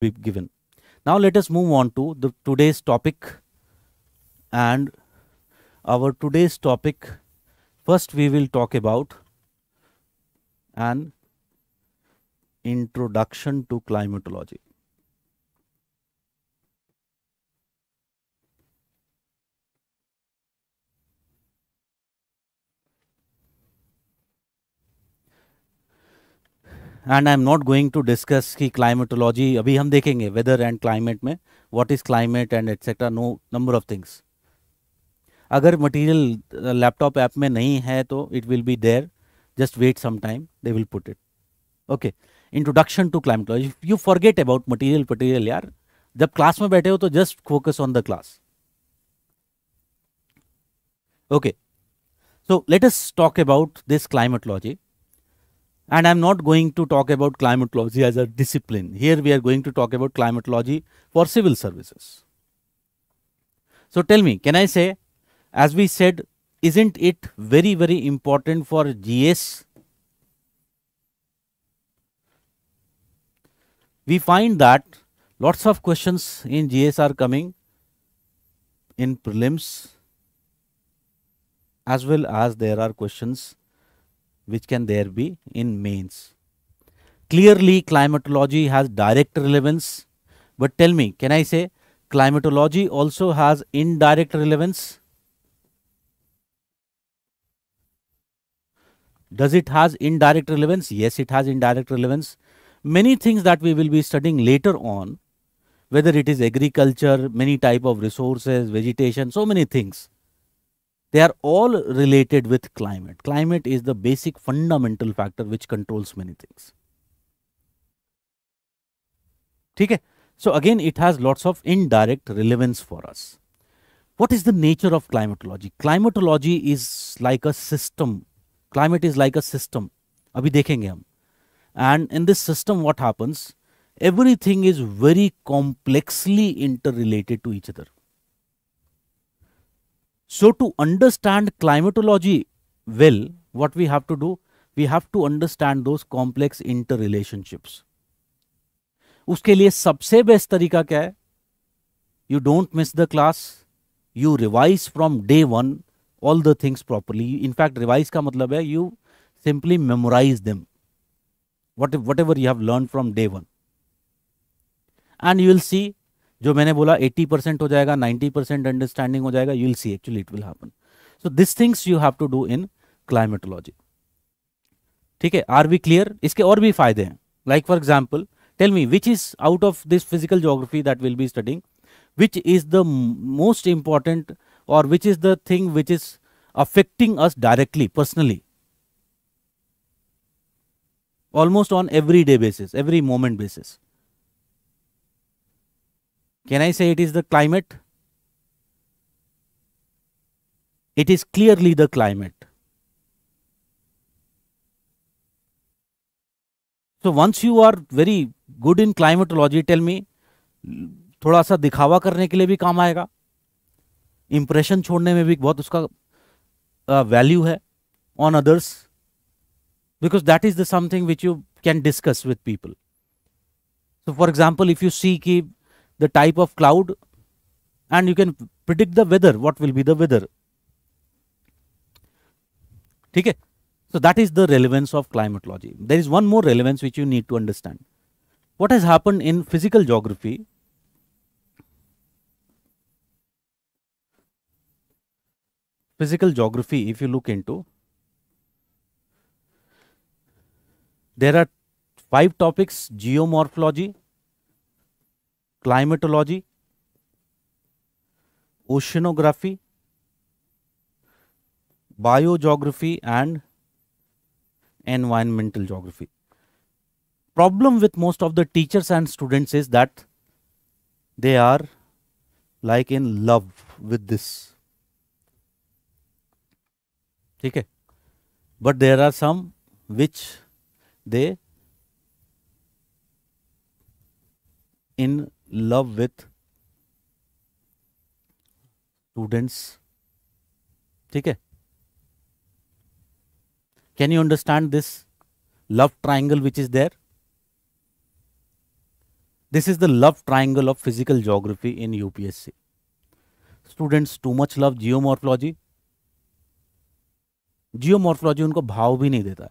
be given. Now let us move on to the today's topic and our today's topic first we will talk about an introduction to climatology. And I am not going to discuss की climatology अभी हम देखेंगे weather and climate में what is climate and etcetera no number of things अगर material laptop app में नहीं है तो it will be there just wait some time they will put it okay introduction to climatology you forget about material material यार जब class में बैठे हो तो just focus on the class okay so let us talk about this climatology and I'm not going to talk about climatology as a discipline. Here we are going to talk about climatology for civil services. So tell me, can I say, as we said, isn't it very, very important for GS? We find that lots of questions in GS are coming in prelims as well as there are questions which can there be in mains. Clearly, climatology has direct relevance. But tell me, can I say climatology also has indirect relevance? Does it has indirect relevance? Yes, it has indirect relevance. Many things that we will be studying later on, whether it is agriculture, many type of resources, vegetation, so many things they are all related with climate. Climate is the basic fundamental factor which controls many things. So again, it has lots of indirect relevance for us. What is the nature of climatology? Climatology is like a system. Climate is like a system. Abhi dekhenge hum. And in this system, what happens? Everything is very complexly interrelated to each other. So, to understand climatology well, what we have to do? We have to understand those complex interrelationships. उसके लिए सबसे best तरीका क्या है you don't miss the class you revise from day one all the things properly in fact revise का मतलब है you simply memorise them what whatever you have learn from day one and you will see जो मैंने बोला 80 percent हो जाएगा 90 percent understanding हो जाएगा you will see actually it will happen so this things you have to do in climatology ठीक है are we clear इसके और भी फायदे हैं like for example tell me which is out of this physical geography that will be studying which is the most important और which is the thing which is affecting us directly personally almost on every day basis every moment basis Can I say it is the climate? It is clearly the climate. So once you are very good in climatology, tell me, थोड़ा सा दिखावा करने के लिए भी काम आएगा impression छोड़ने में भी बहुत उसका वैल्यू है on others because that is the something which you can discuss with people so for example if you see कि the type of cloud and you can predict the weather what will be the weather okay so that is the relevance of climatology there is one more relevance which you need to understand what has happened in physical geography physical geography if you look into there are five topics geomorphology climatology, oceanography, biogeography and environmental geography. Problem with most of the teachers and students is that they are like in love with this. Okay. But there are some which they in love with students ठीक है can you understand this love triangle which is there this is the love triangle of physical geography in UPSC students too much love geomorphology geomorphology उनको भाव भी नहीं देता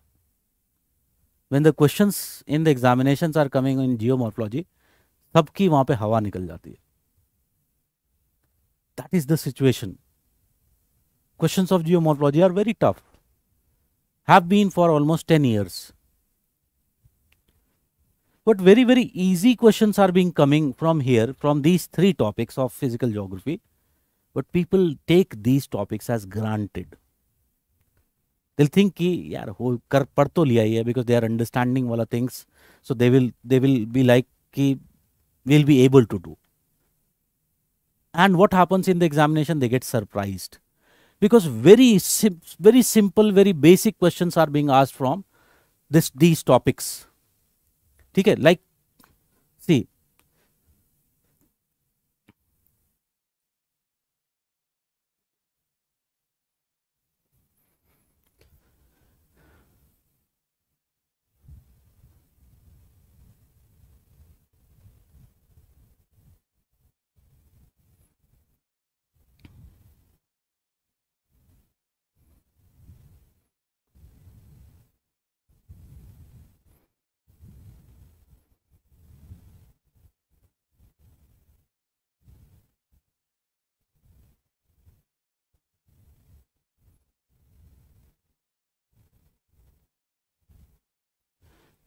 when the question in the examination are coming in geomorphology सबकी वहां पे हवा निकल जाती है that is the situation question of geomorphology are very tough have been for almost ten years but very very easy question are being coming from here from these three topics of physical geography but people take these topics as granted they'll think की यार हो कर पढ़ तो लिया ही है because they are understanding वाला things so they will they will be like की will be able to do. And what happens in the examination? They get surprised because very sim very simple, very basic questions are being asked from this these topics. Okay, like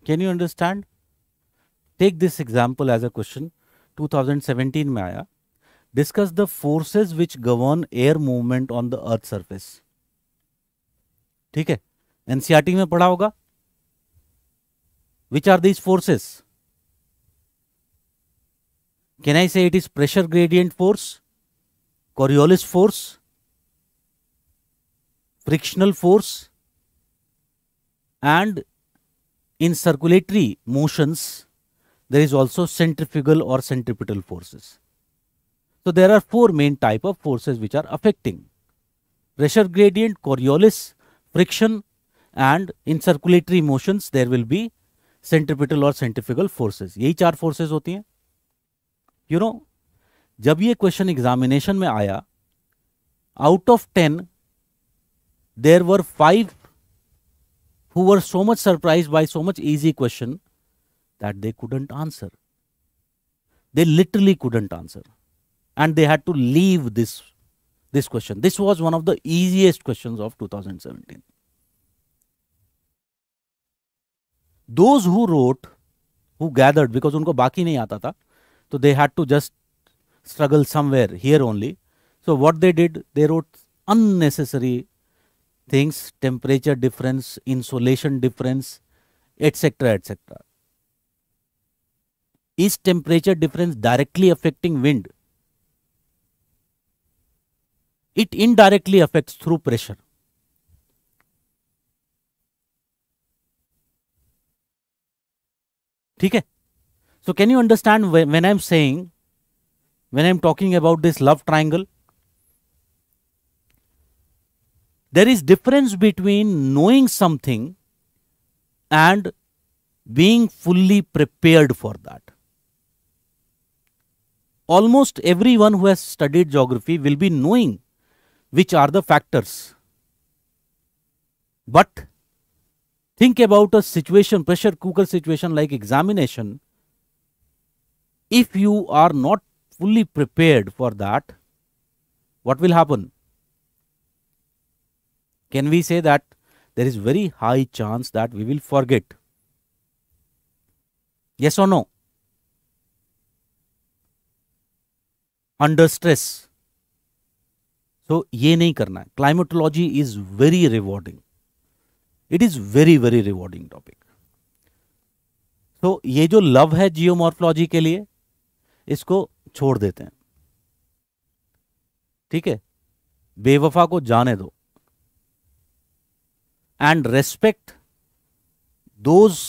Can you understand? Take this example as a question. 2017 में आया discuss the forces which govern air movement on the Earth's surface ठीक है NCERT में पढ़ा होगा which are these forces can i say it is pressure gradient force coriolis force frictional force and in circulatory motions there is also centrifugal or centripetal forces so there are four main type of forces which are affecting pressure gradient coriolis friction and in circulatory motions there will be centripetal or centrifugal forces यही चार forces होती हैं you you no know, जब ये question examination में आया out of ten there were five who were so much surprised by so much easy question that they couldn't answer. They literally couldn't answer. And they had to leave this, this question. This was one of the easiest questions of 2017. Those who wrote, who gathered, because unko baki nahi aata tha, so they had to just struggle somewhere, here only. So what they did, they wrote unnecessary things, temperature difference, insolation difference, etc. etc. Is temperature difference directly affecting wind? It indirectly affects through pressure. ठीक so can you understand when i'm saying when i'm talking about this love triangle there is difference between knowing something and being fully prepared for that. Almost everyone who has studied geography will be knowing which are the factors. But think about a situation, pressure cooker situation like examination. If you are not fully prepared for that, what will happen? can we say that there is very high chance that we will forget yes or no under stress so ye nahi karna climatology is very rewarding it is very very rewarding topic so ye jo love hai geomorphology ke liye isko chhod dete hain theek hai बेवफा को जाने दो and respect those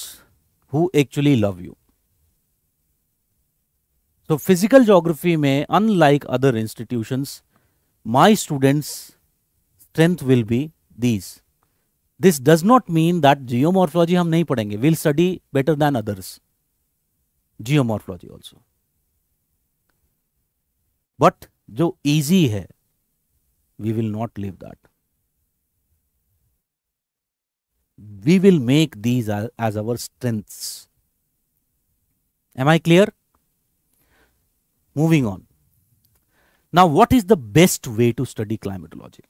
who actually love you. So physical geography may, unlike other institutions, my students' strength will be these. This does not mean that geomorphology पढ़ेंगे. We'll study better than others. Geomorphology also. But जो easy we will not leave that. we will make these as our strengths. Am I clear? Moving on. Now, what is the best way to study climatology?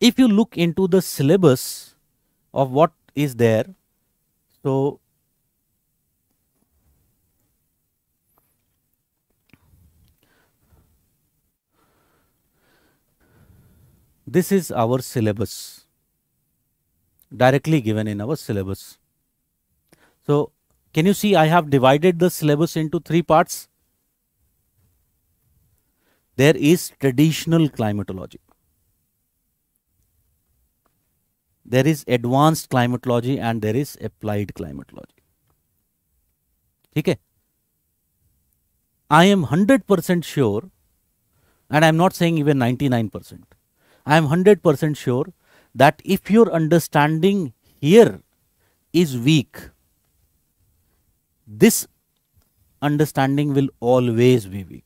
If you look into the syllabus of what is there, so This is our syllabus, directly given in our syllabus. So, can you see I have divided the syllabus into three parts? There is traditional climatology. There is advanced climatology and there is applied climatology. Okay? I am 100% sure and I am not saying even 99% I am 100% sure that if your understanding here is weak, this understanding will always be weak.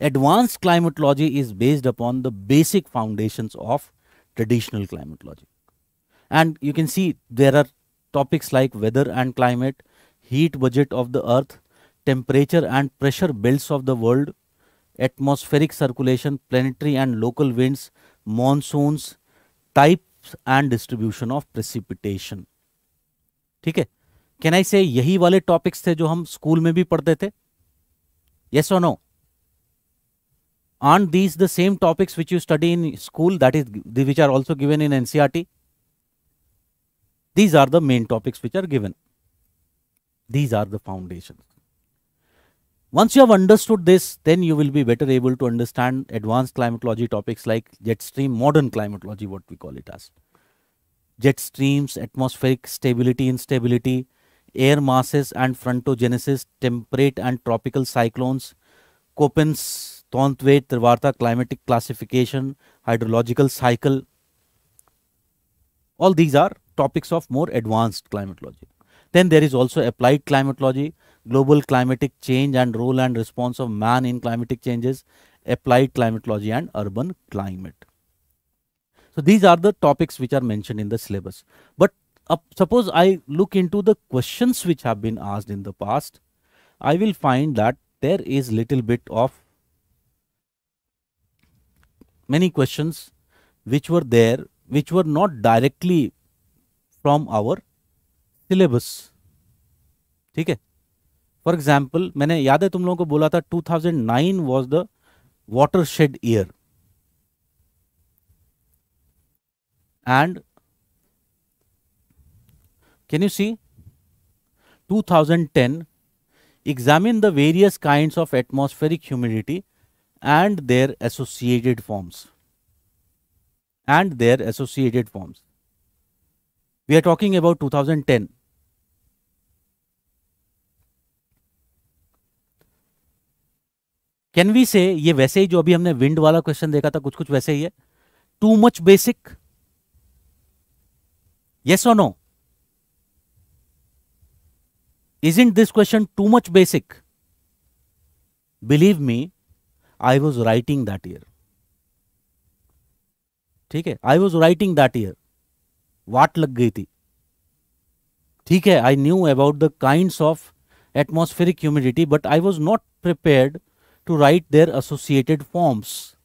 Advanced climatology is based upon the basic foundations of traditional climatology. And you can see there are topics like weather and climate, heat budget of the earth, temperature and pressure belts of the world, atmospheric circulation, planetary and local winds, monsoons, types and distribution of precipitation. ठीक है can I से यही वाले topics थे जो हम school में भी पढ़ते थे yes are these the same topics which you study in school that is which are also given in NCERT. these are the main topics which are given these are the foundations once you have understood this, then you will be better able to understand advanced climatology topics like jet stream, modern climatology, what we call it as. Jet streams, atmospheric stability, instability, air masses and frontogenesis, temperate and tropical cyclones, Köppen's Thornthwaite Trivarta climatic classification, hydrological cycle. All these are topics of more advanced climatology. Then there is also applied climatology, global climatic change and role and response of man in climatic changes, applied climatology and urban climate. So these are the topics which are mentioned in the syllabus. But uh, suppose I look into the questions which have been asked in the past, I will find that there is little bit of many questions which were there, which were not directly from our syllabus. Okay. For example, मैंने याद है तुम लोगों को 2009 was the watershed year. And can you see 2010 examine the various kinds of atmospheric humidity and their associated forms and their associated forms we are talking about 2010 can we say ये वैसे ही जो अभी हमने विंड वाला question देखा था कुछ कुछ वैसे ही है टू मच बेसिक यस और no isn't this question too much basic believe me I was writing that year ठीक है I was writing that year वाट लग गई थी ठीक है I knew about the kind of atmospheric humidity but I was not prepared to write their associated forms.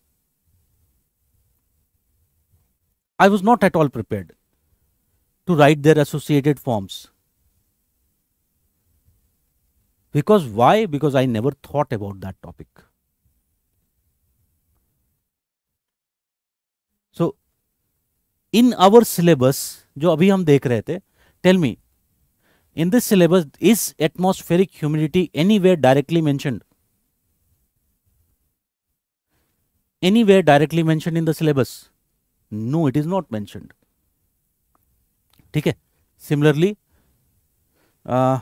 I was not at all prepared to write their associated forms. Because why? Because I never thought about that topic. So, in our syllabus, which we are देख tell me, in this syllabus, is atmospheric humidity anywhere directly mentioned? anywhere directly mentioned in the syllabus? No, it is not mentioned. Okay. Similarly, uh,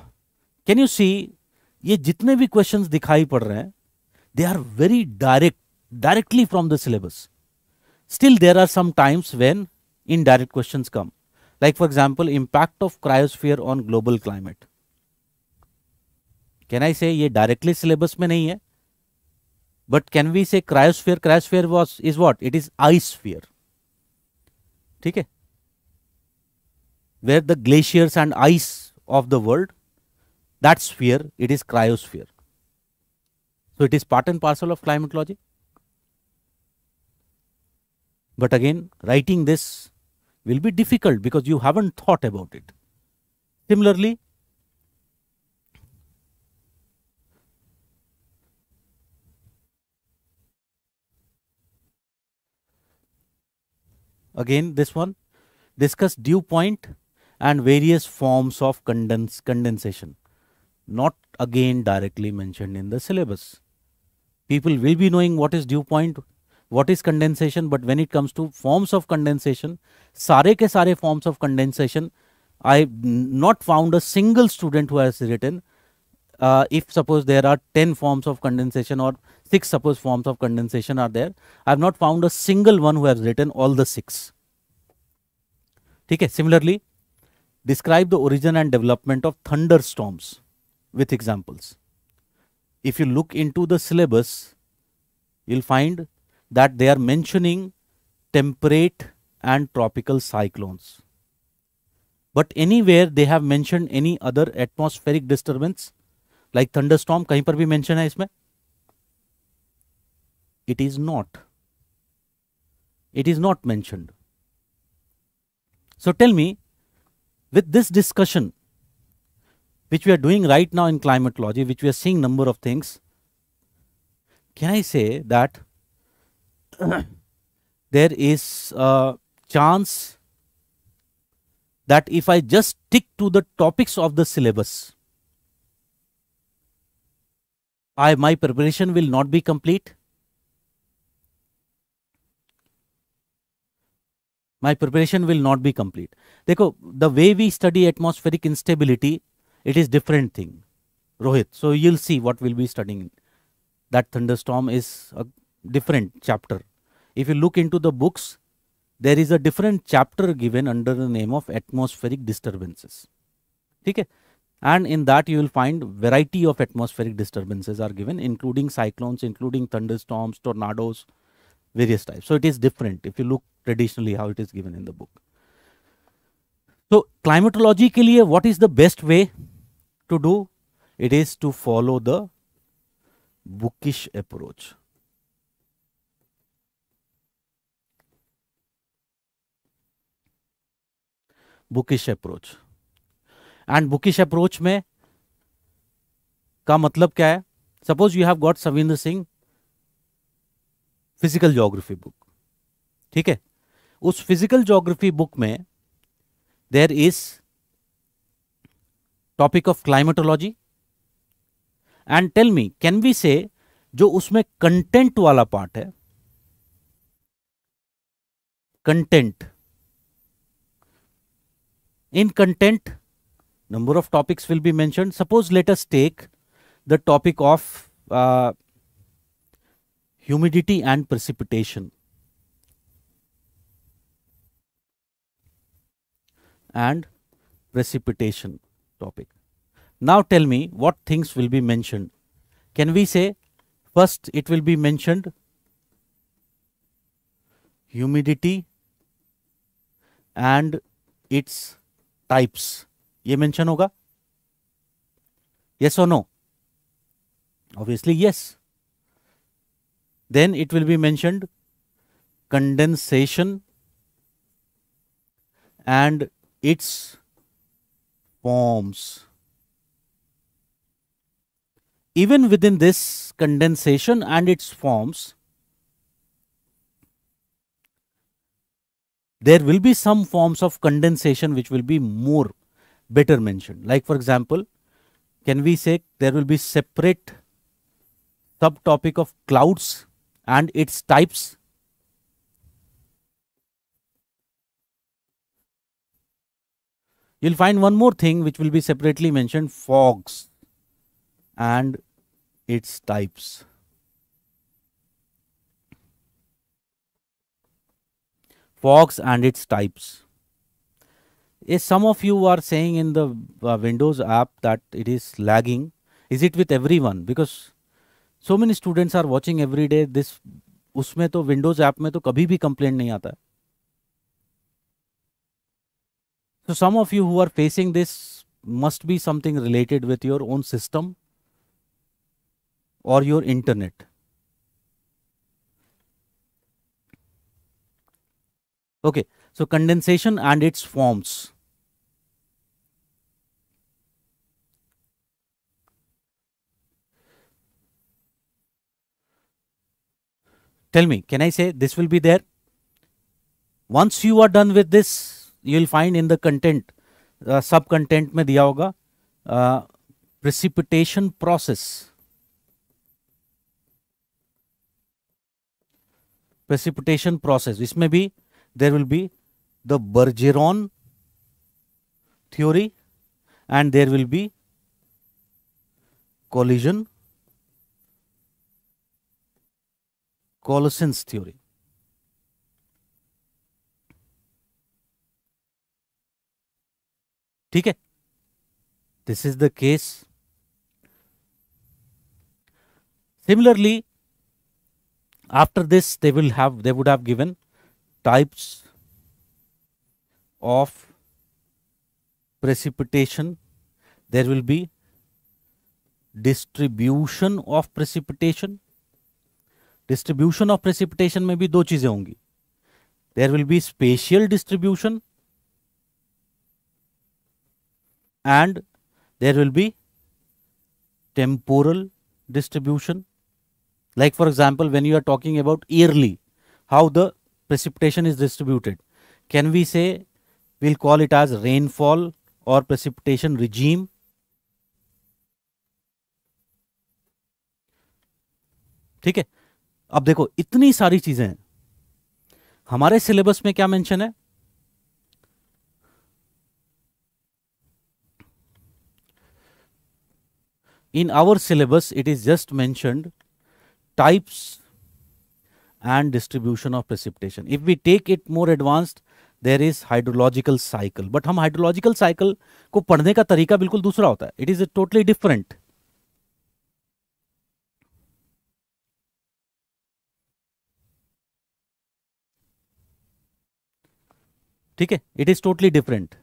can you see, ye jitne questions dikhai pad rahe they are very direct, directly from the syllabus. Still, there are some times when indirect questions come. Like for example, impact of cryosphere on global climate. Can I say, ye directly syllabus mein nahi but can we say cryosphere cryosphere was is what it is ice sphere Okay, where the glaciers and ice of the world that sphere it is cryosphere so it is part and parcel of climatology but again writing this will be difficult because you haven't thought about it similarly again this one discuss dew point and various forms of condens condensation not again directly mentioned in the syllabus people will be knowing what is dew point what is condensation but when it comes to forms of condensation sare ke sare forms of condensation i not found a single student who has written uh, if suppose there are 10 forms of condensation or 6 suppose forms of condensation are there i have not found a single one who has written all the 6 okay similarly describe the origin and development of thunderstorms with examples if you look into the syllabus you'll find that they are mentioning temperate and tropical cyclones but anywhere they have mentioned any other atmospheric disturbance like thunderstorm, storm कहीं पर भी mention है इसमें it is not mentioned. So tell me, with this discussion, which we are doing right now in climatology, which we are seeing number of things, can I say that there is a chance that if I just stick to the topics of the syllabus, I, my preparation will not be complete. My preparation will not be complete. Dekho, the way we study atmospheric instability, it is different thing. Rohit, so you'll see what we'll be studying. That thunderstorm is a different chapter. If you look into the books, there is a different chapter given under the name of atmospheric disturbances. Okay and in that you will find variety of atmospheric disturbances are given including cyclones including thunderstorms tornadoes various types so it is different if you look traditionally how it is given in the book so climatology ke liye what is the best way to do it is to follow the bookish approach bookish approach and bookish approach में का मतलब क्या है suppose you have got Savinder Singh physical geography book ठीक है उस physical geography book में there is topic of climatology and tell me can we say जो उसमें कंटेंट वाला पार्ट है content in content number of topics will be mentioned. Suppose let us take the topic of uh, humidity and precipitation. and precipitation topic. Now tell me what things will be mentioned. Can we say first it will be mentioned humidity and its types. ये mention होगा yes or no obviously yes then it will be mentioned condensation and its forms even within this condensation and its forms there will be some forms of condensation which will be more better mentioned. Like for example, can we say there will be separate subtopic of clouds and its types? You'll find one more thing which will be separately mentioned, fogs and its types. Fogs and its types some of you are saying in the uh, Windows app that it is lagging. Is it with everyone? Because so many students are watching every day this. उसमें तो Windows app में तो कभी भी complaint नहीं आता So some of you who are facing this must be something related with your own system or your internet. Okay, so condensation and its forms. Tell me, can I say this will be there? Once you are done with this, you will find in the content, uh, sub content mein diya hoga, uh, precipitation process. Precipitation process. Isme bhi there will be the Bergeron theory and there will be collision Colossians theory. ठीक this is the case similarly after this they will have they would have given types of precipitation there will be distribution of precipitation distribution of precipitation में भी दो चीजें होंगी there will be spatial distribution and there will be temporal distribution like for example when you are talking about yearly how the precipitation is distributed can we say will call it as rainfall और precipitation regime ठीक है अब देखो इतनी सारी चीजें हमारे syllabus में क्या मेंशन है in our syllabus it is just mentioned types and distribution of precipitation if we take it more advanced there is hydrological cycle but हम हाइड्रोलॉजिकल साइकिल को पढ़ने का तरीका बिल्कुल दूसरा होता है it is a totally different It is totally different.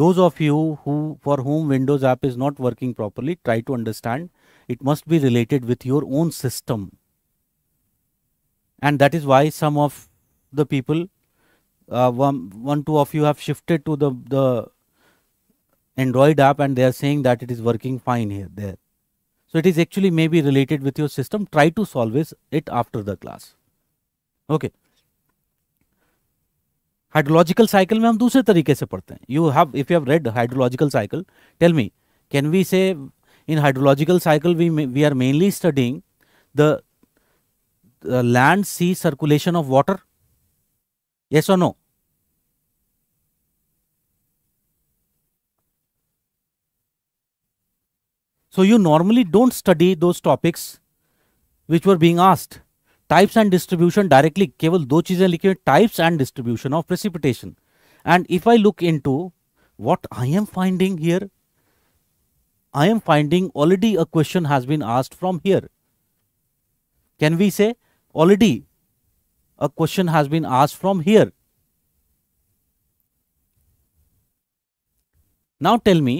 those of you who for whom windows app is not working properly try to understand it must be related with your own system and that is why some of the people uh, one, one two of you have shifted to the the android app and they are saying that it is working fine here there so it is actually maybe related with your system try to solve it after the class okay hydrological cycle में हम दूसरे तरीके से पढ़ते हैं you have if you read hydrological cycle tell me can we say in hydrological cycle we we are mainly studying the land sea circulation of water yes और no so you normally don't study those topics which were being asked types and distribution directly केवल दो चीजें लिखी हुई types and distribution of precipitation and if I look into what I am finding here I am finding already a question has been asked from here can we say already a question has been asked from here. Now tell me,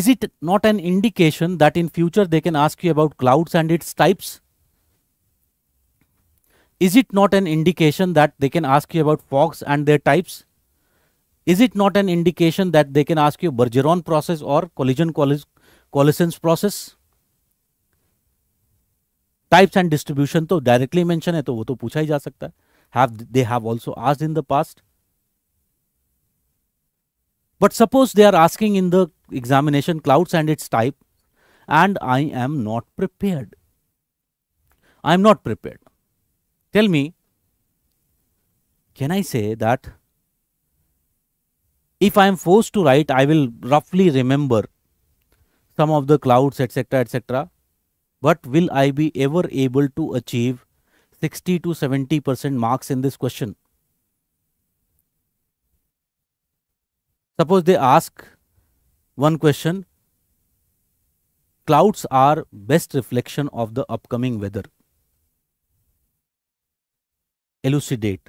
is it not an indication that in future they can ask you about clouds and its types? Is it not an indication that they can ask you about fogs and their types? Is it not an indication that they can ask you Bergeron process or collision coalescence process? Types and distribution to directly mention है तो वो तो पूछा have they have also asked in the past but suppose they are asking in the examination clouds and its type and i am not prepared i am not prepared Tell me, can I say that if I am forced to write, I will roughly remember some of the clouds, etc., etc. But will I be ever able to achieve 60 to 70 percent marks in this question? Suppose they ask one question clouds are best reflection of the upcoming weather elucidate.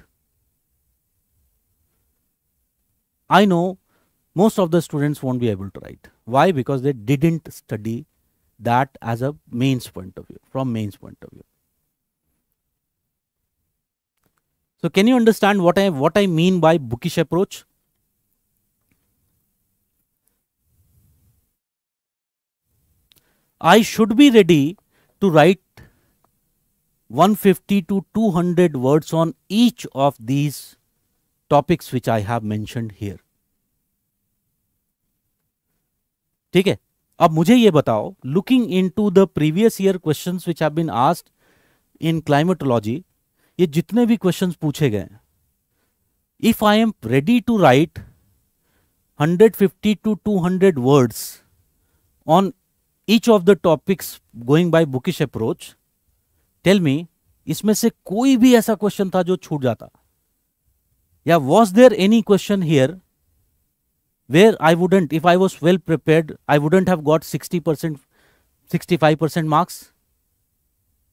I know most of the students won't be able to write. Why? Because they didn't study that as a mains point of view, from mains point of view. So can you understand what I what I mean by bookish approach? I should be ready to write 150 to 200 words on each of these topics which I have mentioned here. ठीक है अब मुझे ये बताओ looking into the previous year question which have been asked in climatology ये जितने भी question पूछे गए if I am ready to write 150 to 200 words on each of the topics going by bookish approach tell me इसमें से कोई भी ऐसा क्वेश्चन था जो छूट जाता या was there any question here where I wouldn't if I was well prepare I wouldn't have got sixty percent sixty five percent marks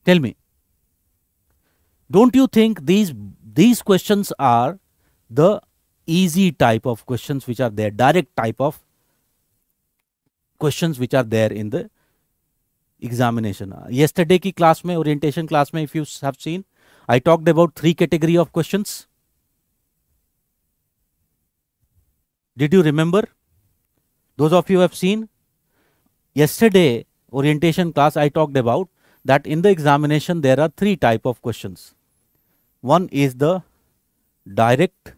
tell me don't you think these these question are the easy type of question which are there direct type of question which are there in the examination. Uh, yesterday ki class mein, orientation class mein, if you have seen, I talked about three category of questions. Did you remember? Those of you have seen. Yesterday, orientation class, I talked about that in the examination, there are three type of questions. One is the direct,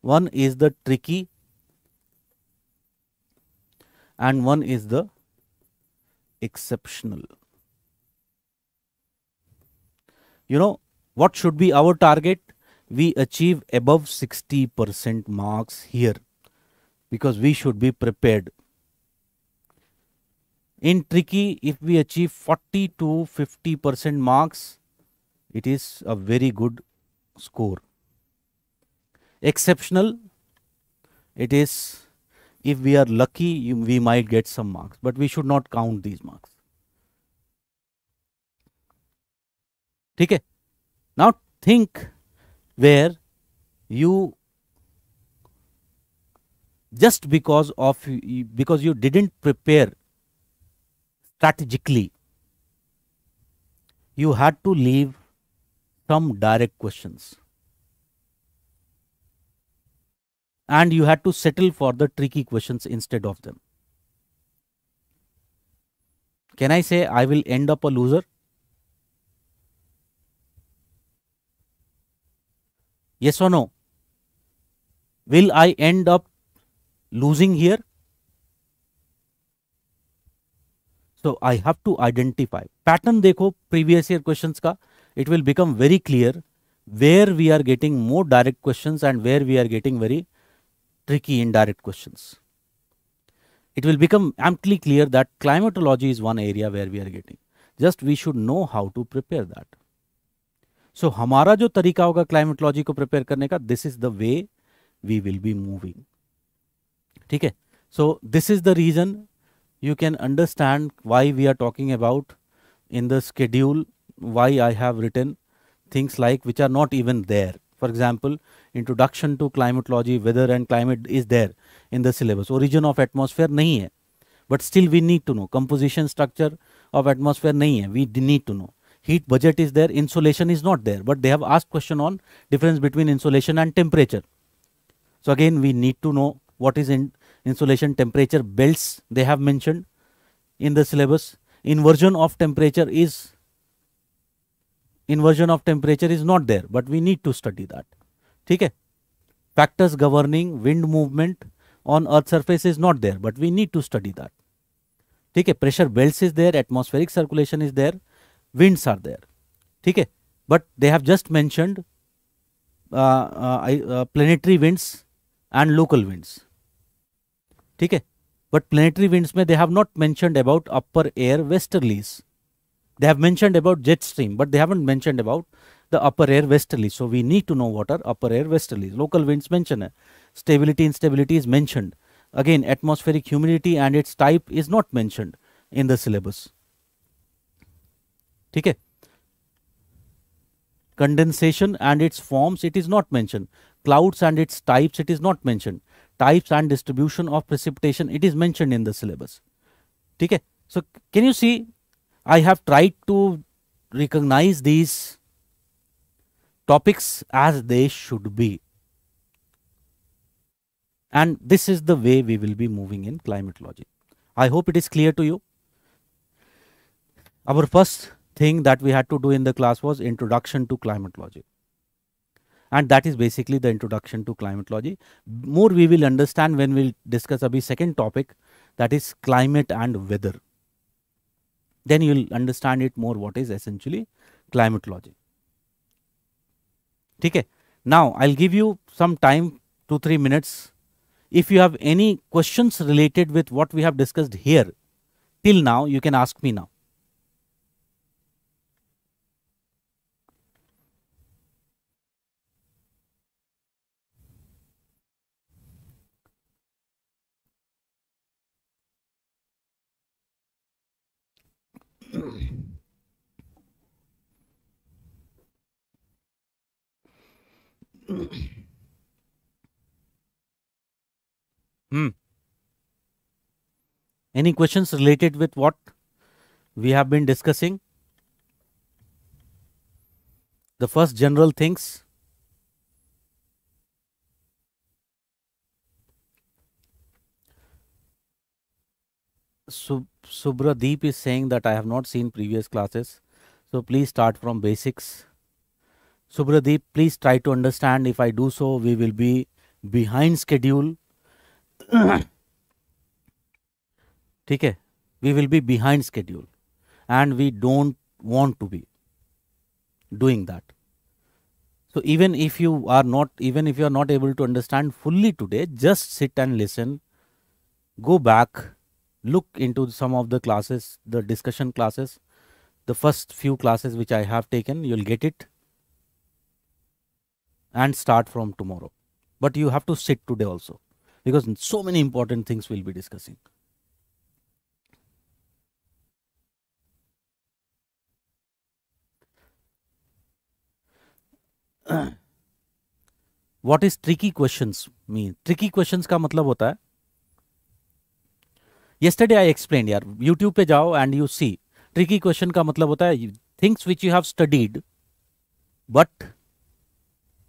one is the tricky, and one is the exceptional. You know, what should be our target? We achieve above 60% marks here because we should be prepared. In tricky, if we achieve 40 to 50% marks, it is a very good score. Exceptional, it is if we are lucky you, we might get some marks but we should not count these marks Okay? now think where you just because of because you didn't prepare strategically you had to leave some direct questions and you had to settle for the tricky questions instead of them. Can I say I will end up a loser? Yes or no? Will I end up losing here? So I have to identify. Pattern देखो previous year questions का. It will become very clear where we are getting more direct questions and where we are getting very tricky indirect questions. It will become amply clear that climatology is one area where we are getting. Just we should know how to prepare that. So हमारा jo तरीका होगा climatology को prepare करने का this is the way we will be moving ठीक है so this is the you can understand why we are talking about in the schedule why I have written things like which are not even there. For example, introduction to climatology weather and climate is there in the syllabus origin of atmosphere नहीं है but still we need to know composition structure of atmosphere नहीं है we need to know heat budget is there insolation is not there but they have asked question on difference between insolation and temperature so again we need to know what is in insolation temperature belts they have mentioned in the syllabus inversion of temperature is inversion of temperature is not there but we need to study that ठीक है factors governing wind movement on earth surface is not there but we need to study that ठीक है pressure belt is there atmospheric circulation is there winds are there ठीक है but they have just mentioned planetary winds and local winds ठीक है but planetary winds में they have not mentioned about upper air westerlies they have mentioned about jet stream but they haven't mentioned about the upper air westerly. So we need to know what are upper air westerly. Local winds mentioned. Stability instability is mentioned. Again, atmospheric humidity and its type is not mentioned in the syllabus. Okay. condensation and its forms it is not mentioned clouds and its types it is not mentioned types and distribution of precipitation it is mentioned in the syllabus okay so can you see i have tried to recognize these topics as they should be. And this is the way we will be moving in climatology. I hope it is clear to you. Our first thing that we had to do in the class was introduction to climatology. And that is basically the introduction to climatology. More we will understand when we'll discuss the second topic that is climate and weather. Then you'll understand it more what is essentially climatology. ठीक है now I give you some time two three minutes if you have any questions related with what we have discussed here till now you can ask me now hmm. Any questions related with what we have been discussing? The first general things. Sub Subradeep is saying that I have not seen previous classes. So please start from basics. Subradeep, please try to understand. If I do so, we will be behind schedule. Okay, we will be behind schedule, and we don't want to be doing that so even if you are not even if you are not able to understand fully today just sit and listen go back look into some of the classes the discussion classes the first few classes which i have taken you'll get it and start from tomorrow. But you have to sit today also because so many important things we'll be discussing. what is tricky questions mean? Tricky questions ka matlab hota hai? Yesterday I explained yaar, YouTube pe jao and you see. Tricky question ka matlab hota hai, things which you have studied, but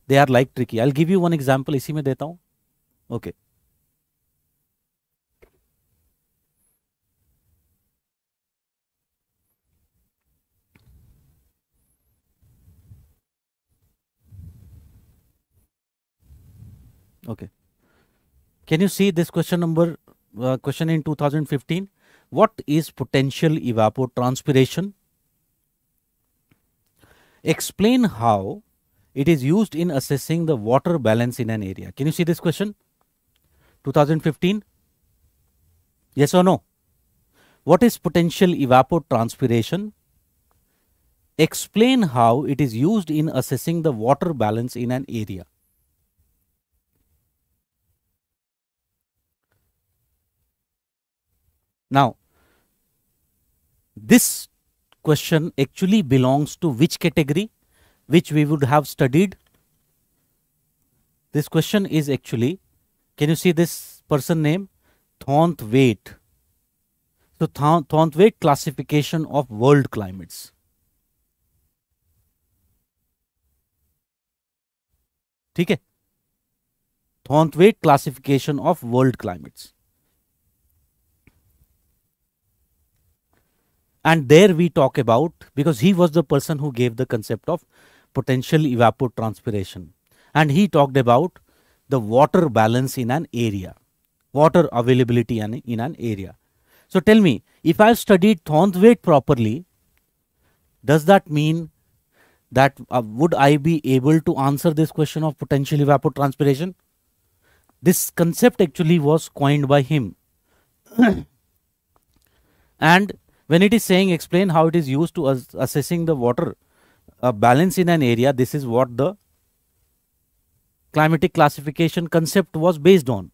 they are like tricky. I'll give you one इसी में देता हूँ okay. okay can you see this question number uh, question in 2015 what is potential evapotranspiration explain how it is used in assessing the water balance in an area. Can you see this question? 2015? Yes or no? What is potential evapotranspiration? Explain how it is used in assessing the water balance in an area. Now, this question actually belongs to which category? which we would have studied. This question is actually, can you see this person name? Thornthwaite. So Thornthwaite classification of world climates. Okay, है Thornthwaite classification of world and there we talk about because he was the person who gave the concept of potential evapotranspiration and he talked about the water balance in an area, water availability in an area. So tell me, if I've studied Thornthwaite properly, does that mean that uh, would I be able to answer this question of potential evapotranspiration? This concept actually was coined by him. and when it is saying explain how it is used to assessing the water a balance in an area, this is what the climatic classification concept was based on.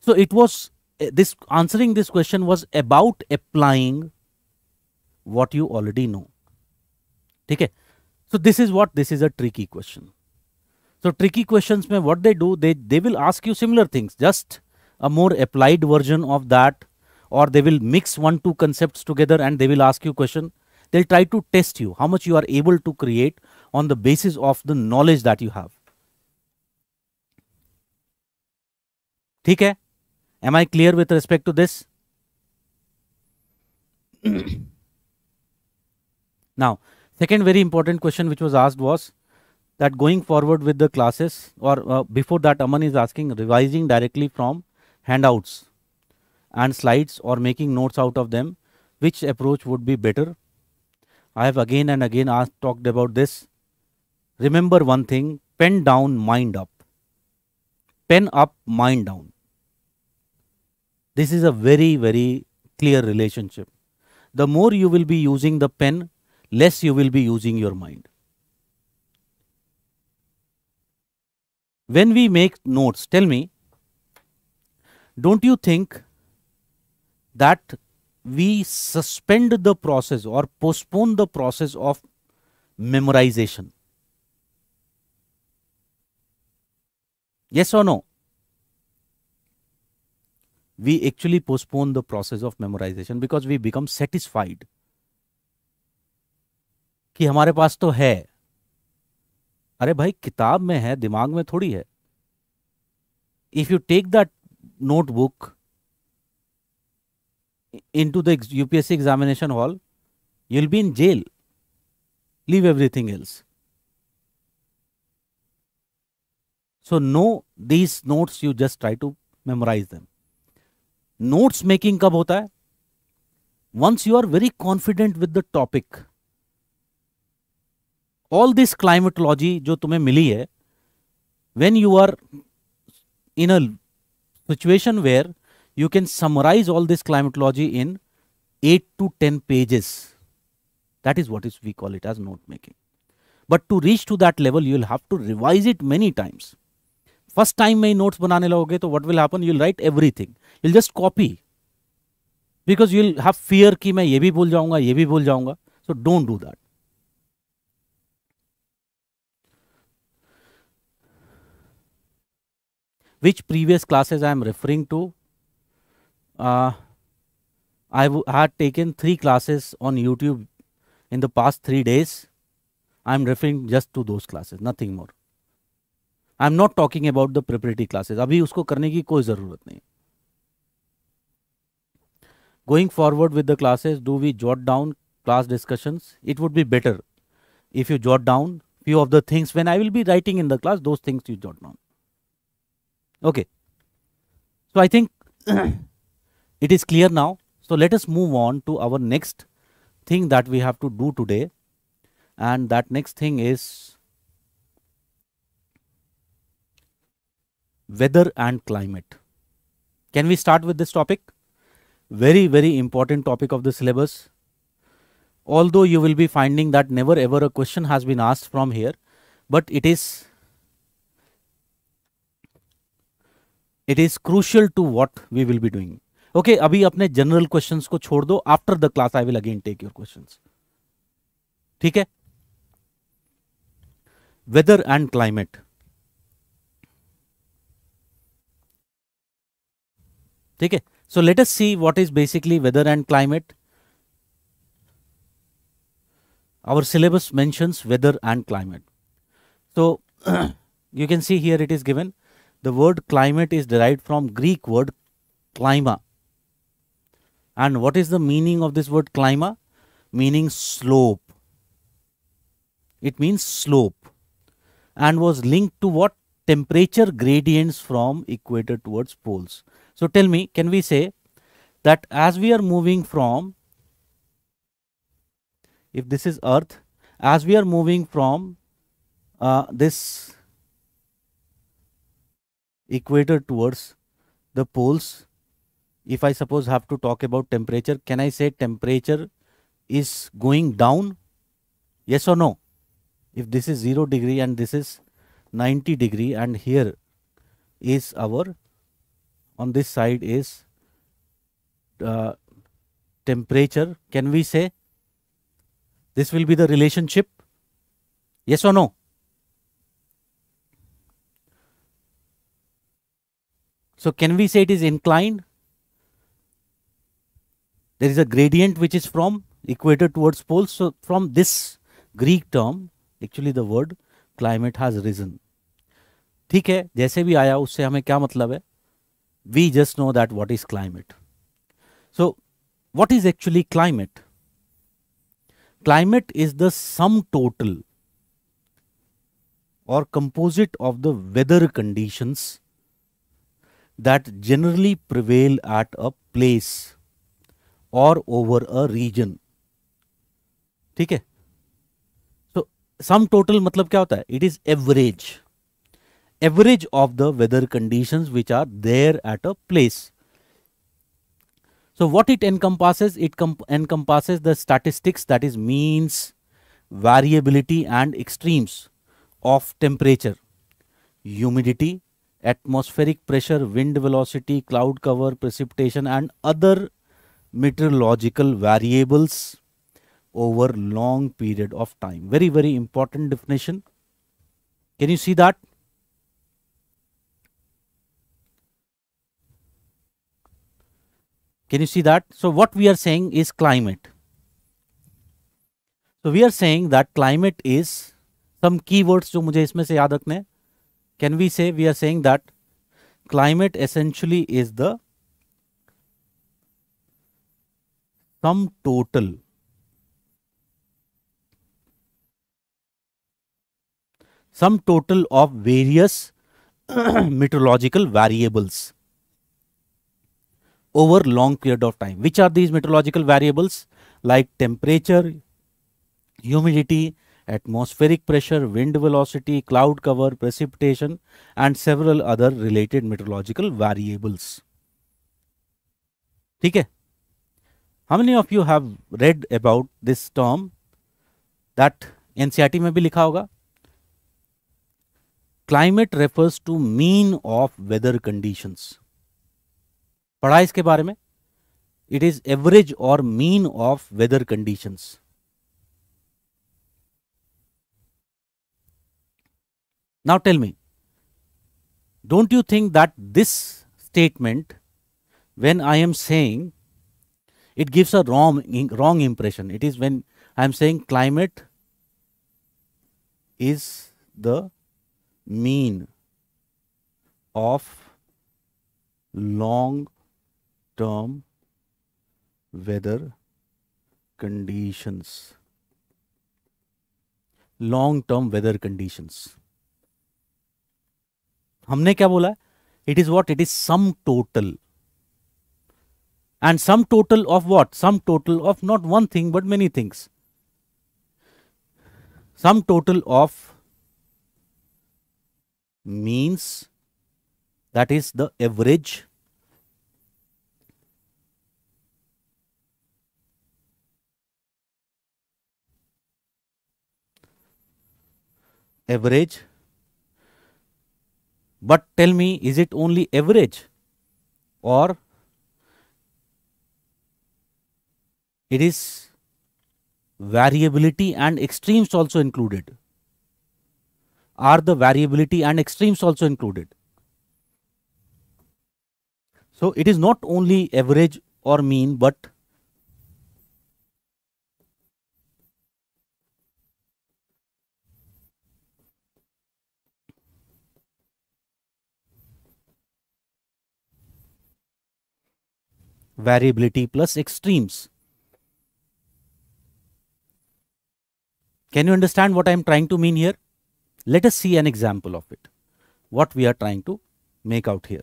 So it was eh, this answering this question was about applying what you already know. Okay. So this is what this is a tricky question. So tricky questions may what they do, they, they will ask you similar things, just a more applied version of that or they will mix one two concepts together and they will ask you question they'll try to test you how much you are able to create on the basis of the knowledge that you have ठीक am i clear with respect to this now second very important question which was asked was that going forward with the classes or uh, before that aman is asking revising directly from handouts and slides or making notes out of them which approach would be better I have again and again asked, talked about this. Remember one thing pen down, mind up. Pen up, mind down. This is a very, very clear relationship. The more you will be using the pen, less you will be using your mind. When we make notes, tell me, don't you think that we suspend the process or postpone the process of memorization. Yes or no? We actually postpone the process of memorization because we become satisfied कि हमारे पास तो है अरे भाई किताब में है दिमाग में थोड़ी है if you take that notebook into the UPSC examination hall, you'll be in jail. Leave everything else. So know these notes, you just try to memorize them. Notes making कब होता है Once you are very confident with the topic, all this climatology जो तुम्हें मिली है, when you are in a situation where you can summarize all this climatology in 8 to 10 pages. That is what is we call it as note making. But to reach to that level, you will have to revise it many times. First time may notes banane laoge, so what will happen? You'll write everything. You'll just copy. Because you'll have fear ki main ye bhi bhul jaunga, ye bhi jaunga. So don't do that. Which previous classes I am referring to uh, I had taken three classes on YouTube in the past three days. I'm referring just to those classes, nothing more. I'm not talking about the preparatory classes. Abhi usko karne ki koi zarurat nahi. Going forward with the classes, do we jot down class discussions? It would be better if you jot down few of the things when I will be writing in the class, those things you jot down. Okay. So I think it is clear now. So let us move on to our next thing that we have to do today. And that next thing is weather and climate. Can we start with this topic? Very, very important topic of the syllabus. Although you will be finding that never ever a question has been asked from here, but it is it is crucial to what we will be doing. Okay okay, अभी अपने general questions को छोड़ दो after the class I will again take your questions ठीक है weather and climate ठीक है so let us see what is basically weather and climate our syllabus mentions weather and climate so you can see here it is given the word climate is derive from Greek word klima And what is the meaning of this word climber? Meaning slope. It means slope and was linked to what temperature gradients from equator towards poles. So tell me, can we say that as we are moving from, if this is earth, as we are moving from uh, this equator towards the poles, if I suppose have to talk about temperature, can I say temperature is going down? Yes or no? If this is 0 degree and this is 90 degree and here is our on this side is uh, temperature, can we say this will be the relationship? Yes or no? So can we say it is inclined? there is a gradient which is from equator towards pole. So from this Greek term, actually the word climate has risen. ठीक है जैसे भी आया उससे हमें क्या मतलब है we just know that what is climate so what is actually climate climate is the or composite of the weather conditions that generally prevail at a place. और ओवर अ रीजन ठीक है सो सम टोटल मतलब क्या होता है it is average average of the weather conditions which are there at a place so what it encompasses it encompasses the statistics that is means variability and extremes of temperature humidity atmospheric pressure wind velocity cloud cover precipitation and other meteorological variables over long period of time. Very, very important definition. Can you see that? Can you see that? So what we are saying is climate. So we are saying that climate is some keywords जो मुझे इसमें से याद रखने Can we say we are saying that climate essentially is the sum total sum total of various meteorological variables over long period of time which are these meteorological variables like temperature humidity atmospheric pressure wind velocity cloud cover precipitation and several other related meteorological variables ठीक है how many of you have read about this term that NCRT may be likha Climate refers to mean of weather conditions. Padha iske baare mein? It is average or mean of weather conditions. Now tell me, don't you think that this statement, when I am saying it gives a wrong wrong impression it is when i am saying climate is the mean of long term weather conditions long term weather conditions हमने क्या बोला it is what it is sum total and sum total of what? Sum total of not one thing but many things. Sum total of means that is the average average but tell me is it only average or It is variability and extremes also included? Are the variability and extremes also included? So it is not only average or mean but variability plus extremes. Can you understand what I am trying to mean here? Let us see an example of it, what we are trying to make out here.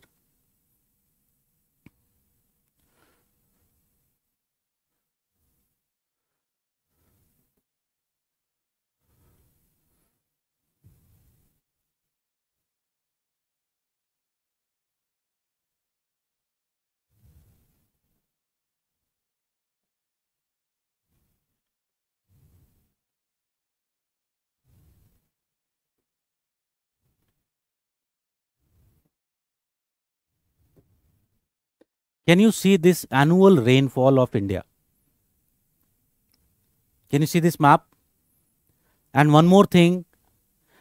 Can you see this annual rainfall of India? Can you see this map? And one more thing,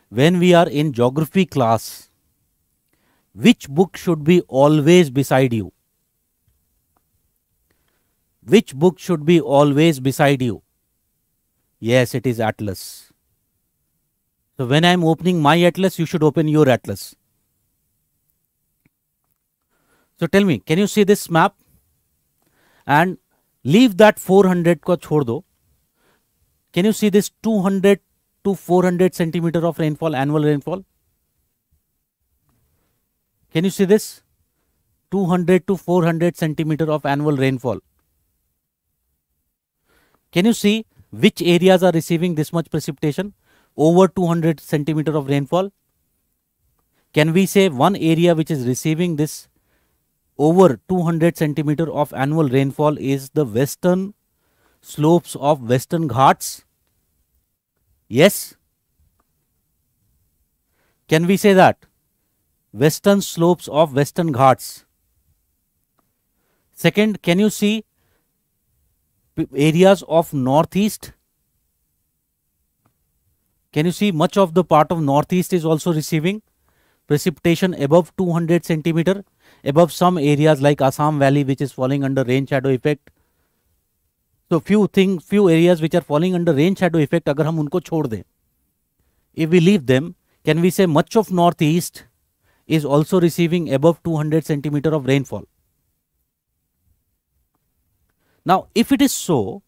when we are in geography class, which book should be always beside you? Which book should be always beside you? Yes, it is Atlas. So when I am opening my Atlas, you should open your Atlas. So tell me, can you see this map? And leave that 400 को छोड़ दो. Can you see this 200 to 400 centimeter of rainfall, annual rainfall? Can you see this? 200 to 400 centimeter of annual rainfall. Can you see which areas are receiving this much precipitation? Over 200 centimeter of rainfall. Can we say one area which is receiving this over 200 centimeter of annual rainfall is the western slopes of western ghats yes can we say that western slopes of western ghats second can you see areas of northeast can you see much of the part of northeast is also receiving precipitation above 200 centimeter above some areas like Assam Valley which is falling under rain shadow effect. So few things, few areas which are falling under rain shadow effect If we leave them, can we say much of northeast is also receiving above 200 centimeter of rainfall? Now if it is so,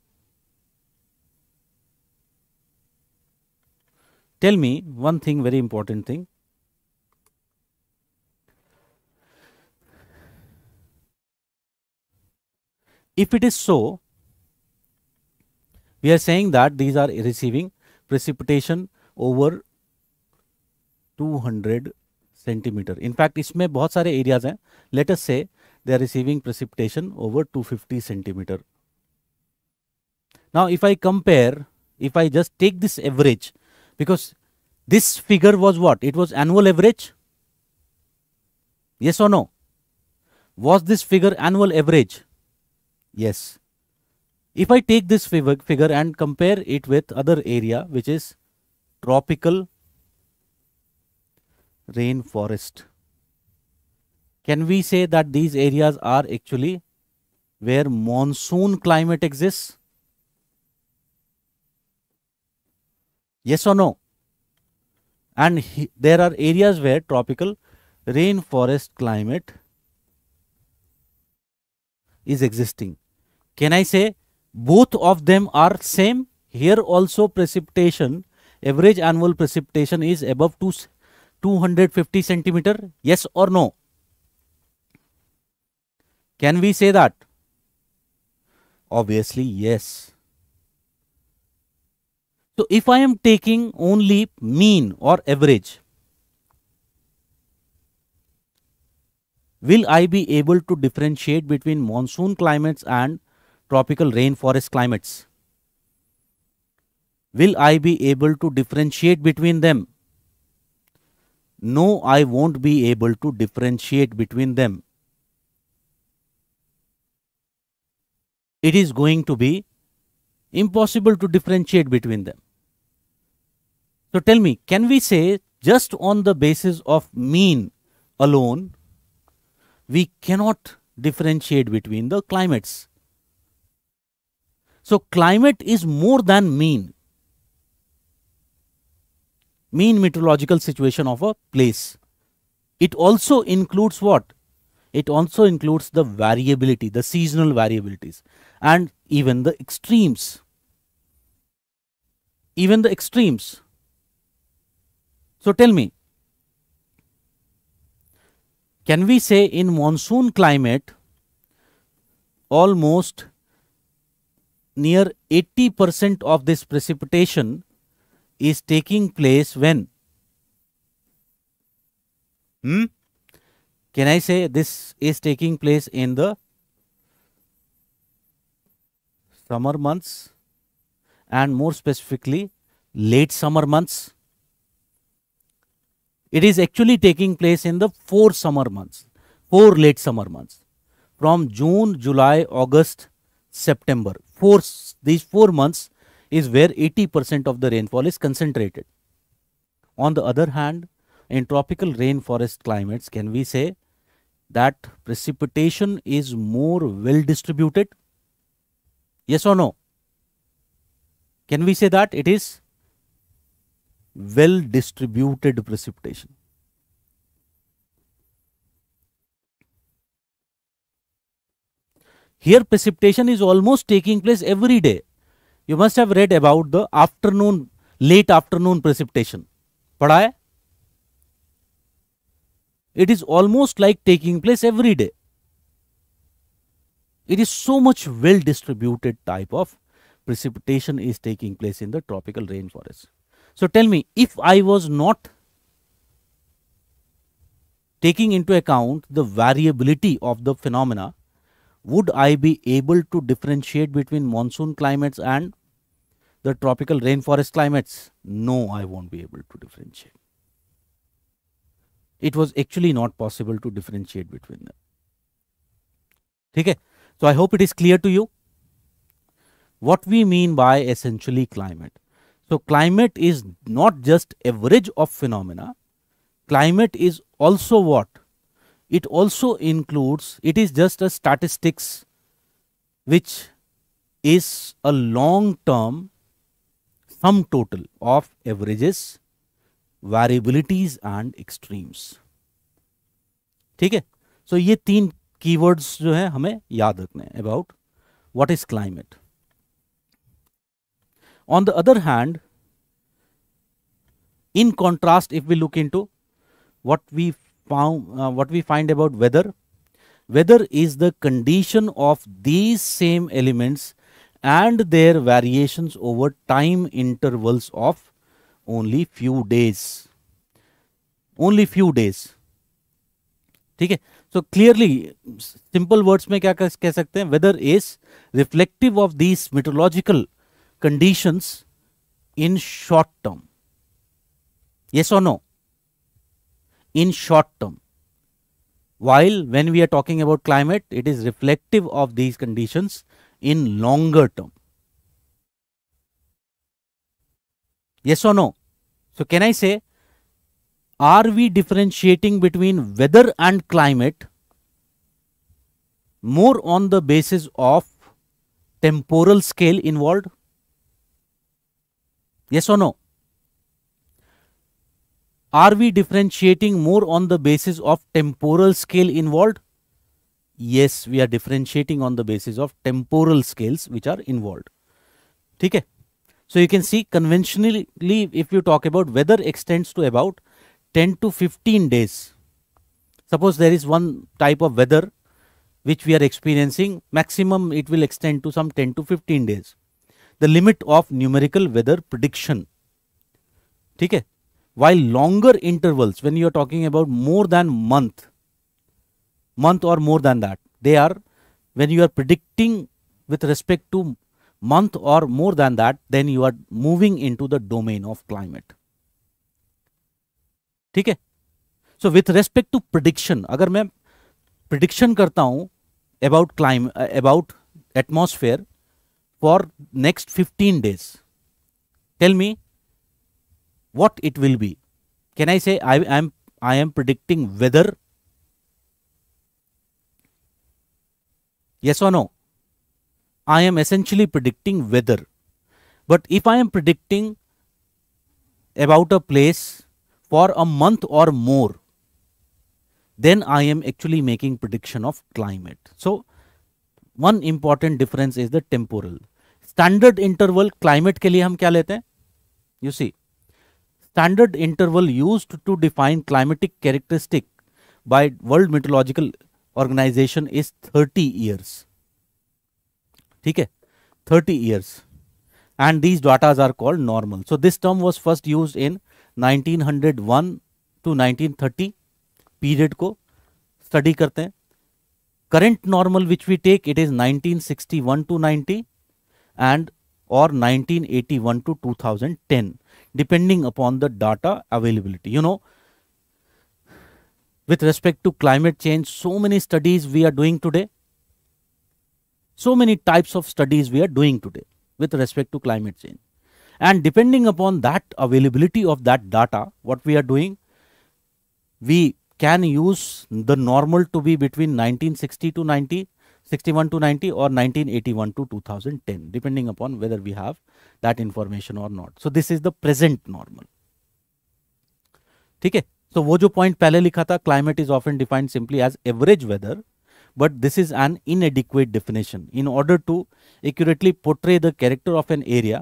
tell me one thing very important thing If it is so, we are saying that these are receiving precipitation over 200 centimeter. Centimetre in fact इसमें areas सारे Let us say they are receiving precipitation over 250 centimeter. now if i compare if i just take this average because this figure was what it was annual average yes or no was this figure annual average Yes. If I take this figure and compare it with other area which is tropical rainforest, can we say that these areas are actually where monsoon climate exists? Yes or no? And there are areas where tropical rainforest climate is existing. Can I say both of them are same? Here also precipitation, average annual precipitation is above 2, 250 centimeter, yes or no? Can we say that? Obviously, yes. So, if I am taking only mean or average, will I be able to differentiate between monsoon climates and tropical rainforest climates? Will I be able to differentiate between them? No, I won't be able to differentiate between them. It is going to be impossible to differentiate between them. So tell me, can we say just on the basis of mean alone we cannot differentiate between the climates. So climate is more than mean. Mean meteorological situation of a place. It also includes what? It also includes the variability, the seasonal variabilities and even the extremes. Even the extremes. So tell me, can we say in monsoon climate almost near 80 percent of this precipitation is taking place when hmm? can I say this is taking place in the summer months and more specifically late summer months it is actually taking place in the four summer months, four late summer months from June, July, August, September. Four, these four months is where 80% of the rainfall is concentrated. On the other hand, in tropical rainforest climates, can we say that precipitation is more well distributed? Yes or no? Can we say that it is well distributed precipitation. Here precipitation is almost taking place every day. You must have read about the afternoon, late afternoon precipitation. Pada It is almost like taking place every day. It is so much well distributed type of precipitation is taking place in the tropical rainforest. So tell me, if I was not taking into account the variability of the phenomena, would I be able to differentiate between monsoon climates and the tropical rainforest climates? No, I won't be able to differentiate. It was actually not possible to differentiate between them. Okay? So I hope it is clear to you what we mean by essentially climate. So climate is not just average of phenomena. Climate is also what? It also includes, it is just a statistics which is a long term sum total of averages, variabilities and extremes. ठीक है so ये तीन keywords जो है हमें याद रखने about what is climate. On the other hand, in contrast, if we look into what we found, uh, what we find about weather, weather is the condition of these same elements and their variations over time intervals of only few days. Only few days. Okay. So clearly, simple words. Words में क्या कह सकते हैं weather is reflective of these meteorological conditions in short term. Yes or no? In short term. While when we are talking about climate, it is reflective of these conditions in longer term. Yes or no? So can I say, are we differentiating between weather and climate more on the basis of temporal scale involved? Yes or no? Are we differentiating more on the basis of temporal scale involved? Yes, we are differentiating on the basis of temporal scales which are involved. Okay? So you can see conventionally if you talk about weather extends to about 10 to 15 days. Suppose there is one type of weather which we are experiencing maximum it will extend to some 10 to 15 days the limit of numerical weather prediction ठीक है while longer intervals when you are talking about more than month month or more than that they are when you are predicting with respect to month or more than that then you are moving into the domain of climate ठीक है So with respect to prediction, अगर मैं prediction करता हूं about climate about atmosphere for next 15 days. Tell me what it will be. Can I say I am I am predicting weather? Yes or no? I am essentially predicting weather. But if I am predicting about a place for a month or more, then I am actually making prediction of climate. So one important difference is the temporal. Standard interval climate के लिए हम क्या लेते हैं you see standard interval use to define climatic characteristic by world meteorological organization is thirty years ठीक है thirty years and these datas are called normal so this term was first use in 1901 to 1930 period को स्टडी करते हैं current normal which we take it is 1961 to ninety and or 1981 to 2010 depending upon the data availability you know with respect to climate change so many studies we are doing today so many types of studies we are doing today with respect to climate change and depending upon that availability of that data what we are doing we can use the normal to be between 1960 to 90 61 to 90 or 1981 to 2010 depending upon whether we have that information or not. So this is the present normal. Okay. So, so वो जो point पहले लिखा था climate is often defined simply as average weather but this is an inadequate definition in order to accurately portray the character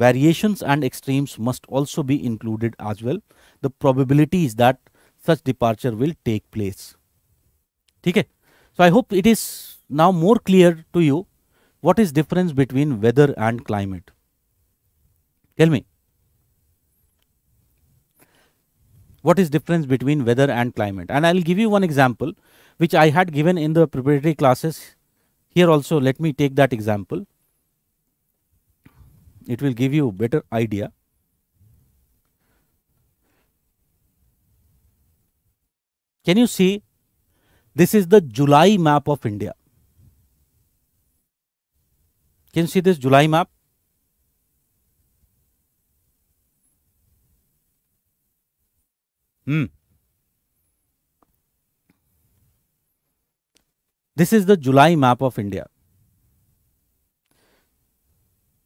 variations and extremes must also be included as well the probability is that such departure will take place Okay. so i hope it is now more clear to you what is difference between weather and climate tell me what is difference between weather and climate and i'll give you one example which i had given in the preparatory classes here also let me take that example it will give you better idea can you see this is the july map of india can see this July map? Hmm. This is the July map of India.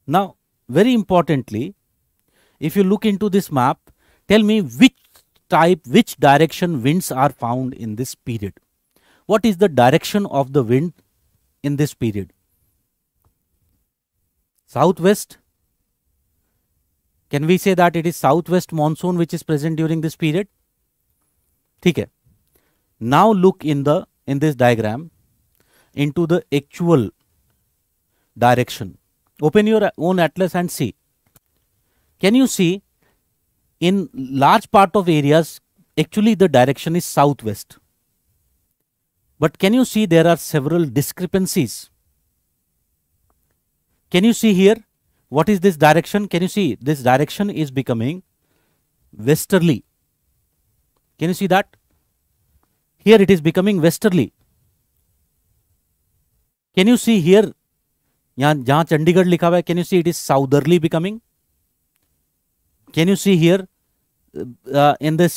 Now, very importantly, if you look into this map, tell me which type, which direction winds are found in this period. What is the direction of the wind in this period? southwest can we say that it is southwest monsoon which is present during this period theek hai now look in the in this diagram into the actual direction open your own atlas and see can you see in large part of areas actually the direction is southwest but can you see there are several discrepancies can you see here? What is this direction? Can you see this direction is becoming westerly? Can you see that? Here it is becoming westerly. Can you see here? यहाँ जहाँ चंडीगढ़ लिखा हुआ है Can you see it is southerly becoming? Can you see here here in this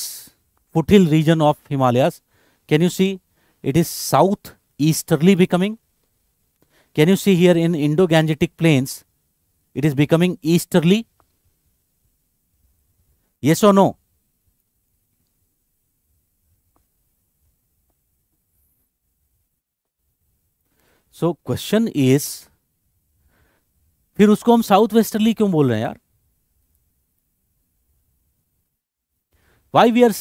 foothill region of Himalayas can you it is south easterly becoming can you see here in Indo-Gangetic plains, it is becoming easterly? Yes or no? So, question is. फिर उसको हम south westerly क्यों बोल रहे हैं यार why we are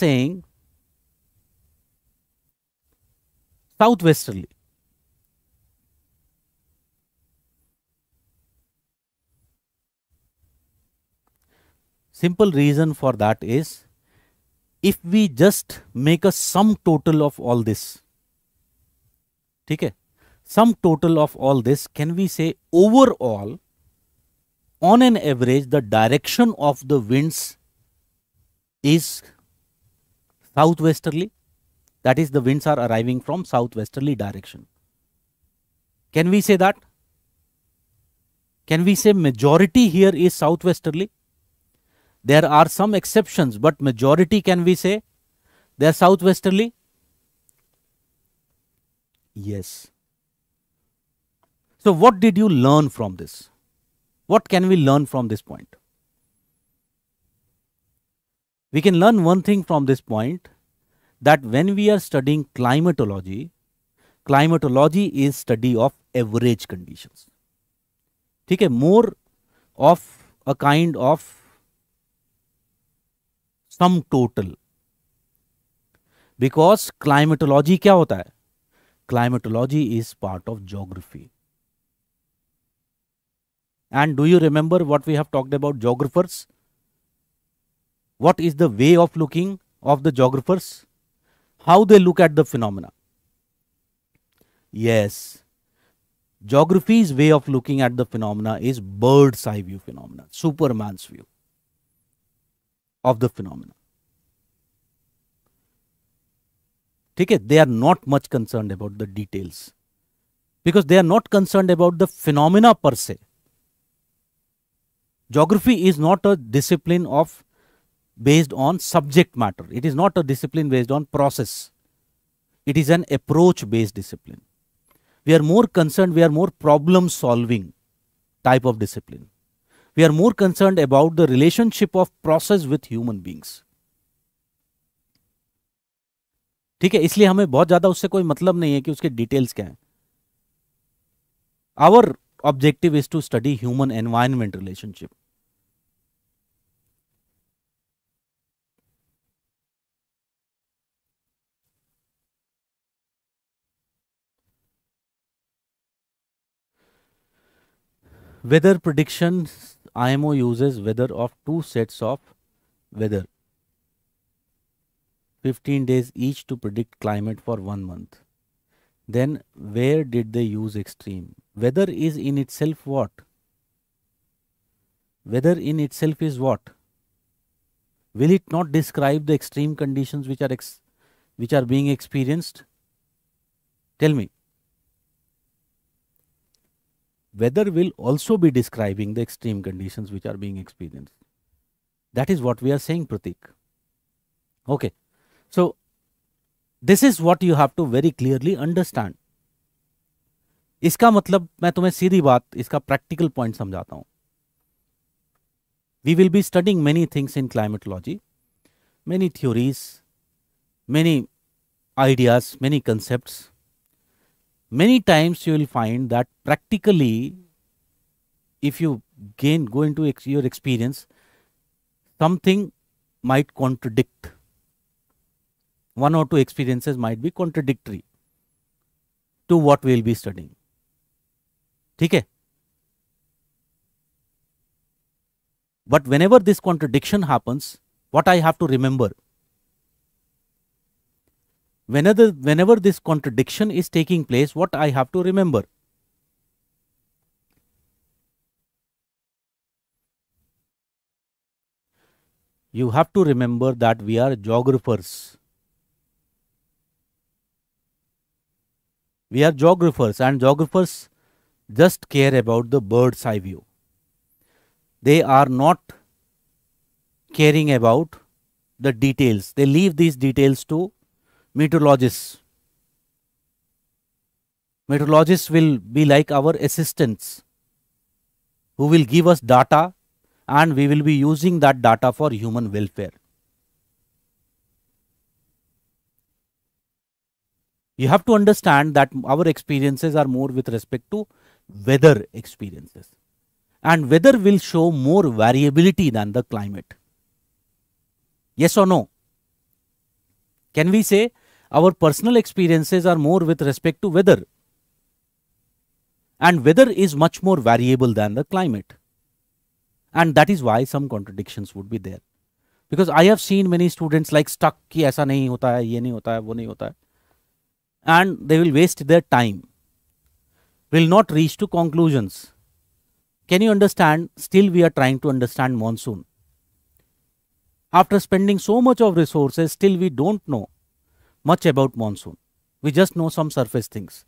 south westerly Simple reason for that is if we just make a sum total of all this, okay, sum total of all this, can we say overall, on an average, the direction of the winds is southwesterly. That is, the winds are arriving from southwesterly direction. Can we say that? Can we say majority here is southwesterly? There are some exceptions, but majority can we say they are southwesterly? Yes. So what did you learn from this? What can we learn from this point? We can learn one thing from this point that when we are studying climatology, climatology is study of average conditions. Okay, more of a kind of sum total because climatology क्या होता है climatology is part of and do you remember what we have talked about geographers what is the way of looking of the geographers how they look at the phenomena yes geography's way of looking at the phenomena is bird's eye view phenomena superman's view of the phenomena. Okay, they are not much concerned about the details because they are not concerned about the phenomena per se. Geography is not a discipline of based on subject matter. It is not a discipline based on process. It is an approach based discipline. We are more concerned, we are more problem solving type of discipline. We are more concerned about the relationship of process with human beings. ठीक है इसलिए हमें बहुत ज्यादा उससे कोई मतलब नहीं है कि उसके डिटेल्स क्या हैं our objective is to study human environment relationship Weather predictions, IMO uses weather of two sets of weather. 15 days each to predict climate for one month. Then where did they use extreme? Weather is in itself what? Weather in itself is what? Will it not describe the extreme conditions which are which are being experienced? Tell me weather will also be describing the extreme conditions which are being experienced. That is what we are saying, Pratik. Okay. So, this is what you have to very clearly understand. इसका मतलब मैं तुम्हें सीधी बात इसका practical point समझाता हूँ we will be studying many things in climatology many theories many ideas many concepts many times you will find that practically if you gain go into ex your experience something might contradict one or two experiences might be contradictory to what we will be studying Okay. but whenever this contradiction happens what i have to remember whenever whenever this contradiction is taking place what i have to remember you have to remember that we are geographers we are geographers and geographers just care about the bird's eye view they are not caring about the details they leave these details to meteorologists. Meteorologists will be like our assistants who will give us data and we will be using that data for human welfare. You have to understand that our experiences are more with respect to weather experiences and weather will show more variability than the climate. Yes or no? Can we say our personal experiences are more with respect to weather. And weather is much more variable than the climate. And that is why some contradictions would be there. Because I have seen many students like stuck ki aisa nahi hota hai, ye nahi hota hai, wo nahi hota hai. And they will waste their time. Will not reach to conclusions. Can you understand? Still we are trying to understand monsoon. After spending so much of resources, still we don't know much about monsoon. We just know some surface things.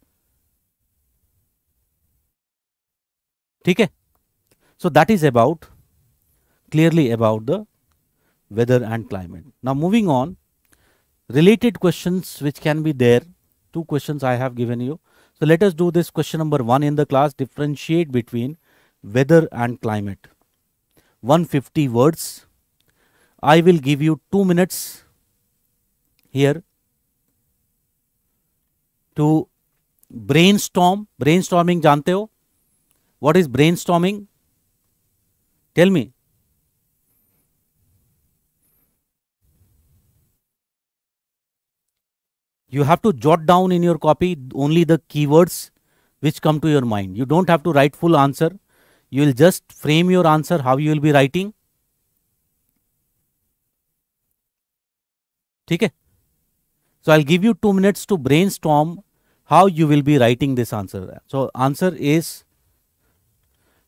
Okay? So that is about, clearly about the weather and climate. Now moving on, related questions which can be there. Two questions I have given you. So let us do this question number one in the class, differentiate between weather and climate. 150 words. I will give you two minutes here to brainstorm. Brainstorming जानते हो? What is brainstorming? Tell me. You have to jot down in your copy only the keywords which come to your mind. You don't have to write full answer. You will just frame your answer how you will be writing. ठीक है so i'll give you 2 minutes to brainstorm how you will be writing this answer. So answer is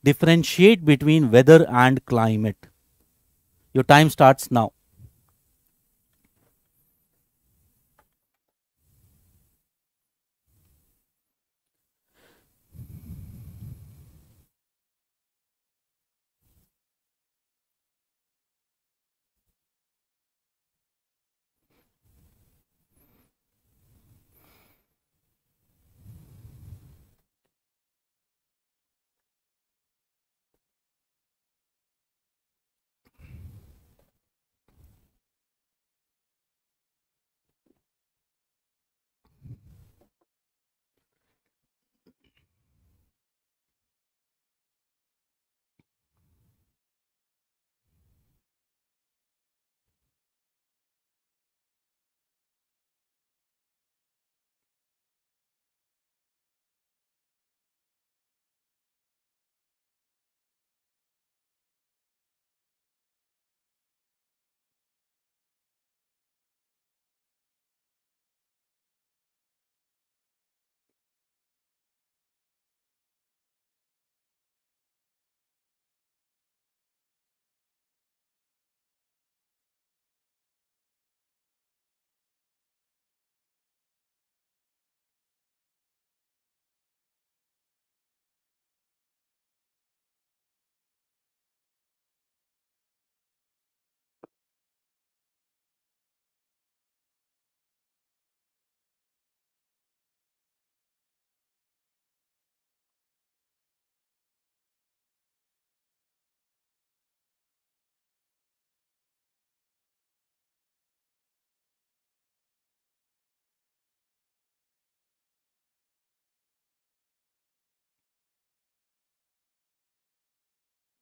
differentiate between weather and climate. Your time starts now.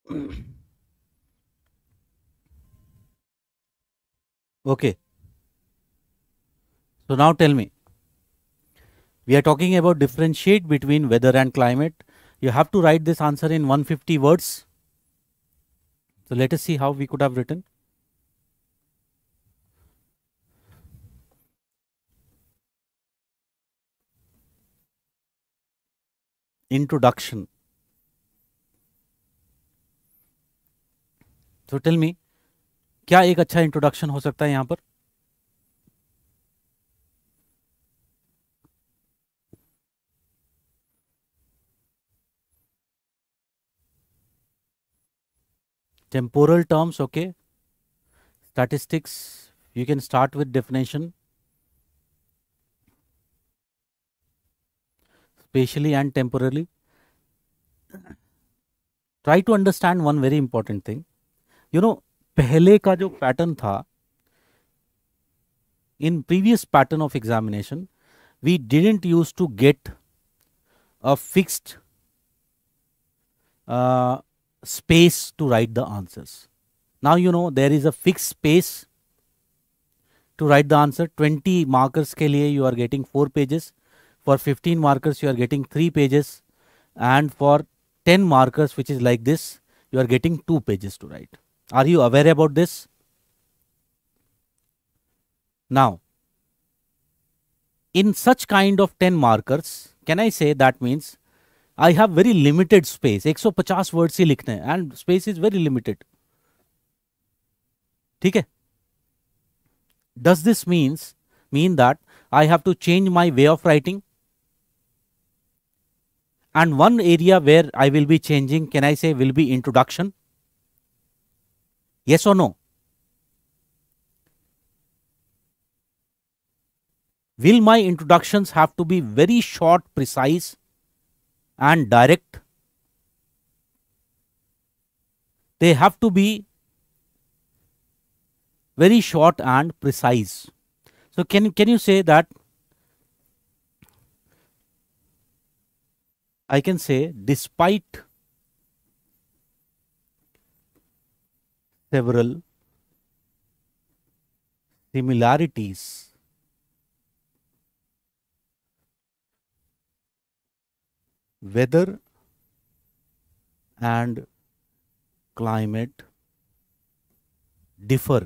okay. So now tell me, we are talking about differentiate between weather and climate. You have to write this answer in 150 words. So let us see how we could have written. Introduction तो tell me क्या एक अच्छा introduction हो सकता है यहाँ पर temporal terms okay statistics you can start with definition spatially and temporally try to understand one very important thing You know, in previous pattern of examination we didn't used to get a fixed uh, space to write the answers now you know there is a fixed space to write the answer 20 markers ke liye you are getting 4 pages for 15 markers you are getting 3 pages and for 10 markers which is like this you are getting 2 pages to write are you aware about this? Now, in such kind of 10 markers, can I say that means I have very limited space. 150 words ही लिखने and space is very limited. ठीक Does this means mean that I have to change my way of writing? And one area where I will be changing, can I say, will be introduction. Yes or no? Will my introductions have to be very short, precise and direct? They have to be very short and precise. So can, can you say that I can say despite several similarities weather and climate differ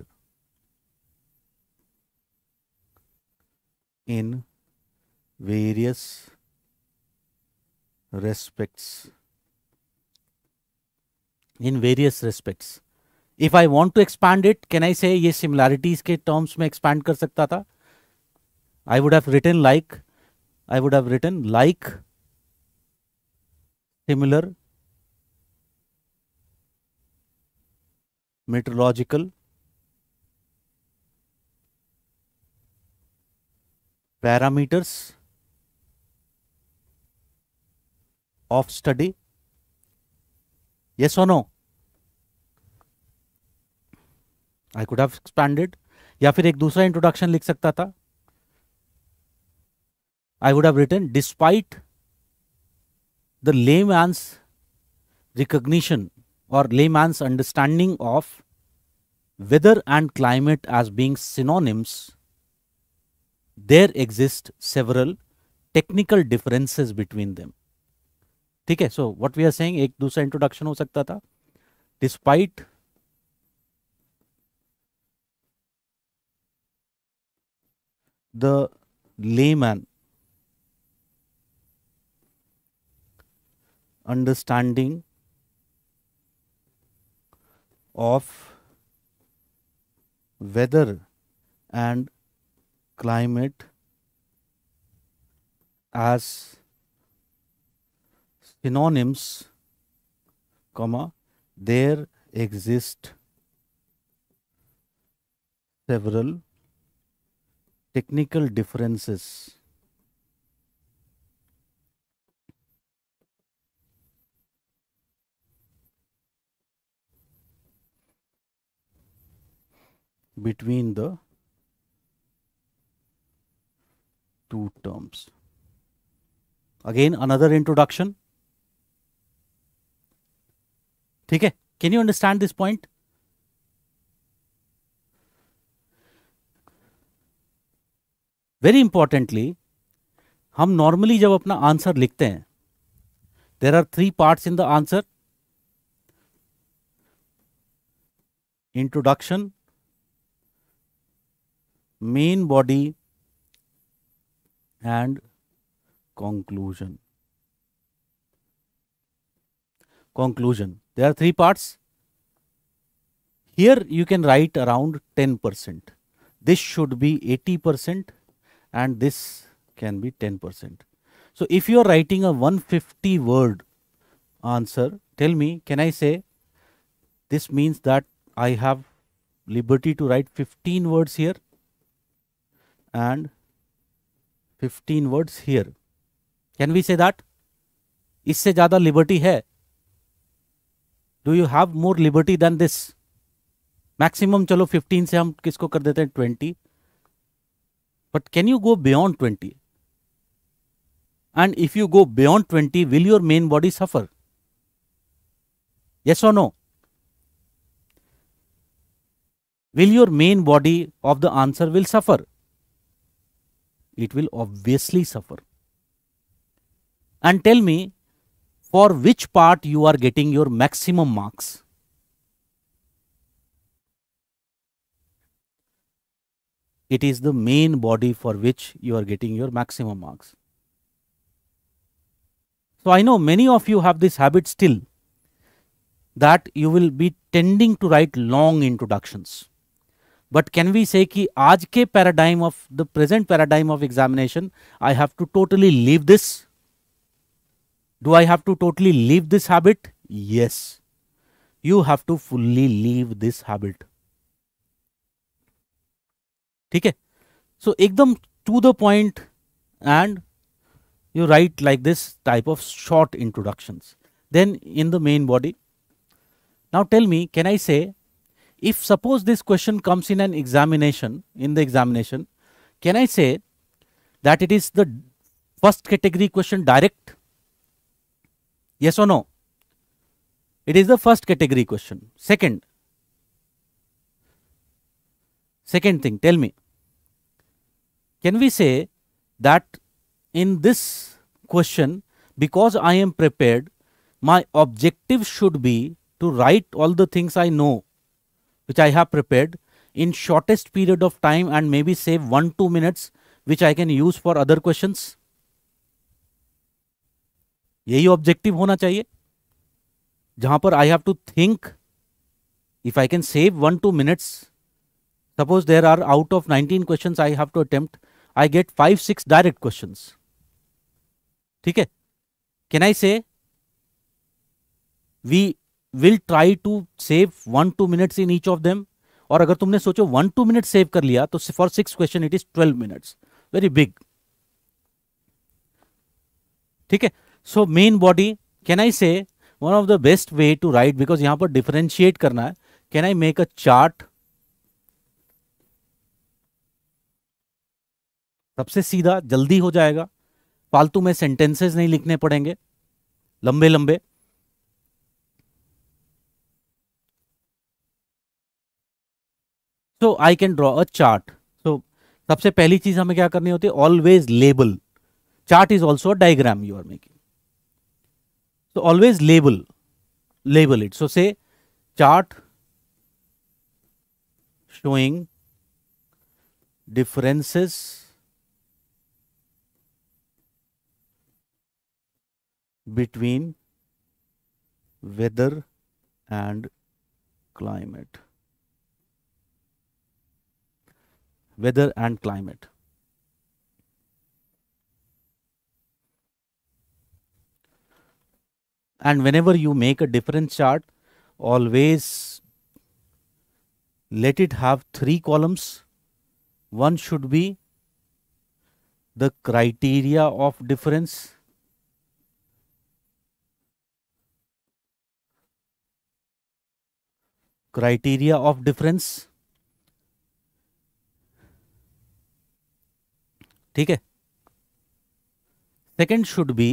in various respects in various respects if I want to expand it can I say ये similarities के terms में expand कर सकता था I would have written like I would have written like similar meteorological parameters of study yes or no I could have या फिर एक दूसरा इंट्रोडक्शन लिख सकता था आई वुड है written despite the layman's recognition और layman's understanding of weather and climate as being synonyms there exist several technical differences between them ठीक है so what we are saying एक दूसरा introduction हो सकता था despite the layman understanding of weather and climate as synonyms comma there exist several technical differences. between the two terms. Again, another introduction. Okay, can you understand this point? Very importantly हम normally जब अपना answer लिखते हैं there are three parts in the answer introduction main body and conclusion conclusion there are three parts here you can write around 10% this should be 80% and this can be 10%. So if you are writing a 150 word answer, tell me, can I say this means that I have liberty to write 15 words here and 15 words here. Can we say that? इससे ज़्यादा liberty है. Do you have more liberty than this? Maximum चलो 15 से हम किसको कर देते हैं 20 but can you go beyond 20? And if you go beyond 20, will your main body suffer? Yes or no? Will your main body of the answer will suffer? It will obviously suffer. And tell me for which part you are getting your maximum marks. it is the main body for which you are getting your maximum marks. So I know many of you have this habit still that you will be tending to write long introductions. But can we say ki aaj ke paradigm of the present paradigm of examination, I have to totally leave this? Do I have to totally leave this habit? Yes. You have to fully leave this habit. ठीक so सो एकदम to the point, and you write like this type of short introductions. Then in the main body, now tell me, can I say, if suppose this question comes in an examination, in the examination, can I say that it is the first category question direct? Yes or no? It is the first category question. Second, Second thing, tell me, can we say that in this question, because I am prepared, my objective should be to write all the things I know, which I have prepared, in shortest period of time and maybe save 1-2 minutes, which I can use for other questions? यही objective होना चाहिए जहां पर I have to think if I can save one two minutes suppose there are out of 19 questions i have to attempt i get 5 6 direct questions theek hai can i say we will try to save 1 2 minutes in each of them और अगर तुमने सोचो one two minute save कर लिया तो for six question it is twelve minutes very big ठीक है so main body can I say one of the best way to write because यहां पर डिफरेंशिएट करना है can I make a chart सबसे सीधा जल्दी हो जाएगा फालतू में सेंटेंसेस नहीं लिखने पड़ेंगे लंबे लंबे so I can draw a chart so सबसे पहली चीज हमें क्या करनी होती है always label chart is also diagram you are making so always label label it so say chart showing differences between weather and climate. Weather and climate. And whenever you make a difference chart, always let it have three columns. One should be the criteria of difference criteria of difference ठीक है second should be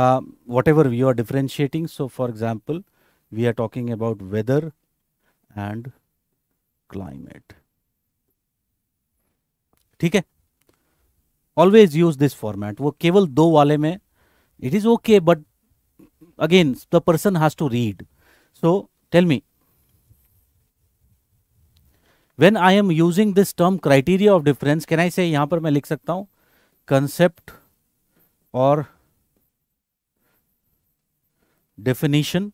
uh, whatever we are differentiating so for example we are talking about weather and climate ठीक है always use this format वो केवल दो वाले में it is okay but again the person has So tell me, when I am using this term criteria of difference, can I say yahan par main likh sakta hu concept or definition,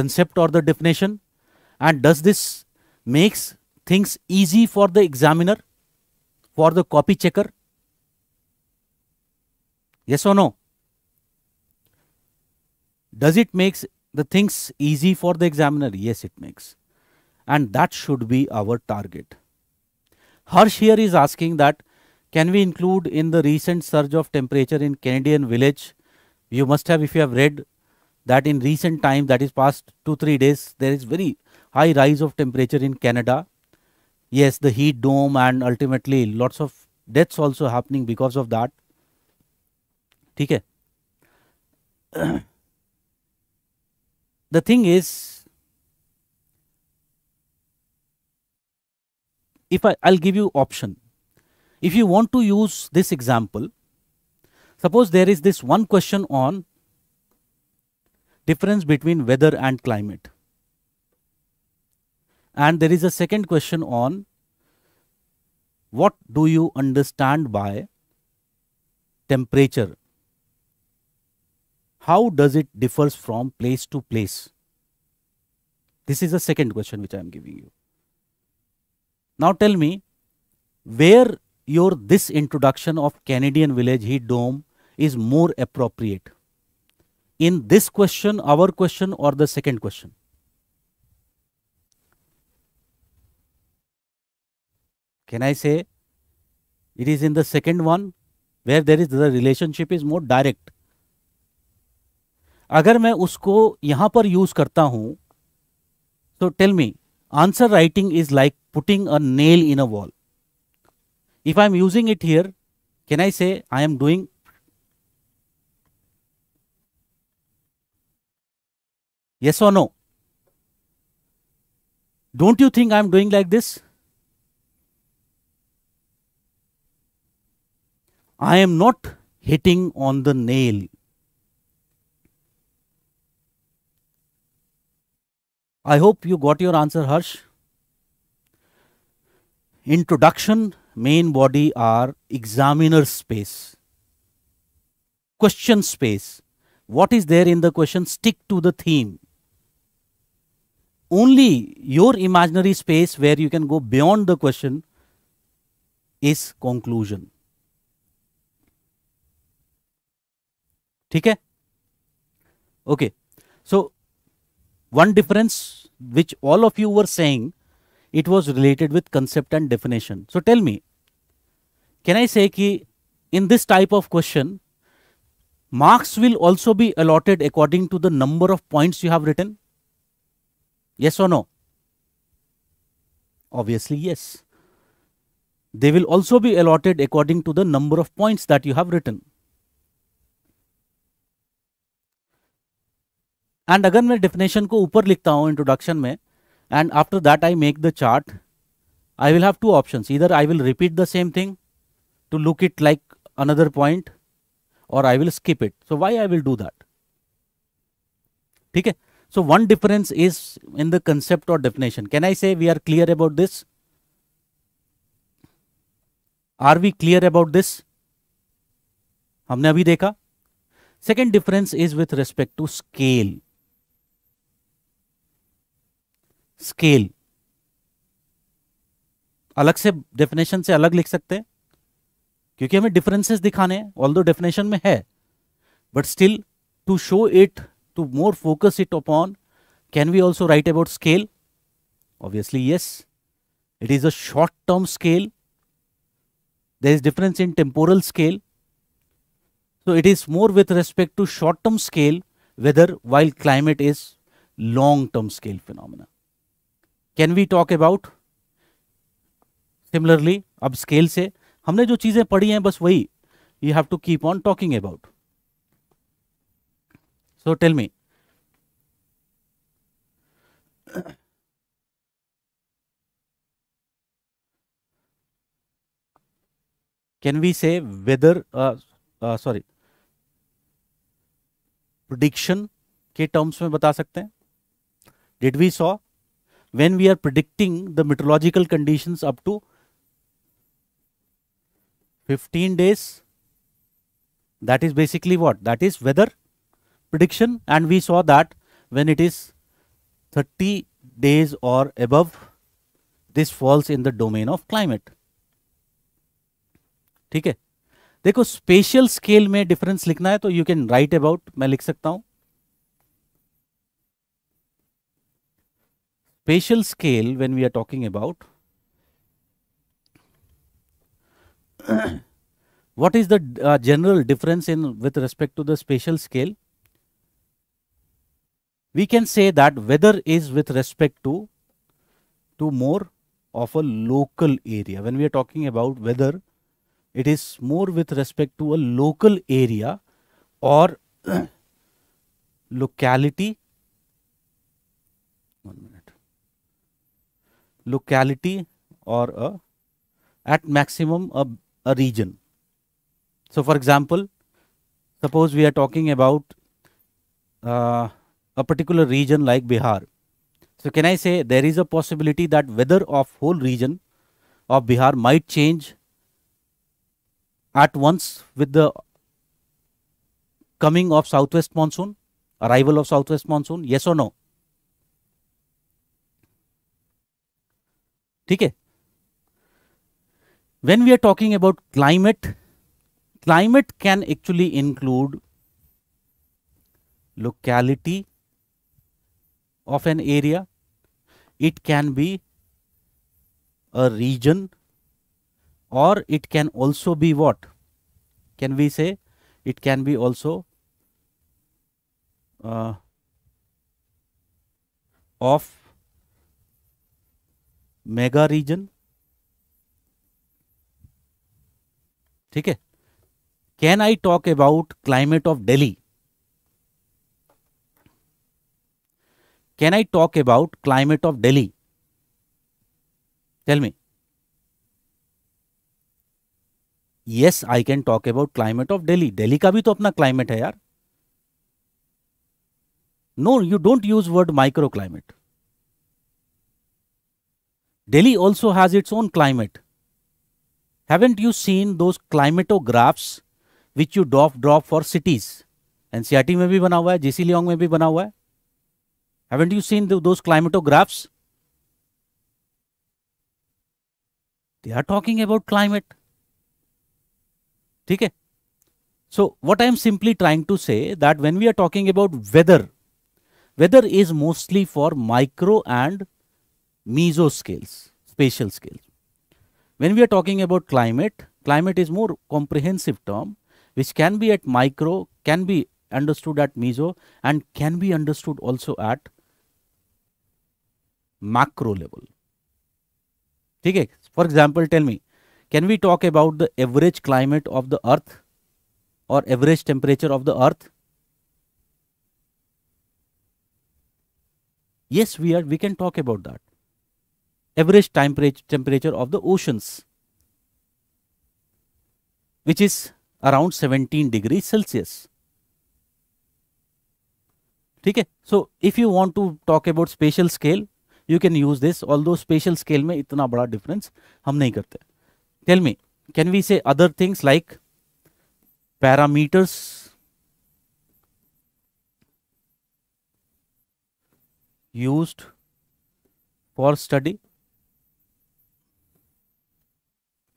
concept or the definition, and does this makes things easy for the examiner, for the copy checker? Yes or no? Does it makes the things easy for the examiner? Yes, it makes. And that should be our target. Harsh here is asking that can we include in the recent surge of temperature in Canadian village? You must have, if you have read that in recent time, that is past two, three days, there is very high rise of temperature in Canada. Yes, the heat dome and ultimately lots of deaths also happening because of that. ठीक है the thing is if I, i'll give you option if you want to use this example suppose there is this one question on difference between weather and climate and there is a second question on what do you understand by temperature how does it differs from place to place? This is the second question which I am giving you. Now tell me where your this introduction of Canadian village heat dome is more appropriate. In this question, our question or the second question? Can I say it is in the second one where there is the relationship is more direct अगर मैं उसको यहां पर use करता हूं तो tell me answer writing is like putting a nail in a wall if I am using it here can I say I am doing yes और no don't you think I am doing like this I am not hitting on the nail I hope you got your answer, Harsh. Introduction, main body are examiner space, question space. What is there in the question? Stick to the theme. Only your imaginary space where you can go beyond the question is conclusion. Okay. है okay so one which all of you were saying, it was related with concept and definition. So tell me, can I say ki in this type of question, marks will also be allotted according to the number of points you have written? Yes or no? Obviously, yes. They will also be allotted according to the number of points that you have written. And अगर मैं definition को ऊपर लिखता हूँ introduction में and after that I make the chart I will have two option इधर I will repeat the same thing to look it like another point और I will skip it so why I will do that ठीक है so one difference is in the concept और definition can I say we are clear about this are we clear about this हमने अभी देखा second difference is with respect to scale scale अलग से definition से अलग लिख सकते हैं क्योंकि हमें डिफरेंसेस दिखाने हैं ऑल दो डेफिनेशन में है but still to show it to more focus it upon can we also write about scale obviously yes it is a short term scale there is difference in temporal scale so it is more with respect to short term scale weather while climate is long term scale phenomena can we talk about similarly अब scale से हमने जो चीज़ें पढ़ी हैं बस वही you have to keep on talking about so tell me can we say weather sorry prediction के टर्म्स में बता सकते हैं did we saw when we are predicting the meteorological conditions up to 15 days that is basically what that is weather prediction and we saw that when it is 30 days or above this falls in the domain of climate ठीक है देखो special scale में difference लिखना है तो you can write about मैं लिख सकता हूं spatial scale when we are talking about what is the uh, general difference in with respect to the spatial scale we can say that weather is with respect to to more of a local area when we are talking about weather it is more with respect to a local area or locality locality or a, at maximum a, a region. So, for example, suppose we are talking about uh, a particular region like Bihar. So, can I say there is a possibility that weather of whole region of Bihar might change at once with the coming of southwest monsoon, arrival of southwest monsoon, yes or no? ठीक है when we are talking about climate climate can actually include locality of an area it can be a region or it can also be what can we say it can be also uh, of mega region ठीक है can I talk about climate of Delhi can I talk about climate of Delhi tell me yes I can talk about climate of Delhi Delhi का भी तो अपना climate है यार no you don't use word micro climate Delhi also has its own climate. Haven't you seen those climatographs which you drop drop for cities? NCERT में भी बना हुआ है जेसी लियोंग में भी बना हुआ है haven't you seen those climatographs they are talking about climate ठीक है so what i am simply trying to say that when we are talking about weather weather is mostly for micro and mesoscales, spatial scale. When we are talking about climate, climate is more comprehensive term which can be at micro, can be understood at meso and can be understood also at macro level. Okay? For example, tell me, can we talk about the average climate of the earth or average temperature of the earth? Yes, we are. We can talk about that average temperature of the oceans which is around 17 degrees Celsius. So, if you want to talk about spatial scale, you can use this, although spatial scale mein itna bada difference hum nahi karte. Tell me, can we say other things like parameters, used for study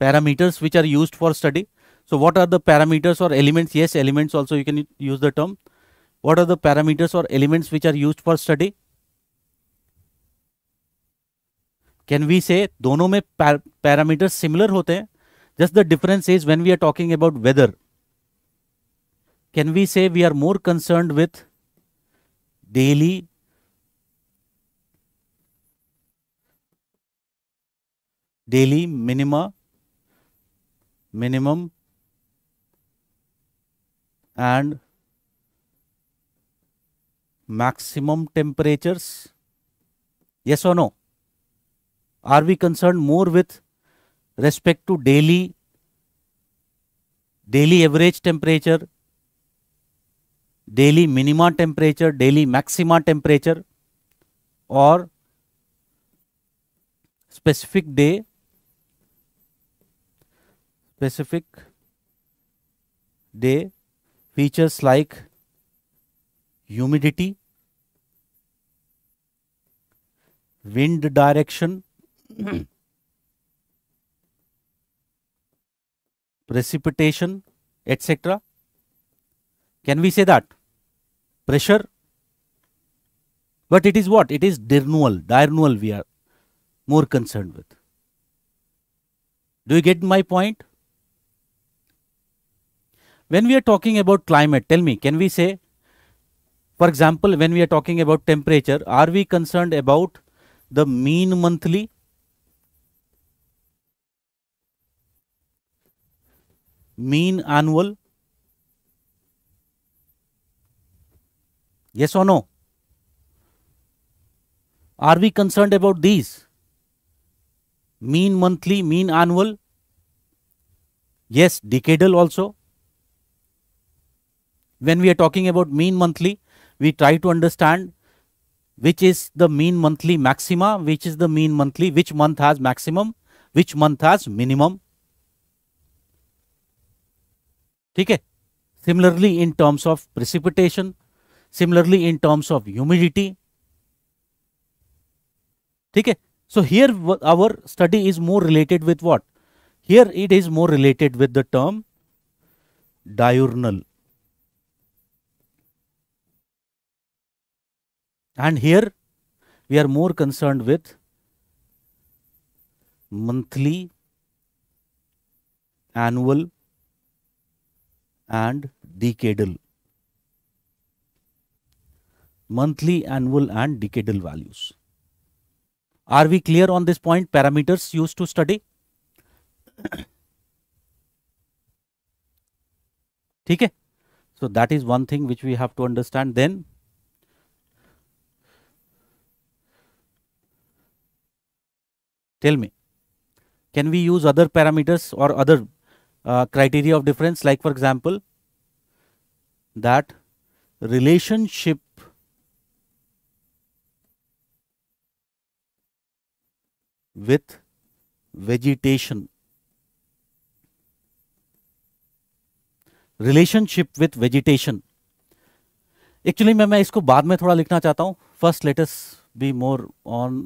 parameters which are used for study. So what are the parameters or elements? Yes, elements also you can use the term. What are the parameters or elements which are used for study? Can we say दोनों में parameters similar hote Just the difference is when we are talking about weather. Can we say we are more concerned with daily daily minima minimum and maximum temperatures? Yes or no? Are we concerned more with respect to daily daily average temperature, daily minima temperature, daily maxima temperature or specific day specific day features like humidity wind direction precipitation etc can we say that pressure but it is what it is diurnal diurnal we are more concerned with do you get my point when we are talking about climate, tell me, can we say, for example, when we are talking about temperature, are we concerned about the mean monthly? mean annual yes or no are we concerned about these mean monthly mean annual yes decadal also when we are talking about mean monthly, we try to understand which is the mean monthly maxima, which is the mean monthly, which month has maximum, which month has minimum. Okay. Similarly, in terms of precipitation, similarly in terms of humidity. Okay. So here our study is more related with what? Here it is more related with the term diurnal. And here we are more concerned with monthly, annual, and decadal. Monthly, annual, and decadal values. Are we clear on this point? Parameters used to study? ठीक so that is one thing which we have to understand then Tell me, can we use other parameters or other uh, criteria of difference like for example that relationship with vegetation relationship with vegetation actually मैं मैं इसको बाद में थोड़ा लिखना चाहता first let us be more on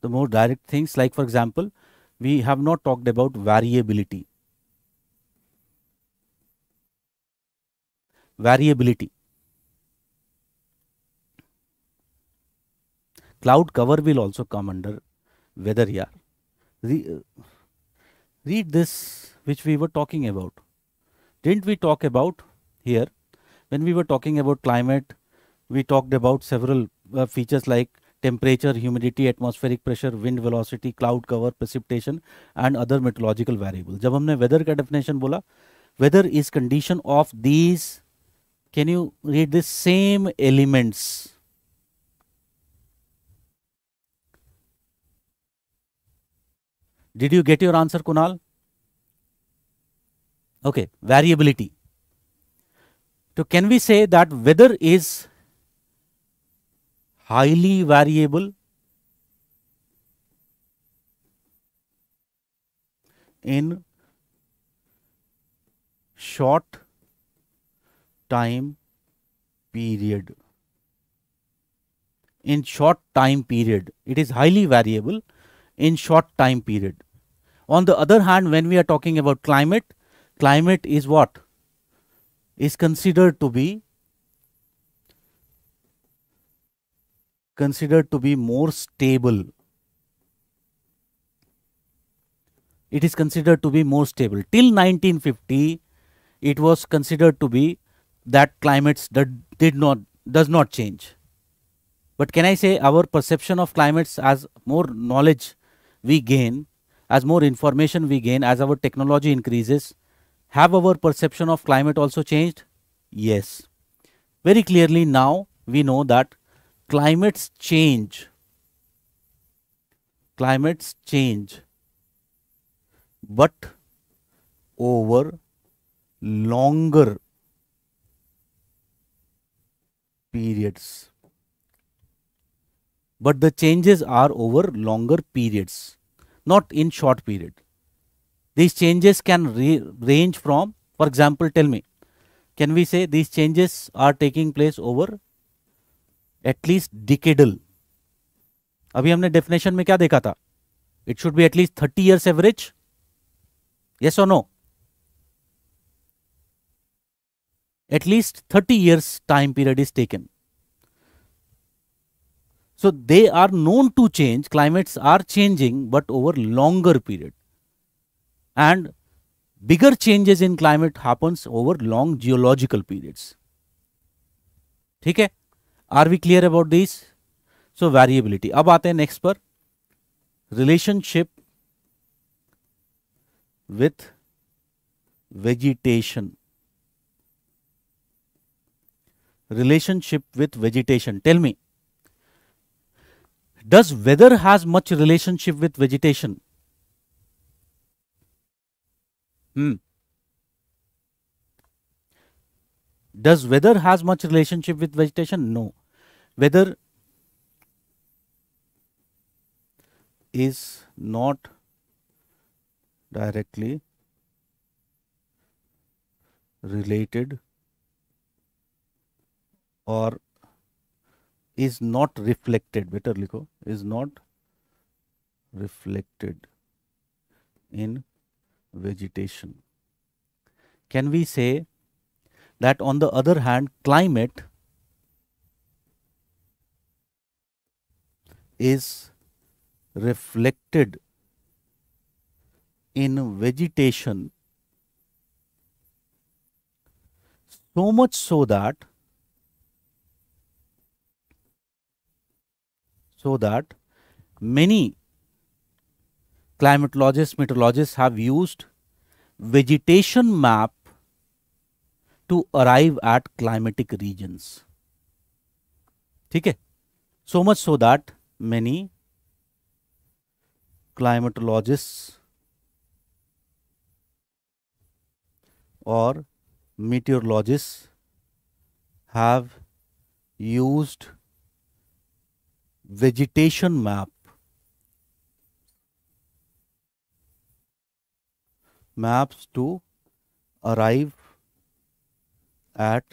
the more direct things like for example we have not talked about variability variability cloud cover will also come under weather here. Re uh, read this which we were talking about didn't we talk about here when we were talking about climate we talked about several uh, features like temperature, humidity, atmospheric pressure, wind velocity, cloud cover, precipitation and other meteorological variables. जब हमने weather का definition बोला weather is condition of these can you read this same elements did you get your answer kunal okay variability so can we say that weather is highly variable in short time period in short time period it is highly variable in short time period on the other hand when we are talking about climate climate is what is considered to be considered to be more stable. It is considered to be more stable. Till 1950, it was considered to be that climates that did not does not change. But can I say our perception of climates as more knowledge we gain, as more information we gain, as our technology increases, have our perception of climate also changed? Yes. Very clearly now we know that climates change climates change but over longer periods but the changes are over longer periods not in short period these changes can range from for example tell me can we say these changes are taking place over at least decadal अभी हमने definition में क्या देखा था it should be at least thirty years average yes और no at least thirty years time period is taken so they are known to change climates are changing but over longer period and bigger changes in climate happens over long geological periods ठीक है are we clear about this So variability. अब आते हैं next पर relationship with vegetation relationship with vegetation tell me does weather has much relationship with vegetation hmm does weather has much relationship with vegetation no whether is not directly related or is not reflected better likho is not reflected in vegetation can we say that on the other hand climate is reflected in vegetation so much so that so that many climatologists meteorologists have used vegetation map to arrive at climatic regions so much so that many climatologists or meteorologists have used vegetation map maps to arrive at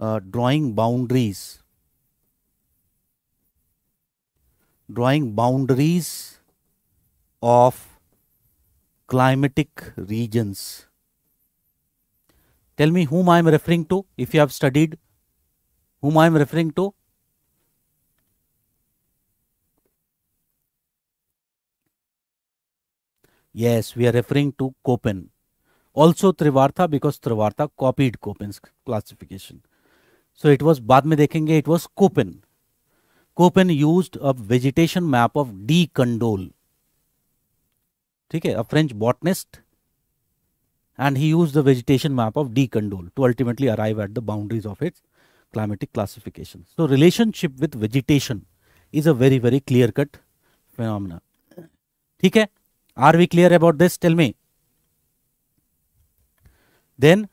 uh, drawing boundaries drawing boundaries of climatic regions. Tell me whom I am referring to if you have studied whom I am referring to. Yes, we are referring to copen Also Trivartha because Trivartha copied copen's classification. So it was बाद में dekhenge it was copen Koppen used a vegetation map of de Candolle ठीक है a French botanist and he used the vegetation map of Decondole to ultimately arrive at the boundaries of its climatic classification. So relationship with vegetation is a very very clear cut phenomena. ठीक are we clear about this? Tell me. Then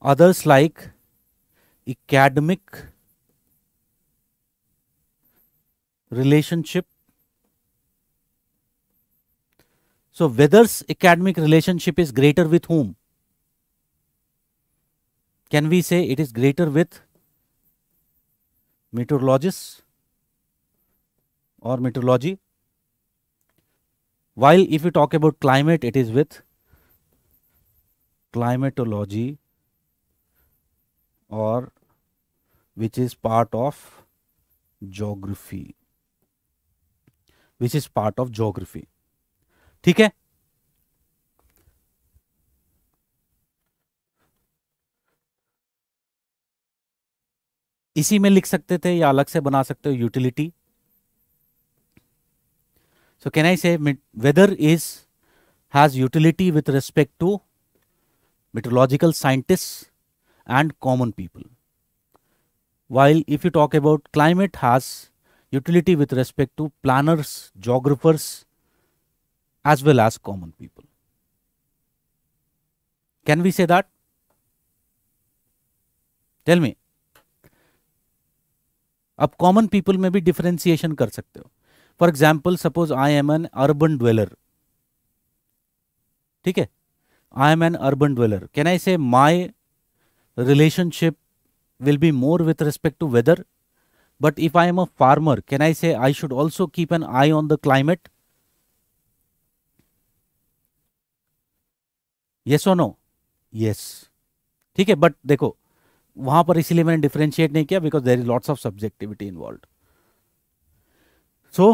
others like academic relationship. So, whether's academic relationship is greater with whom? Can we say it is greater with meteorologists or meteorology? While if we talk about climate, it is with climatology or which is part of geography which is part of geography ठीक है इसी में लिख सकते थे या अलग से बना सकते हो utility so can I say weather is has utility with respect to meteorological scientist and common people While if you talk about climate has utility with respect to planners, geographers, as well as common people. Can we say that? Tell me. आप common people में भी differentiation कर सकते हो for example suppose I am an urban dweller ठीक है I am an urban dweller can I say my relationship will be more with respect to weather. But if I am a farmer, can I say I should also keep an eye on the climate? Yes or no? Yes. ठीक है but देखो वहां पर इसीलिए मैंने differentiate नहीं किया because there is lots of subjectivity involve so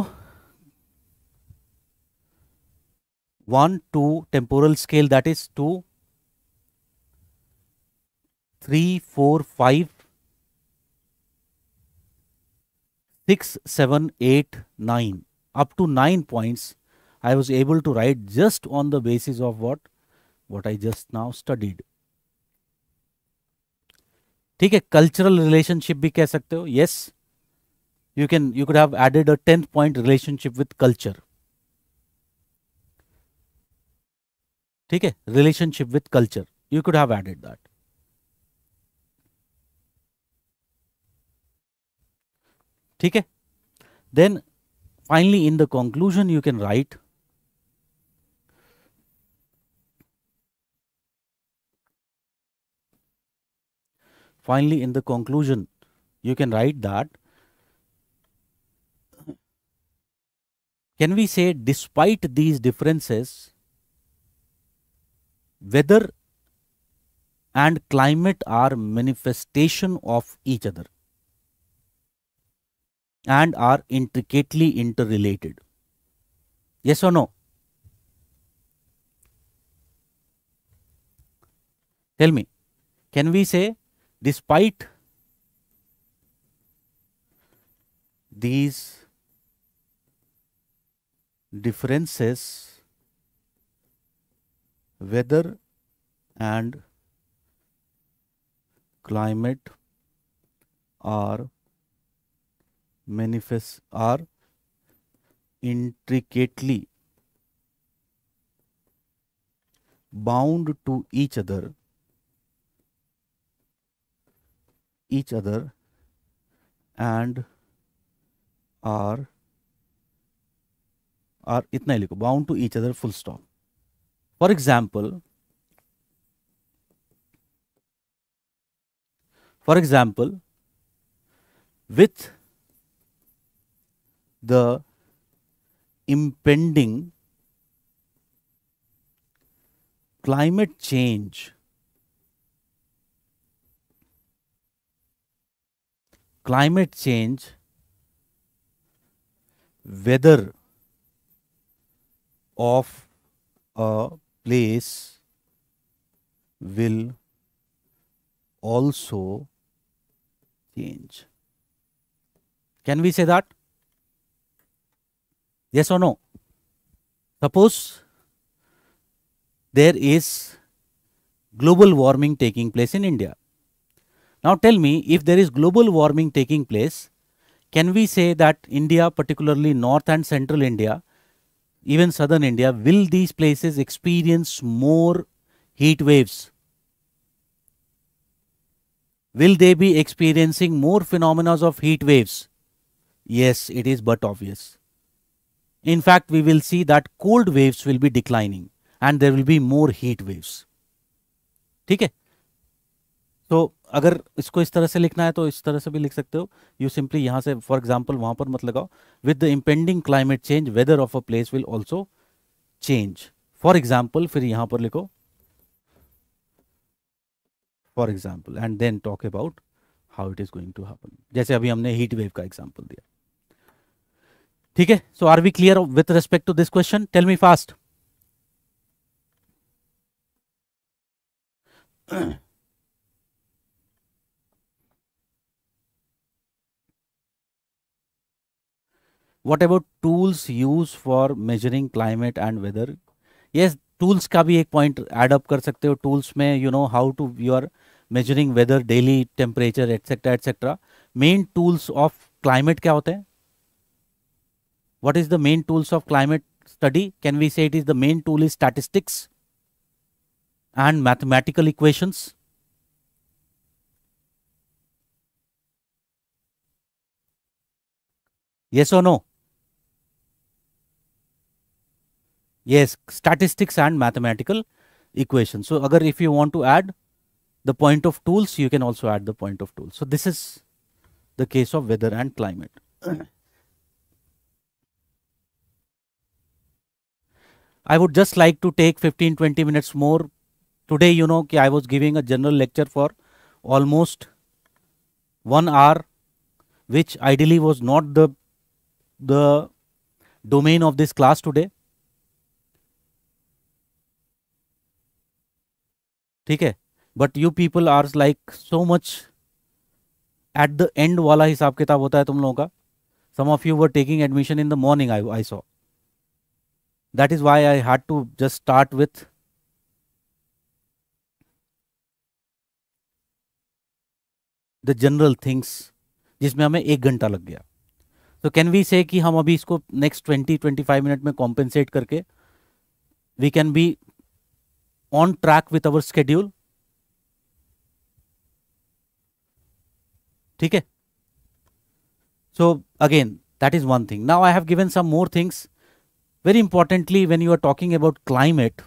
one, two, temporal scale that is two, three, four, five, 6, up to 9 points, I was able to write just on the basis of what, what I just now studied. Take a cultural relationship, bhi keh sakte yes, you can, you could have added a 10th point relationship with culture. Take a relationship with culture, you could have added that. ठीक then finally in the conclusion you can write finally in the conclusion you can write that can we say despite these differences weather and climate are manifestation of each other and are intricately interrelated. Yes or no? Tell me, can we say despite these differences, weather and climate are manifest are intricately bound to each other each other and are are इतना ही लिखो bound to each other full stop for example for example with the impending climate change climate change weather of a place will also change. Can we say that? Yes or no? Suppose there is global warming taking place in India. Now tell me, if there is global warming taking place, can we say that India, particularly north and central India, even southern India, will these places experience more heat waves? Will they be experiencing more phenomena of heat waves? Yes, it is but obvious. In fact, we will see that cold waves will be declining and there will be more heat waves. ठीक है तो अगर इसको इस तरह से लिखना है तो इस तरह से भी लिख सकते हो यू सिंपली यहाँ से फॉर एग्जाम्पल वहाँ पर मत लगाओ with the impending climate change weather of a place will also change for example फिर यहाँ पर लिखो for example and then talk about how it is going to happen जैसे अभी हमने हीट वेव का एग्जाम्पल दिया ठीक है so are we clear with respect to this question tell me fast what about tools use for measuring climate and weather ये tools का भी एक पॉइंट एडअप कर सकते हो टूल्स में you know how to you are measuring weather daily temperature etcetera etcetera main tools of climate क्या होते हैं What is the main tools of climate study? Can we say it is the main tool is statistics and mathematical equations? Yes or no? Yes, statistics and mathematical equations. So, agar if you want to add the point of tools, you can also add the point of tools. So, this is the case of weather and climate. I would just like to take 15 20 minutes more. Today, you know, I was giving a general lecture for almost one hour, which ideally was not the, the domain of this class today. Okay, but you people are like so much at the end. End वाला हिसाब किताब होता है तुम लोगों का some of you were taking admission in the morning I that is why I had to just start with the general things जिसमें हमें एक घंटा लग गया तो कैन वी से कि हम अभी इसको next twenty twenty five minute में कॉम्पेंसेट करके we can be on track with our schedule ठीक है so again that is one thing now I have given some more things very importantly, when you are talking about climate,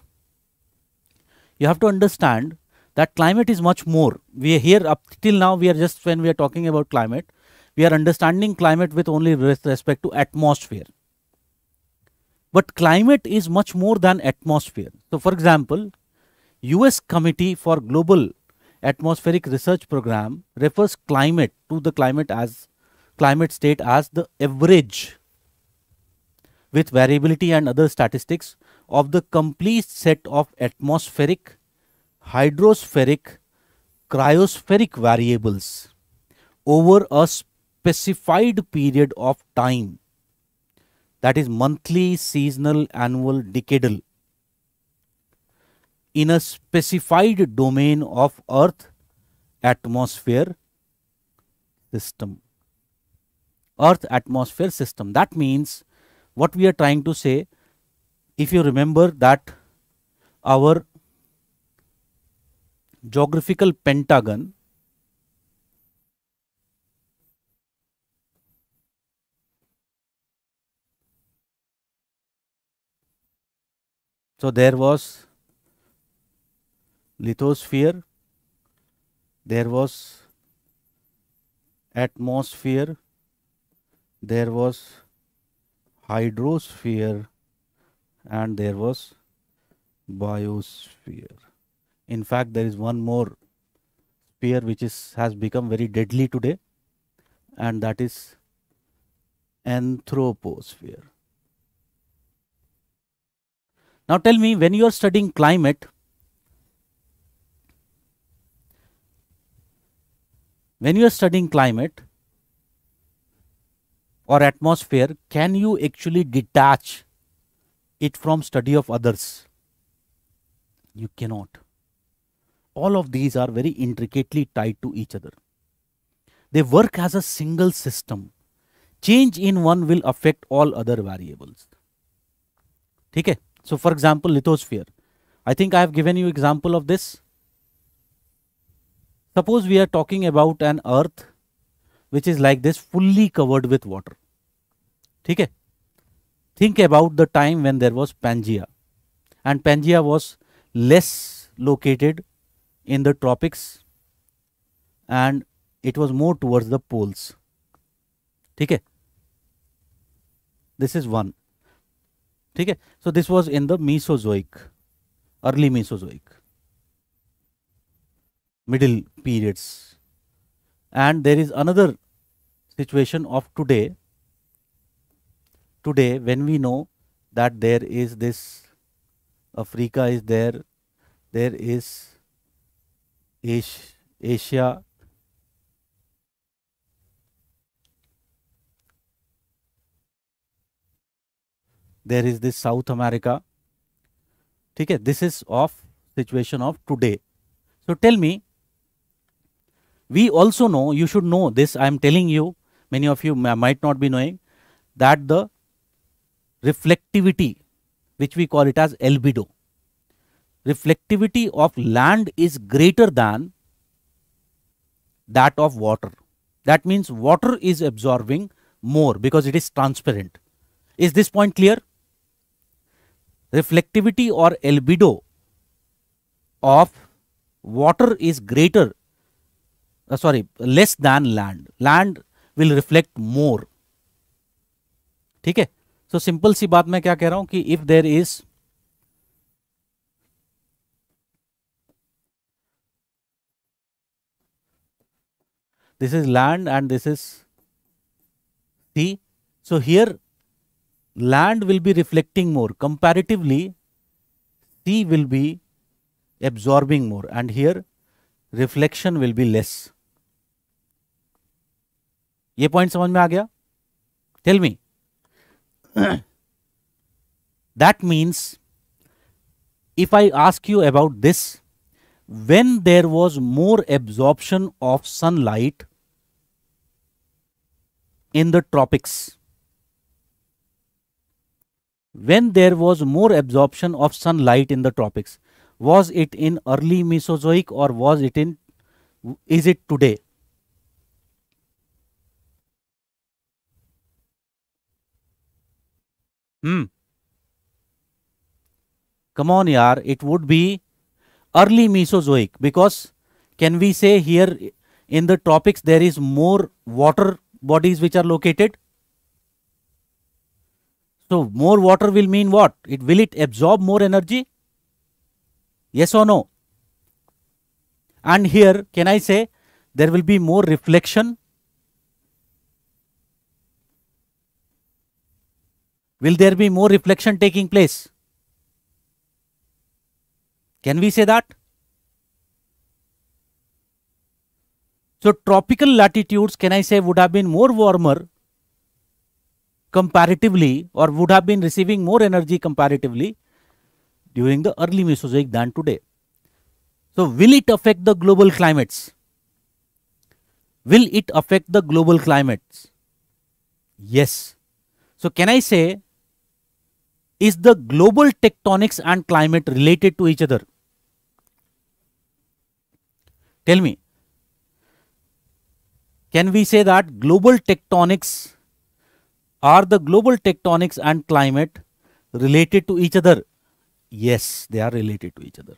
you have to understand that climate is much more. We are here up till now, we are just when we are talking about climate, we are understanding climate with only with respect to atmosphere. But climate is much more than atmosphere. So, for example, US Committee for Global Atmospheric Research Program refers climate to the climate as climate state as the average with variability and other statistics of the complete set of atmospheric, hydrospheric, cryospheric variables over a specified period of time that is monthly, seasonal, annual, decadal in a specified domain of earth atmosphere system earth atmosphere system that means what we are trying to say if you remember that our geographical pentagon so there was lithosphere there was atmosphere there was hydrosphere and there was biosphere in fact there is one more sphere which is has become very deadly today and that is anthroposphere now tell me when you are studying climate when you are studying climate or atmosphere can you actually detach it from study of others you cannot all of these are very intricately tied to each other they work as a single system change in one will affect all other variables okay so for example lithosphere i think i have given you example of this suppose we are talking about an earth which is like this fully covered with water ठीक think about the time when there was Pangea and Pangea was less located in the tropics and it was more towards the poles. Okay. This is one. Okay. So this was in the Mesozoic, early Mesozoic, middle periods. And there is another situation of today today when we know that there is this Africa is there, there is Asia, there is this South America. Okay, this is of situation of today. So tell me, we also know, you should know this, I am telling you, many of you might not be knowing, that the reflectivity which we call it as albedo. Reflectivity of land is greater than that of water. That means water is absorbing more because it is transparent. Is this point clear? Reflectivity or albedo of water is greater, uh, sorry, less than land. Land will reflect more. ठीक है so simple सी बात मैं क्या कह रहा हूं कि if there is this is land and this is sea so here land will be reflecting more comparatively sea will be absorbing more and here reflection will be less ये point समझ में आ गया tell me that means if I ask you about this, when there was more absorption of sunlight in the tropics, when there was more absorption of sunlight in the tropics, was it in early Mesozoic or was it in, is it today? Hmm. Come on, yaar. It would be early Mesozoic because can we say here in the tropics there is more water bodies which are located? So more water will mean what? It will it absorb more energy? Yes or no? And here can I say there will be more reflection Will there be more reflection taking place? Can we say that? So tropical latitudes, can I say, would have been more warmer comparatively or would have been receiving more energy comparatively during the early Mesozoic than today. So will it affect the global climates? Will it affect the global climates? Yes. So can I say is the global tectonics and climate related to each other? Tell me, can we say that global tectonics are the global tectonics and climate related to each other? Yes, they are related to each other.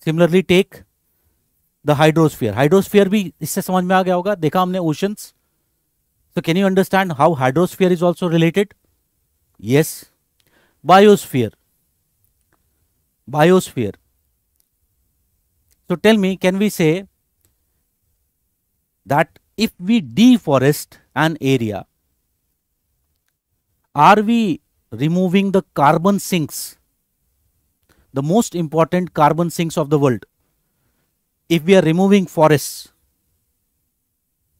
Similarly, take the hydrosphere. Hydrosphere hydrosphere hydrosphere भी इससे समझ में आ गया होगा देखा हमने oceans. So can you understand how hydrosphere is also related? Yes, biosphere. Biosphere. So tell me, can we say that if we deforest an area, are we removing the carbon sinks, the most important carbon sinks of the world? If we are removing forests,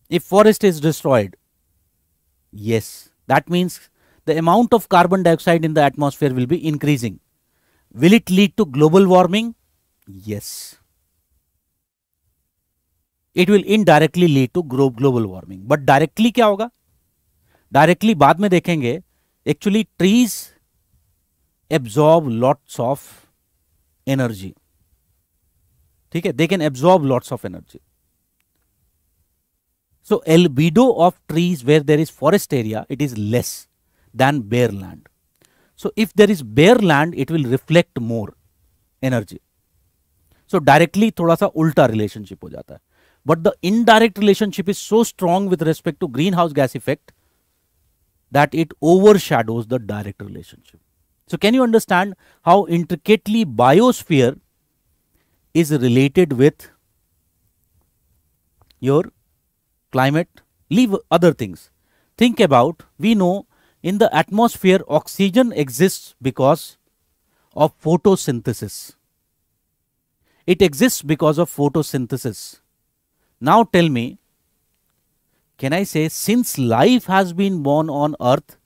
if forest is destroyed, yes, that means the amount of carbon dioxide in the atmosphere will be increasing. Will it lead to global warming? Yes. It will indirectly lead to global warming. But directly क्या होगा Directly बाद में देखेंगे actually trees absorb lots of energy. ठीक they can absorb lots of energy. So albedo of trees where there is forest area it is less than bare land. So if there is bare land, it will reflect more energy. So directly थोड़ा सा उल्टा relationship हो जाता है But the indirect relationship is so strong with respect to greenhouse gas effect that it overshadows the direct relationship. So can you understand how intricately biosphere is related with your climate? Leave other things. Think about, we know in the atmosphere, oxygen exists because of photosynthesis. It exists because of photosynthesis. Now tell me, can I say, since life has been born on earth,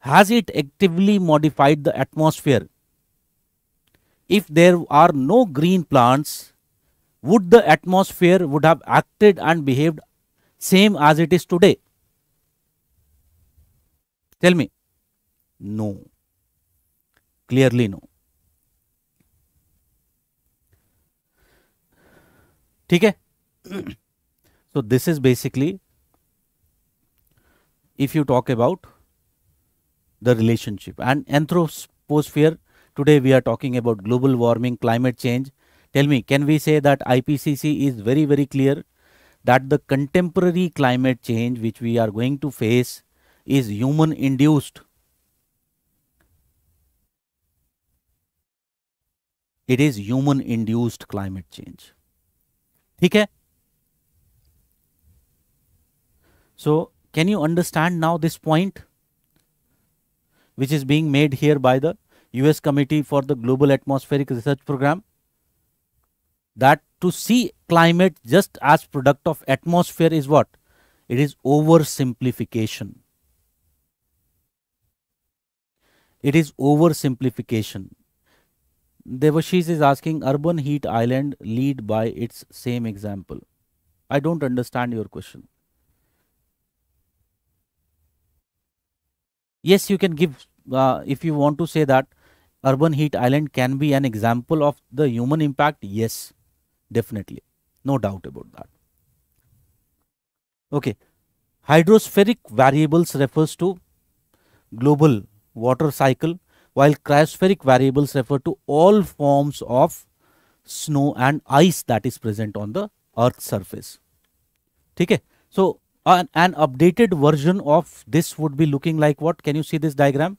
has it actively modified the atmosphere? If there are no green plants, would the atmosphere would have acted and behaved same as it is today? Tell me. No. Clearly, no. ठीक है so this is basically if you talk about the relationship and anthroposphere today we are talking about global warming climate change tell me can we say that ipcc is very very clear that the contemporary climate change which we are going to face is human induced. It is human induced climate change. ठीक So, can you understand now this point which is being made here by the US Committee for the Global Atmospheric Research Program? That to see climate just as product of atmosphere is what? It is oversimplification. It is oversimplification. Devashish is asking urban heat island lead by its same example. I don't understand your question. Yes, you can give, uh, if you want to say that urban heat island can be an example of the human impact, yes, definitely. No doubt about that. Okay. Hydrospheric variables refers to global water cycle while cryospheric variables refer to all forms of snow and ice that is present on the earth's surface okay so an, an updated version of this would be looking like what can you see this diagram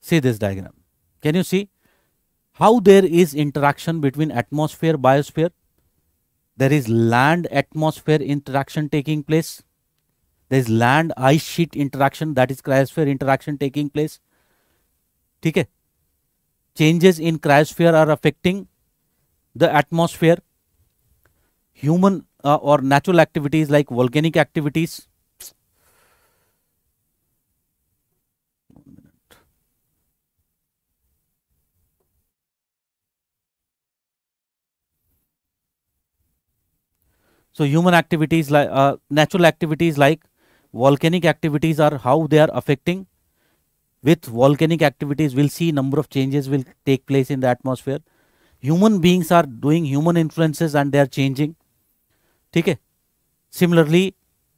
see this diagram can you see how there is interaction between atmosphere biosphere there is land atmosphere interaction taking place there is land ice sheet interaction that is cryosphere interaction taking place ठीक changes in cryosphere are affecting the atmosphere human uh, or natural activities like volcanic activities So human activities like uh, natural activities like volcanic activities are how they are affecting. With volcanic activities, we'll see number of changes will take place in the atmosphere. Human beings are doing human influences and they are changing. Okay. Similarly,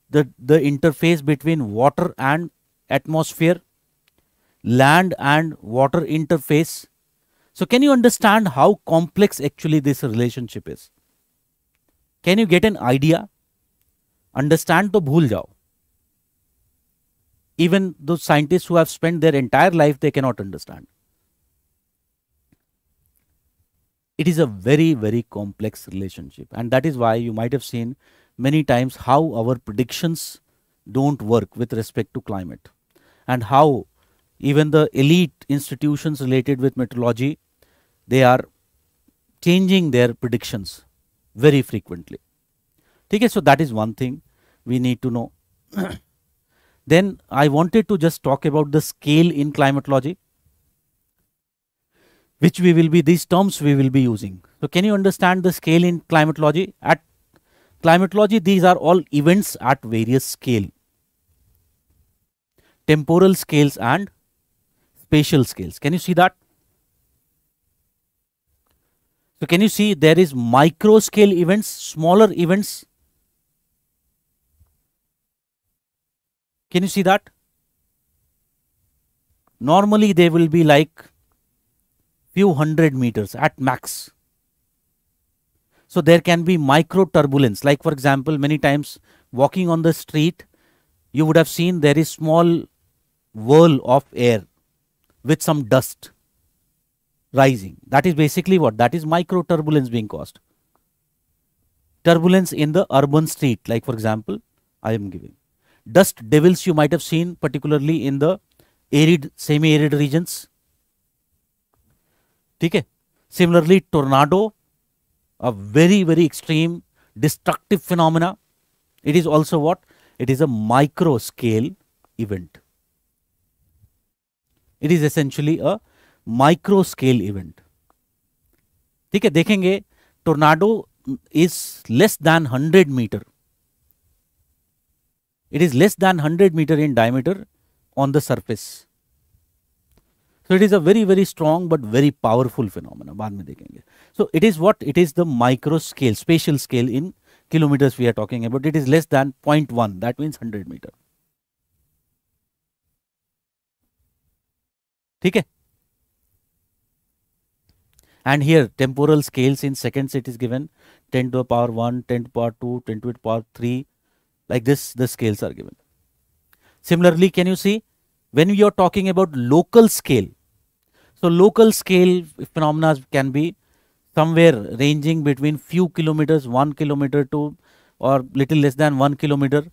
the, the interface between water and atmosphere, land and water interface. So can you understand how complex actually this relationship is? Can you get an idea? Understand, तो भूल even those scientists who have spent their entire life they cannot understand it is a very very complex relationship and that is why you might have seen many times how our predictions don't work with respect to climate and how even the elite institutions related with meteorology they are changing their predictions very frequently. Okay, so that is one thing we need to know. then I wanted to just talk about the scale in climatology, which we will be, these terms we will be using. So can you understand the scale in climatology? At climatology, these are all events at various scale, temporal scales and spatial scales. Can you see that? So can you see there is micro scale events, smaller events? Can you see that? Normally they will be like few hundred meters at max. So there can be micro turbulence. Like for example, many times walking on the street, you would have seen there is small whirl of air with some dust rising. That is basically what? That is micro turbulence being caused. Turbulence in the urban street, like for example, I am giving. Dust devils you might have seen, particularly in the arid, semi-arid regions. Okay? Similarly, tornado, a very, very extreme destructive phenomena. It is also what? It is a micro scale event. It is essentially a micro scale event ठीक है देखेंगे tornado is less than hundred metre it is less than hundred metre in diameter on the surface so it is a very very strong but very powerful phenomena बाद में देखेंगे so it is what it is the micro scale spatial scale in kilometres we are talking है but it is less than point one that means hundred metre ठीक है And here temporal scales in seconds it is given 10 to the power 1, 10 to the power 2, 10 to the power 3. Like this, the scales are given. Similarly, can you see when we are talking about local scale? So local scale phenomena can be somewhere ranging between few kilometers, 1 kilometer to or little less than 1 kilometer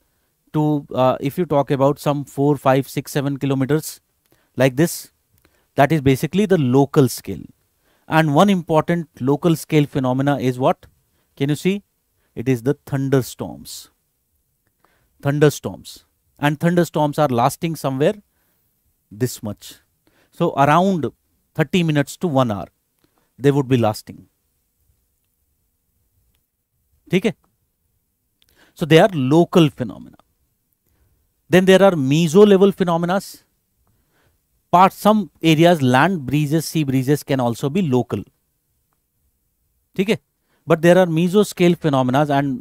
to uh, if you talk about some 4, 5, 6, 7 kilometers like this. That is basically the local scale. And one important local scale phenomena is what? Can you see? It is the thunderstorms. Thunderstorms. And thunderstorms are lasting somewhere this much. So around 30 minutes to 1 hour, they would be lasting. ठीक So they are local phenomena. Then there are meso level phenomena some areas land areas, sea breezes can also be local ठीक है but there are meso scale phenomenas and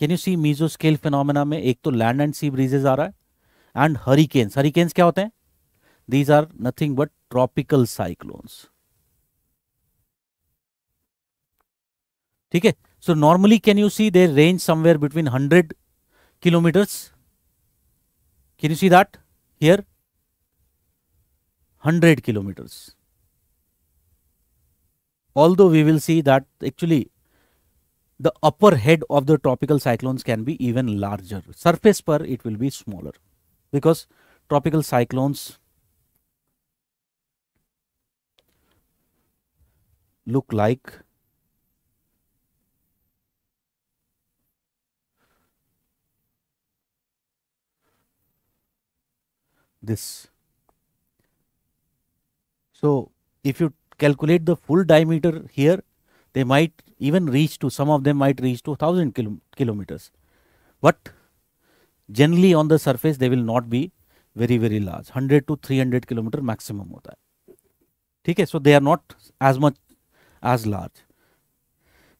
can you see meso scale phenomena में एक तो land and sea breezes आ रहा है and hurricanes hurricanes क्या होते हैं these are nothing but tropical cyclones ठीक है so normally can you see they range somewhere between hundred kilometres can you see that here 100 kilometers. Although we will see that actually the upper head of the tropical cyclones can be even larger. Surface per it will be smaller because tropical cyclones look like this so if you calculate the full diameter here, they might even reach to, some of them might reach to 1000 kilo kilometers. But generally on the surface, they will not be very, very large. 100 to 300 kilometer maximum hota hai. Okay, so they are not as much as large.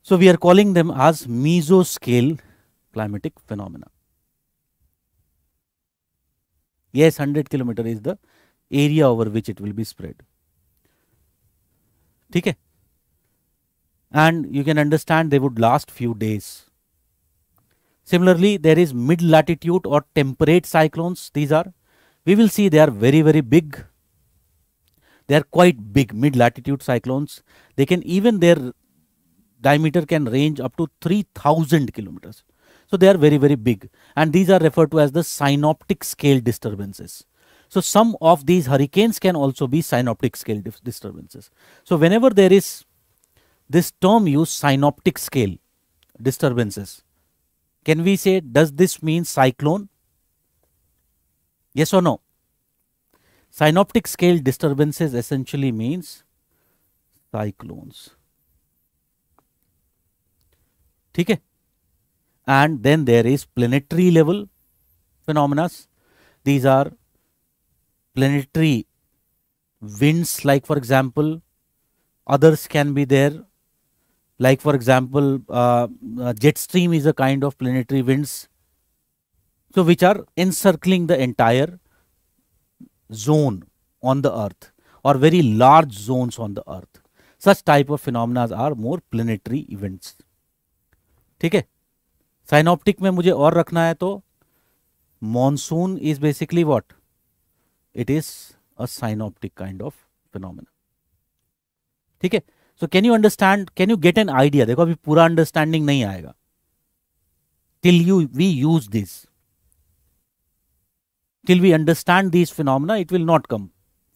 So we are calling them as mesoscale climatic phenomena. Yes, 100 kilometer is the area over which it will be spread. ठीक and you can understand they would last few days. Similarly, there is mid-latitude or temperate cyclones. These are, we will see they are very, very big. They are quite big mid-latitude cyclones. They can even their diameter can range up to 3000 kilometers. So they are very, very big. And these are referred to as the synoptic scale disturbances. So some of these hurricanes can also be synoptic scale disturbances. So whenever there is this term used synoptic scale disturbances, can we say does this mean cyclone? Yes or no? Synoptic scale disturbances essentially means cyclones. Okay, and then there is planetary level phenomena. These are planetary winds like for example others can be there like for example uh, uh, jet stream is a kind of planetary winds so which are encircling the entire zone on the earth or very large zones on the earth such type of phenomena are more planetary events ठीक है synoptic में मुझे और रखना है तो monsoon is basically what. Is a synoptic kind of phenomena ठीक है so can you understand can you get an idea देखो अभी पूरा अंडरस्टैंडिंग नहीं आएगा till you we use this till we understand this phenomena it will not come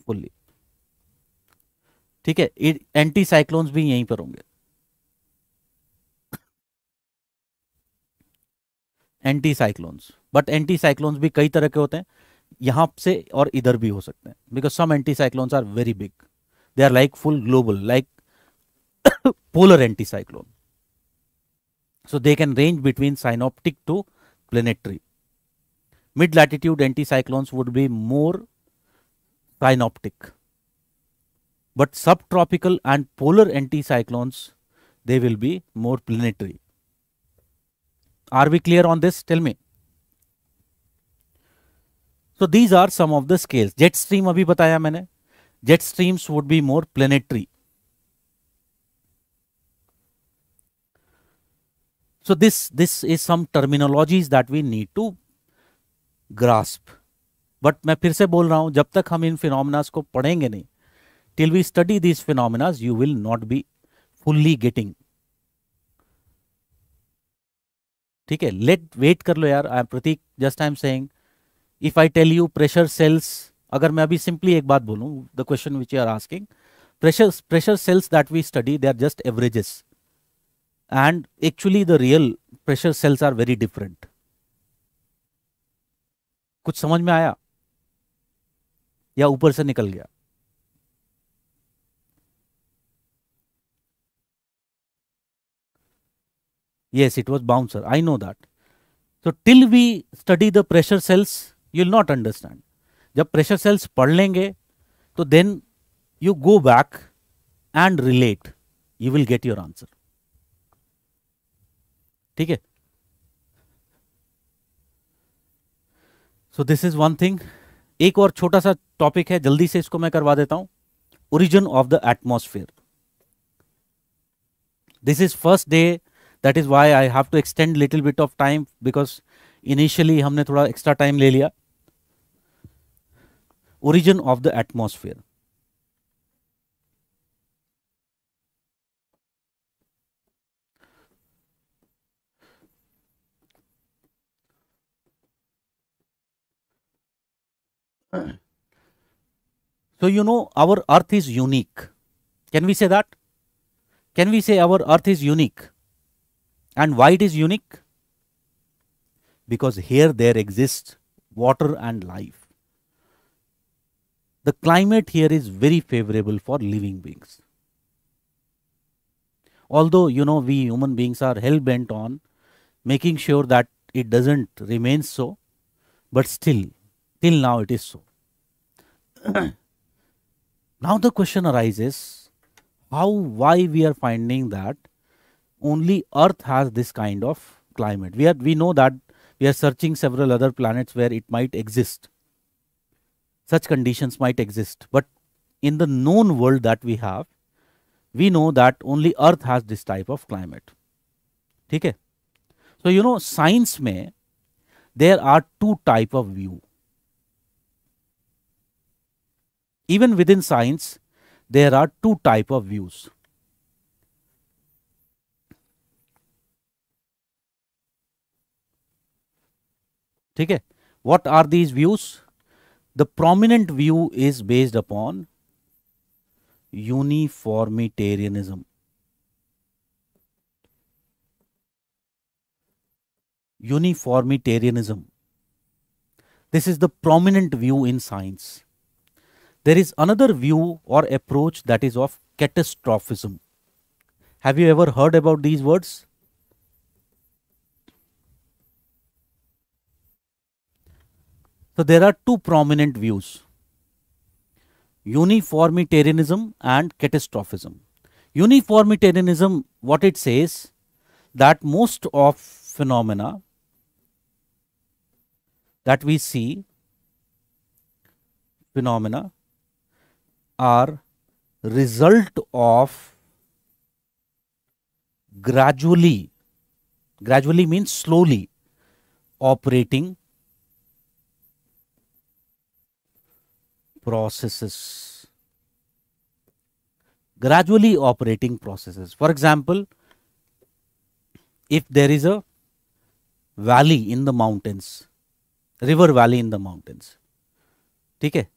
fully ठीक है anti cyclones भी यहीं पर होंगे anti cyclones but anti cyclones भी कई तरह के होते हैं यहाँ or और इधर भी हो सकते हैं because some anti cyclones are very big they are like polar anticyclone. So they can range between synoptic to planetary. Mid-latitude anticyclones would be more synoptic. But subtropical and polar anticyclones, they will be more planetary. Are we clear on this? Tell me. So these are some of the scales jet stream अभी बताया मैंने jet streams would be more planetary so this this is some terminologies that we need to grasp but मैं फिर से बोल रहा हूं जब तक हम इन फिनोमिनाज को पढ़ेंगे नहीं till we study this phenomenas you will not be fully getting ठीक है लेट वेट कर लो यार I am Prateek just I am saying if i tell you pressure cells agar main abhi simply ek baat bolu the question which you are asking pressure cells that we study they are just averages and actually the real pressure cells are very different kuch samajh mein aaya ya upar se yes it was bouncer i know that so till we study the pressure cells you will not understand जब pressure cells पढ़ लेंगे तो then you go back and relate you will get your answer ठीक है so this is one thing एक और छोटा सा टॉपिक है जल्दी से इसको मैं करवा देता हूं origin of the atmosphere this is first day that is why I have to extend little bit of time because initially हमने थोड़ा एक्स्ट्रा टाइम ले लिया origin of the atmosphere. So, you know our earth is unique. Can we say that? Can we say our earth is unique? And why it is unique? Because here there exists water and life the climate here is very favorable for living beings. Although, you know, we human beings are hell bent on making sure that it doesn't remain so, but still, till now it is so. now the question arises how, why we are finding that only Earth has this kind of climate. We, are, we know that we are searching several other planets where it might exist such conditions might exist but in the known world that we have we know that only earth has this type of climate ठीक है So you know, science में there are two type of view. even within science there are two type of views ठीक है what are these views the prominent view is based upon uniformitarianism. Uniformitarianism. This is the prominent view in science. There is another view or approach that is of catastrophism. Have you ever heard about these words? So there are two prominent views, uniformitarianism and catastrophism. Uniformitarianism, what it says that most of phenomena that we see, phenomena are result of gradually, gradually means slowly operating processes, gradually operating processes. For example, if there is a valley in the mountains, river valley in the mountains, okay,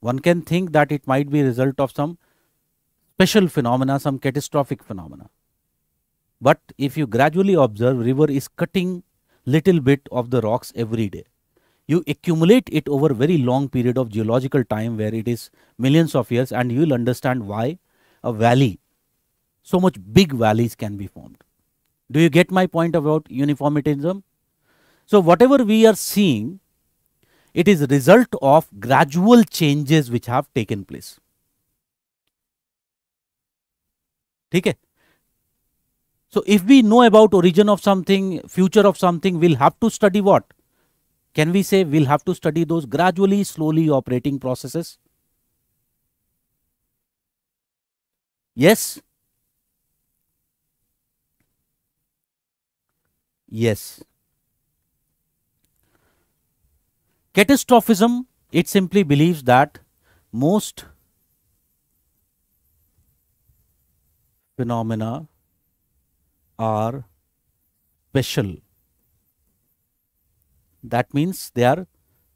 one can think that it might be a result of some special phenomena, some catastrophic phenomena. But if you gradually observe, river is cutting little bit of the rocks every day you accumulate it over very long period of geological time where it is millions of years and you will understand why a valley, so much big valleys can be formed. Do you get my point about uniformitarianism? So whatever we are seeing, it is result of gradual changes which have taken place. Okay. so if we know about origin of something future of something we'll have to study what can we say we'll have to study those gradually, slowly operating processes? Yes. Yes. Catastrophism, it simply believes that most phenomena are special that means they are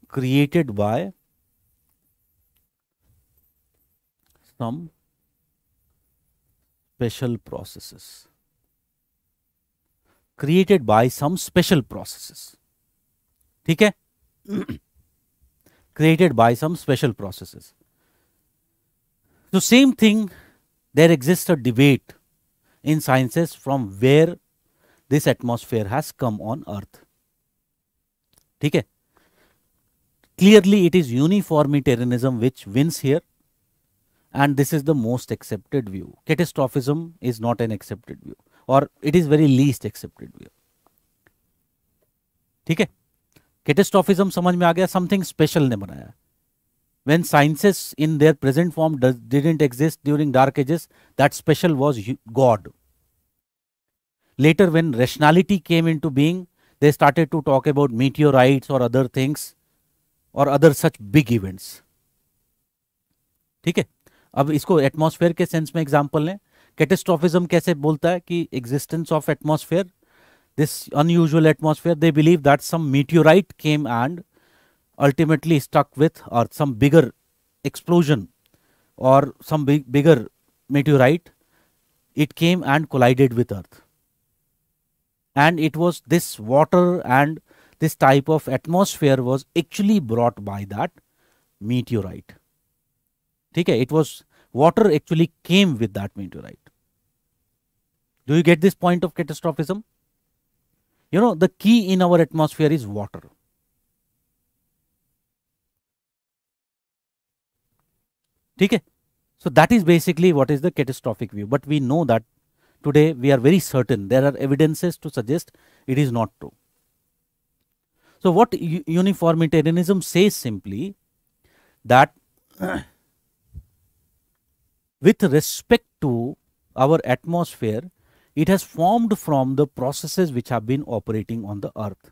created by some special processes created by some special processes ठीक created by some special processes so same thing there exists a debate in sciences from where this atmosphere has come on earth ठीक है clearly it is uniformitarianism which wins here and this is the most accepted view catastrophism is not an accepted view or it is very least accepted view ठीक है कैटेस्ट्रॉफिज्म समझ में आ गया something special ने when sciences in their present form didn't exist during dark ages that special was god later when rationality came into being they started to talk about meteorites or other things or other such big events. ठीक है अब इसको atmosphere के sense में example लें कैटेस्ट्रॉफिज्म कैसे बोलता है कि existence of atmosphere this unusual atmosphere they believe that some meteorite came and ultimately stuck with or some bigger explosion or some big, bigger meteorite it came and collided with earth and it was this water and this type of atmosphere was actually brought by that meteorite okay it was water actually came with that meteorite do you get this point of catastrophism you know the key in our atmosphere is water okay so that is basically what is the catastrophic view but we know that Today, we are very certain there are evidences to suggest it is not true. So, what uniformitarianism says simply that with respect to our atmosphere, it has formed from the processes which have been operating on the earth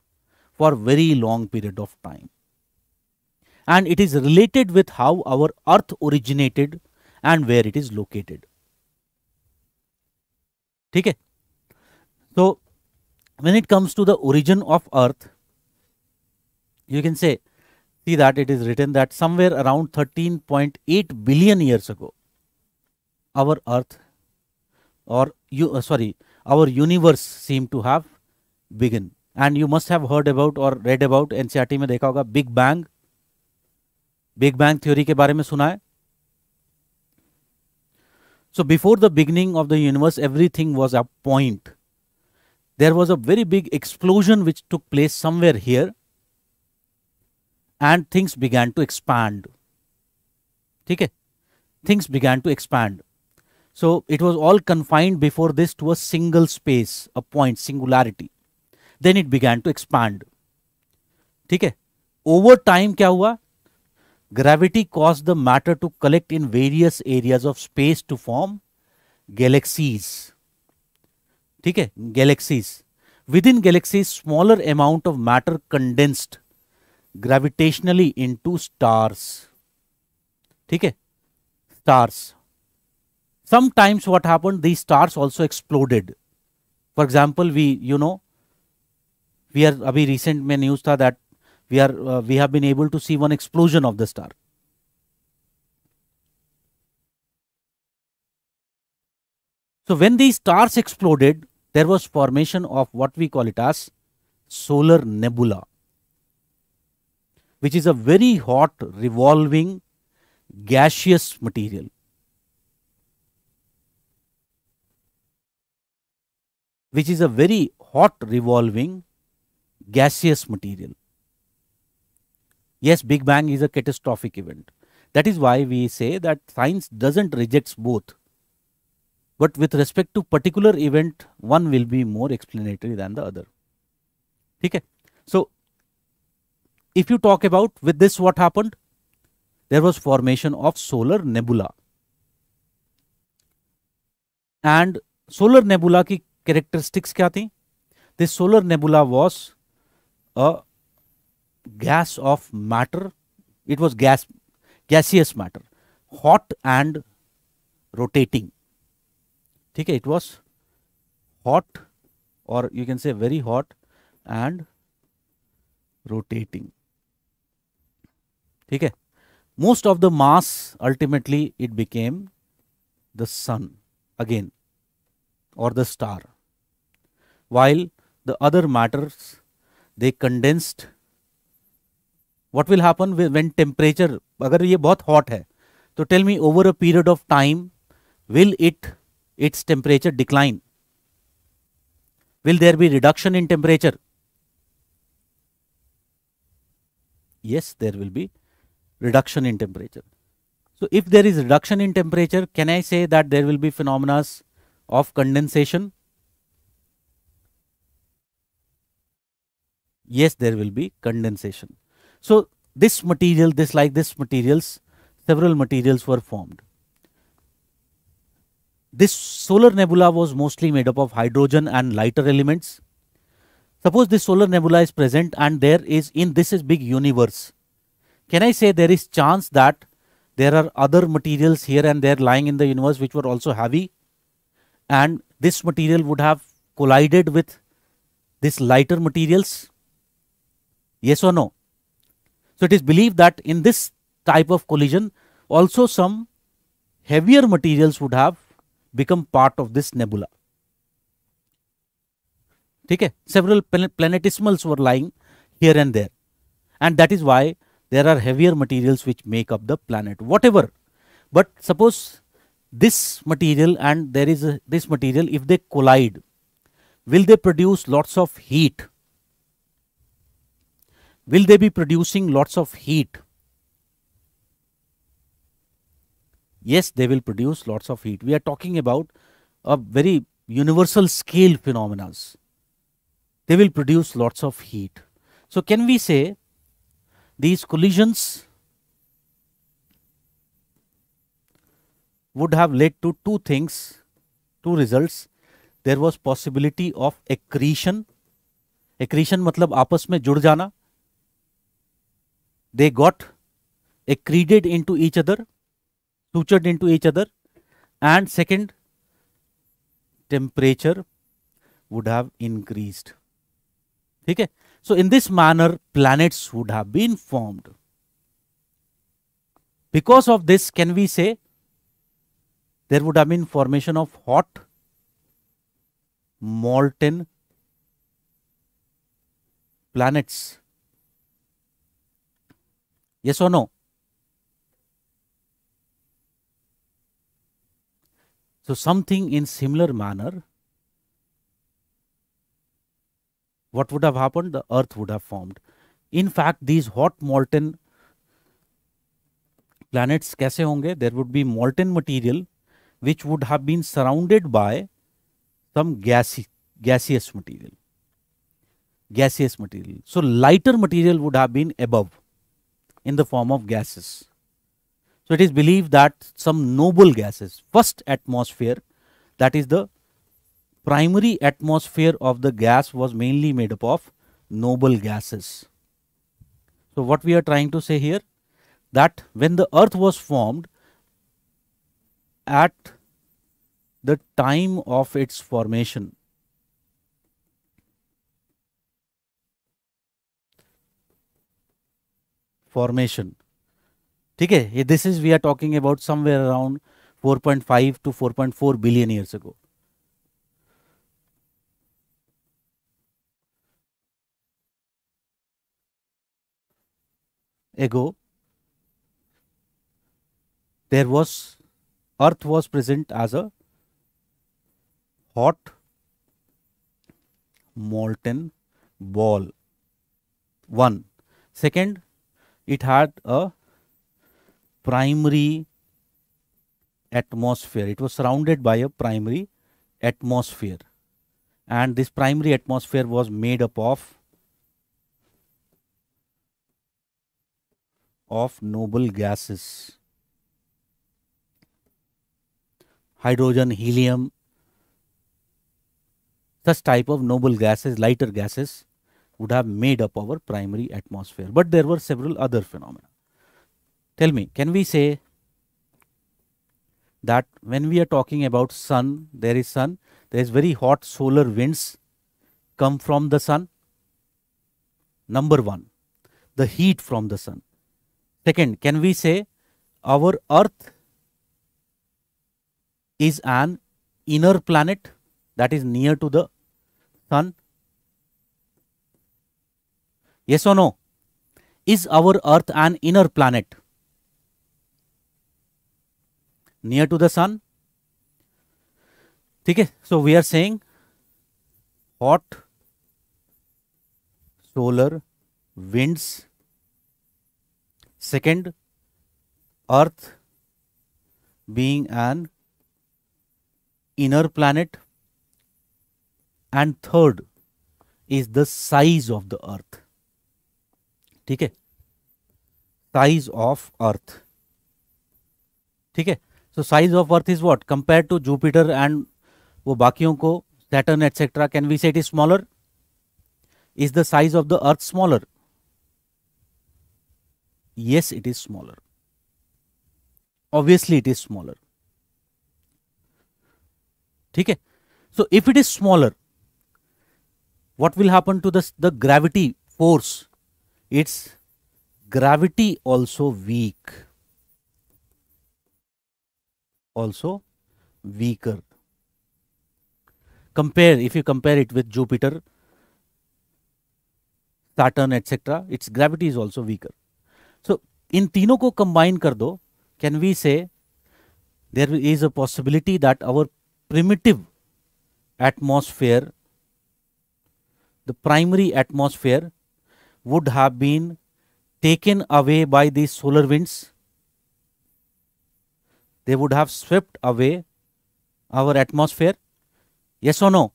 for very long period of time. And it is related with how our earth originated and where it is located. ठीक है so when it comes to the origin of earth you can say see that it is written that somewhere around 13.8 billion years ago our earth or you uh, sorry our universe seemed to have begun and you must have heard about or read about ncrt mein dekha hoga big bang big bang theory ke bare mein suna hai So before the beginning of the universe, everything was a point. There was a very big explosion which took place somewhere here and things began to expand. Okay? Things began to expand. So it was all confined before this to a single space, a point, singularity. Then it began to expand. ठीक है Over time, क्या हुआ Gravity caused the matter to collect in various areas of space to form galaxies. ठीक है galaxies. Within galaxies, smaller amount of matter condensed gravitationally into stars. ठीक है stars. Sometimes what happened, these stars also exploded. For example, we, you know, we are, abhi recent mein news that we are uh, we have been able to see one explosion of the star so when these stars exploded there was formation of what we call it as solar nebula which is a very hot revolving gaseous material which is a very hot revolving gaseous material Yes, Big Bang is a catastrophic event. That is why we say that science doesn't rejects both. But with respect to particular event, one will be more explanatory than the other. Okay. So, if you talk about with this what happened, there was formation of solar nebula. And solar nebula ki characteristics kya thi? This solar nebula was a gas of matter it was gas gaseous matter hot and rotating okay it was hot or you can say very hot and rotating okay most of the mass ultimately it became the sun again or the star while the other matters they condensed what will happen when temperature अगर ये बहुत hot है तो tell me over a period of time will it its temperature decline will there be reduction in temperature yes there will be reduction in temperature so if there is reduction in temperature can i say that there will be phenomena of condensation yes there will be condensation so this material, this like this materials, several materials were formed. This solar nebula was mostly made up of hydrogen and lighter elements. Suppose this solar nebula is present and there is in this is big universe. Can I say there is chance that there are other materials here and there lying in the universe which were also heavy and this material would have collided with this lighter materials? Yes or no? So it is believed that in this type of collision also some heavier materials would have become part of this nebula. Okay, several planetesimals were lying here and there and that is why there are heavier materials which make up the planet whatever but suppose this material and there is a, this material if they collide will they produce lots of heat will they be producing lots of heat? Yes, they will produce lots of heat. We are talking about a very universal scale phenomena. They will produce lots of heat. So can we say these collisions would have led to two things, two results. There was possibility of accretion. Accretion matlab आपस में they got accreted into each other, sutured into each other, and second, temperature would have increased. Okay? So, in this manner, planets would have been formed. Because of this, can we say there would have been formation of hot, molten planets? Yes or no? So something in similar manner, what would have happened? The earth would have formed. In fact, these hot molten planets kaise honge? There would be molten material which would have been surrounded by some gassy, gaseous material. Gaseous material. So lighter material would have been above in the form of gases. So it is believed that some noble gases, first atmosphere, that is the primary atmosphere of the gas was mainly made up of noble gases. So what we are trying to say here that when the earth was formed at the time of its formation formation. Okay, this is we are talking about somewhere around 4.5 to 4.4 billion years ago. Ago, there was Earth was present as a hot molten ball. One second it had a primary atmosphere. It was surrounded by a primary atmosphere. And this primary atmosphere was made up of of noble gases. Hydrogen, helium, such type of noble gases, lighter gases would have made up our primary atmosphere. But there were several other phenomena. Tell me, can we say that when we are talking about sun, there is sun, there is very hot solar winds come from the sun? Number one, the heat from the sun. Second, can we say our earth is an inner planet that is near to the sun? Yes or no? Is our earth an inner planet? Near to the sun? Okay, so we are saying hot solar winds. Second, earth being an inner planet and third is the size of the earth ठीक है size of earth ठीक है so size of earth is what compare to Jupiter and वो बाकियों को Saturn etcetera can we say it is smaller is the size of the earth smaller yes it is smaller obviously it is smaller ठीक है so if it is smaller what will happen to the the gravity force its gravity also weak also weaker compare if you compare it with jupiter saturn etc its gravity is also weaker so in tino ko combine kar do can we say there is a possibility that our primitive atmosphere the primary atmosphere would have been taken away by the solar winds. They would have swept away our atmosphere. Yes or no?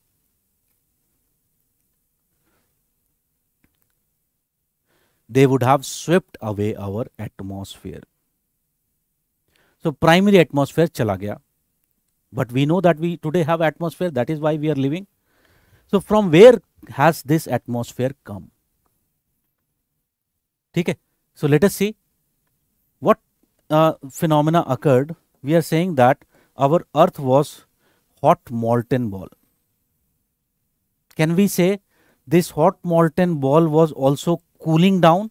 They would have swept away our atmosphere. So primary atmosphere chala gaya. But we know that we today have atmosphere. That is why we are living. So from where has this atmosphere come? ठीक so let us see what uh, phenomena occurred we are saying that our earth was hot molten ball can we say this hot molten ball was also cooling down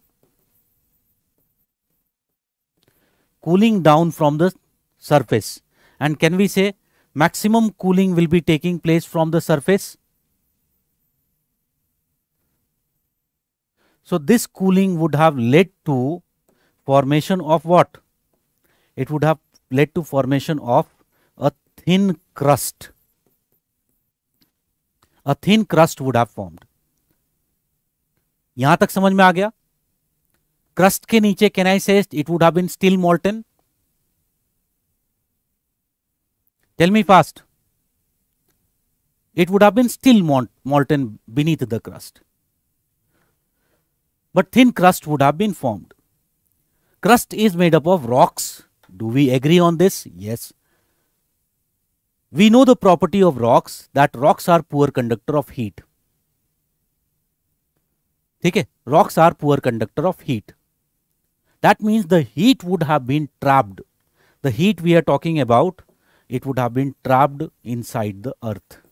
cooling down from the surface and can we say maximum cooling will be taking place from the surface So this cooling would have led to formation of what? It would have led to formation of a thin crust. A thin crust would have formed. यहां तक समझ में आ गया crust के नीचे can I say it would have been still molten tell me fast it would have been still molten beneath the crust but thin crust would have been formed. Crust is made up of rocks. Do we agree on this? Yes. We know the property of rocks that rocks are poor conductor of heat. Okay? Rocks are poor conductor of heat. That means the heat would have been trapped. The heat we are talking about, it would have been trapped inside the earth.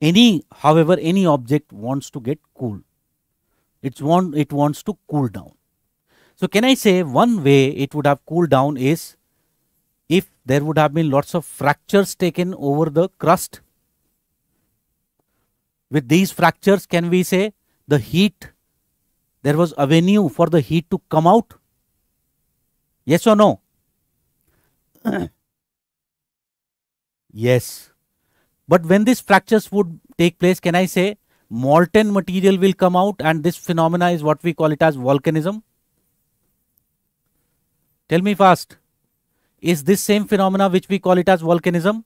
any however any object wants to get cool it's want it wants to cool down so can i say one way it would have cooled down is if there would have been lots of fractures taken over the crust with these fractures can we say the heat there was avenue for the heat to come out yes or no yes but when these fractures would take place, can I say molten material will come out and this phenomena is what we call it as volcanism? Tell me fast. Is this same phenomena which we call it as volcanism?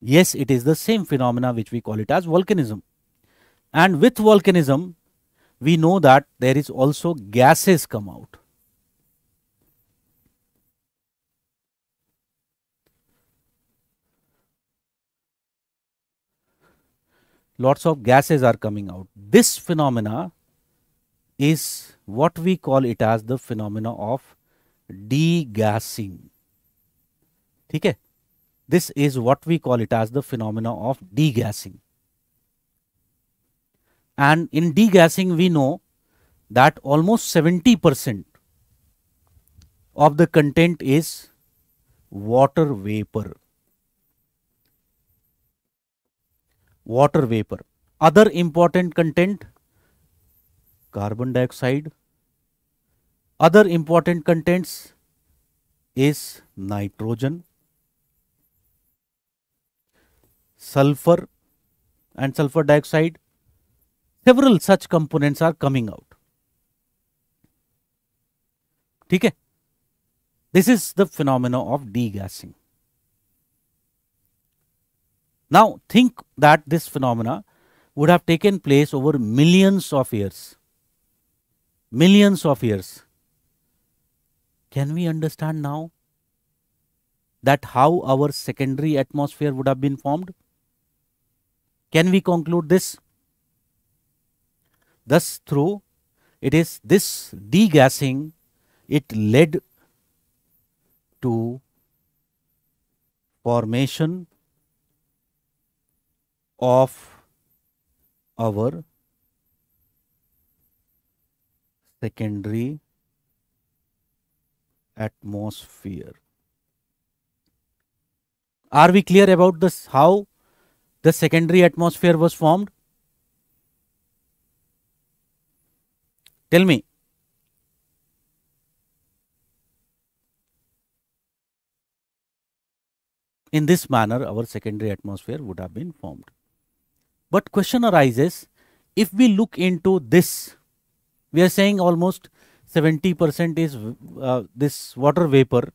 Yes, it is the same phenomena which we call it as volcanism. And with volcanism, we know that there is also gases come out. lots of gases are coming out. This phenomena is what we call it as the phenomena of degassing. ठीक this is what we call it as the phenomena of degassing. And in degassing, we know that almost 70% of the content is water vapor. water vapor. Other important content carbon dioxide. Other important contents is nitrogen, sulfur and sulfur dioxide. Several such components are coming out. This is the is of degassing. Now think that this phenomena would have taken place over millions of years. Millions of years. Can we understand now that how our secondary atmosphere would have been formed? Can we conclude this? Thus through it is this degassing it led to formation of our secondary atmosphere are we clear about this how the secondary atmosphere was formed tell me in this manner our secondary atmosphere would have been formed but question arises, if we look into this, we are saying almost 70% is uh, this water vapor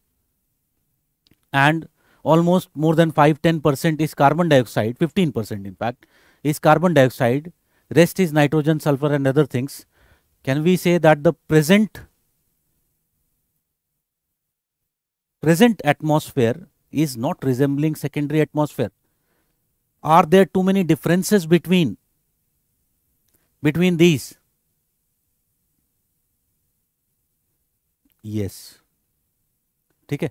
and almost more than 5-10% is carbon dioxide, 15% in fact, is carbon dioxide, rest is nitrogen, sulfur and other things. Can we say that the present present atmosphere is not resembling secondary atmosphere? Are there too many differences between between these? Yes. Okay.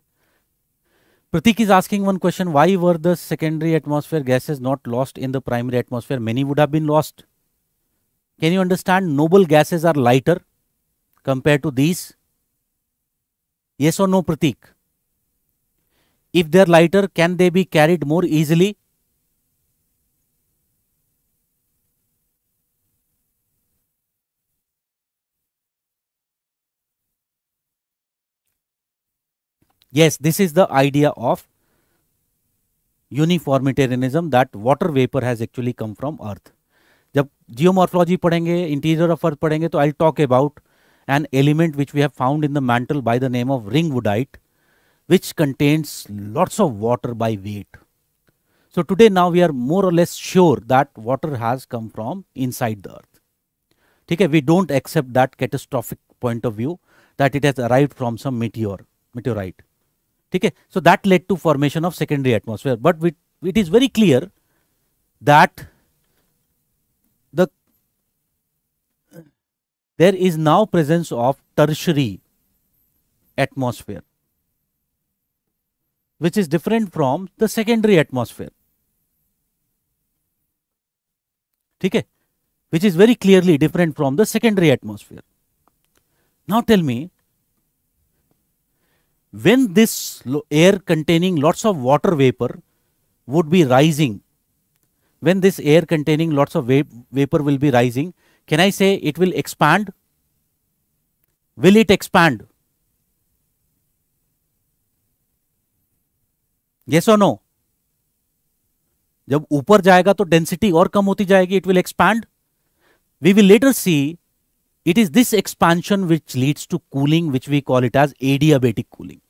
Pratik is asking one question. Why were the secondary atmosphere gases not lost in the primary atmosphere? Many would have been lost. Can you understand? Noble gases are lighter compared to these. Yes or no, Pratik? If they are lighter, can they be carried more easily? yes this is the idea of uniformitarianism that water vapor has actually come from earth jab geomorphology padhenge i'll talk about an element which we have found in the mantle by the name of ringwoodite which contains lots of water by weight so today now we are more or less sure that water has come from inside the earth okay we don't accept that catastrophic point of view that it has arrived from some meteor meteorite ठीक है so that led to formation of secondary atmosphere but it is very clear that there is now presence of tertiary atmosphere which is different from the secondary atmosphere ठीक which is very clearly different from the secondary atmosphere now tell me when this air containing lots of water vapor would be rising, when this air containing lots of va vapor will be rising, can I say it will expand? Will it expand? Yes or no? जब upper जाएगा तो density और कम will जाएगी it will expand we it is this expansion which leads to cooling, which we call it as adiabatic cooling.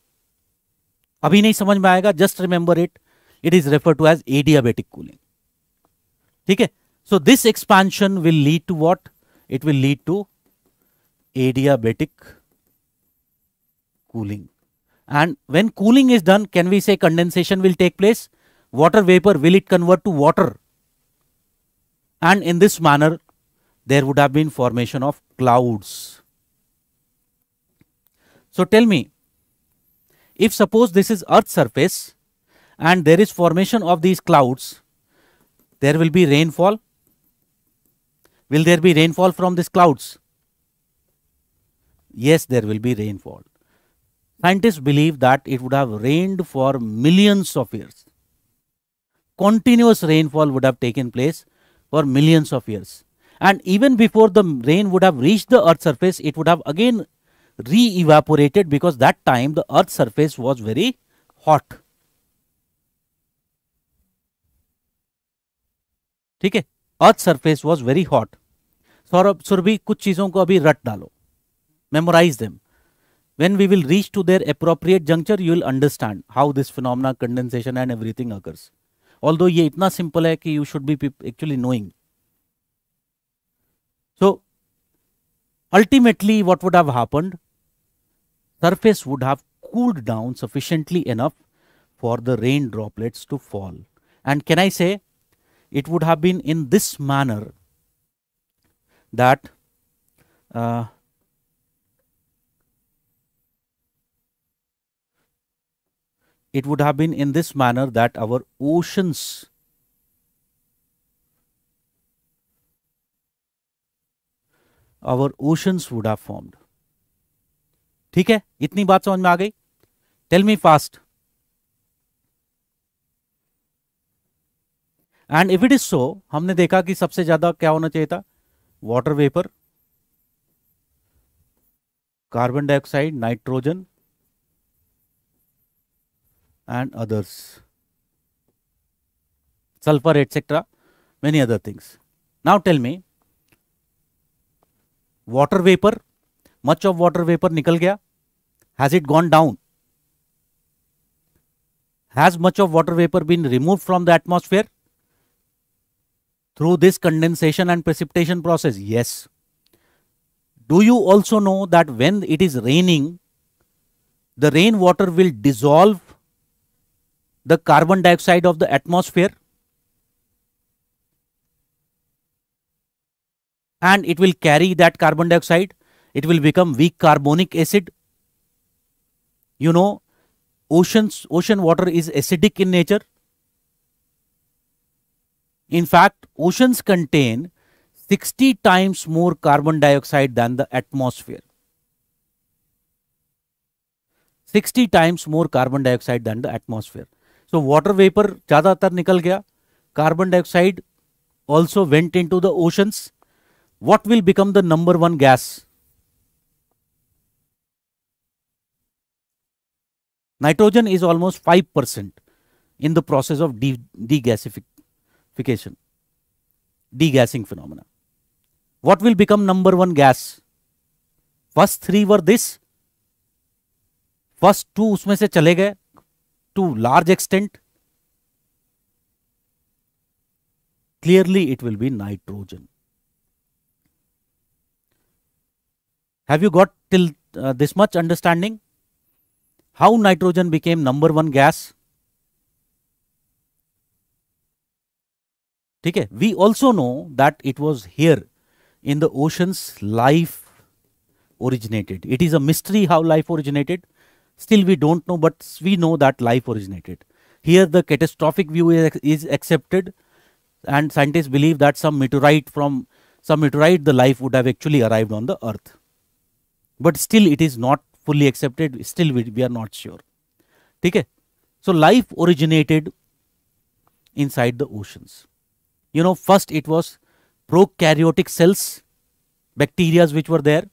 अभी नहीं samajh में आएगा Just remember it. It is referred to as adiabatic cooling. Cooling ठीक है so this expansion will lead to what it will lead cooling and when cooling is done can we say condensation will take place water vapor will it convert to water and in this manner there would have been formation of clouds. So tell me, if suppose this is Earth surface and there is formation of these clouds, there will be rainfall. Will there be rainfall from these clouds? Yes, there will be rainfall. Scientists believe that it would have rained for millions of years. Continuous rainfall would have taken place for millions of years and even before the rain would have reached the earth's surface it would have again re-evaporated because that time the earth's surface was very hot ठीक है earth surface was very hot Saurabh Surbhi कुछ चीज़ों को अभी रट डालो memorise them when we will reach to their appropriate juncture you will understand how this phenomenon, condensation and everything occurs although ye itna simple hai ki you should be actually knowing so ultimately what would have happened? Surface would have cooled down sufficiently enough for the rain droplets to fall. And can I say it would have been in this manner that uh, it would have been in this manner that our oceans our oceans would have formed ठीक है इतनी बात समझ में आ गई tell me fast and if it is so हमने देखा कि सबसे ज्यादा क्या होना चाहिए था water vapour carbon dioxide nitrogen and others sulphur etcetera many other things now tell me water vapor much of water vapor nikal gaya has it gone down has much of water vapor been removed from the atmosphere through this condensation and precipitation process yes do you also know that when it is raining the rainwater will dissolve the carbon dioxide of the atmosphere and it will carry that carbon dioxide. It will become weak carbonic acid. You know, oceans, ocean water is acidic in nature. In fact, oceans contain 60 times more carbon dioxide than the atmosphere. 60 times more carbon dioxide than the atmosphere. So water vapor ज़्यादातर निकल गया. Carbon dioxide also went into the oceans what will become the number one gas? Nitrogen is almost 5% in the process of de degasification, degassing phenomena. What will become number one gas? First three were this. First two usme se chale gaye, to large extent. Clearly it will be nitrogen. Have you got till uh, this much understanding? How nitrogen became number one gas? Okay. We also know that it was here in the oceans life originated. It is a mystery how life originated. Still we don't know but we know that life originated. Here the catastrophic view is, is accepted and scientists believe that some meteorite from some meteorite the life would have actually arrived on the earth but still it is not fully accepted still we, we are not sure ठीक है so life originated inside the oceans you know first it was prokaryotic cells bacteria's which were there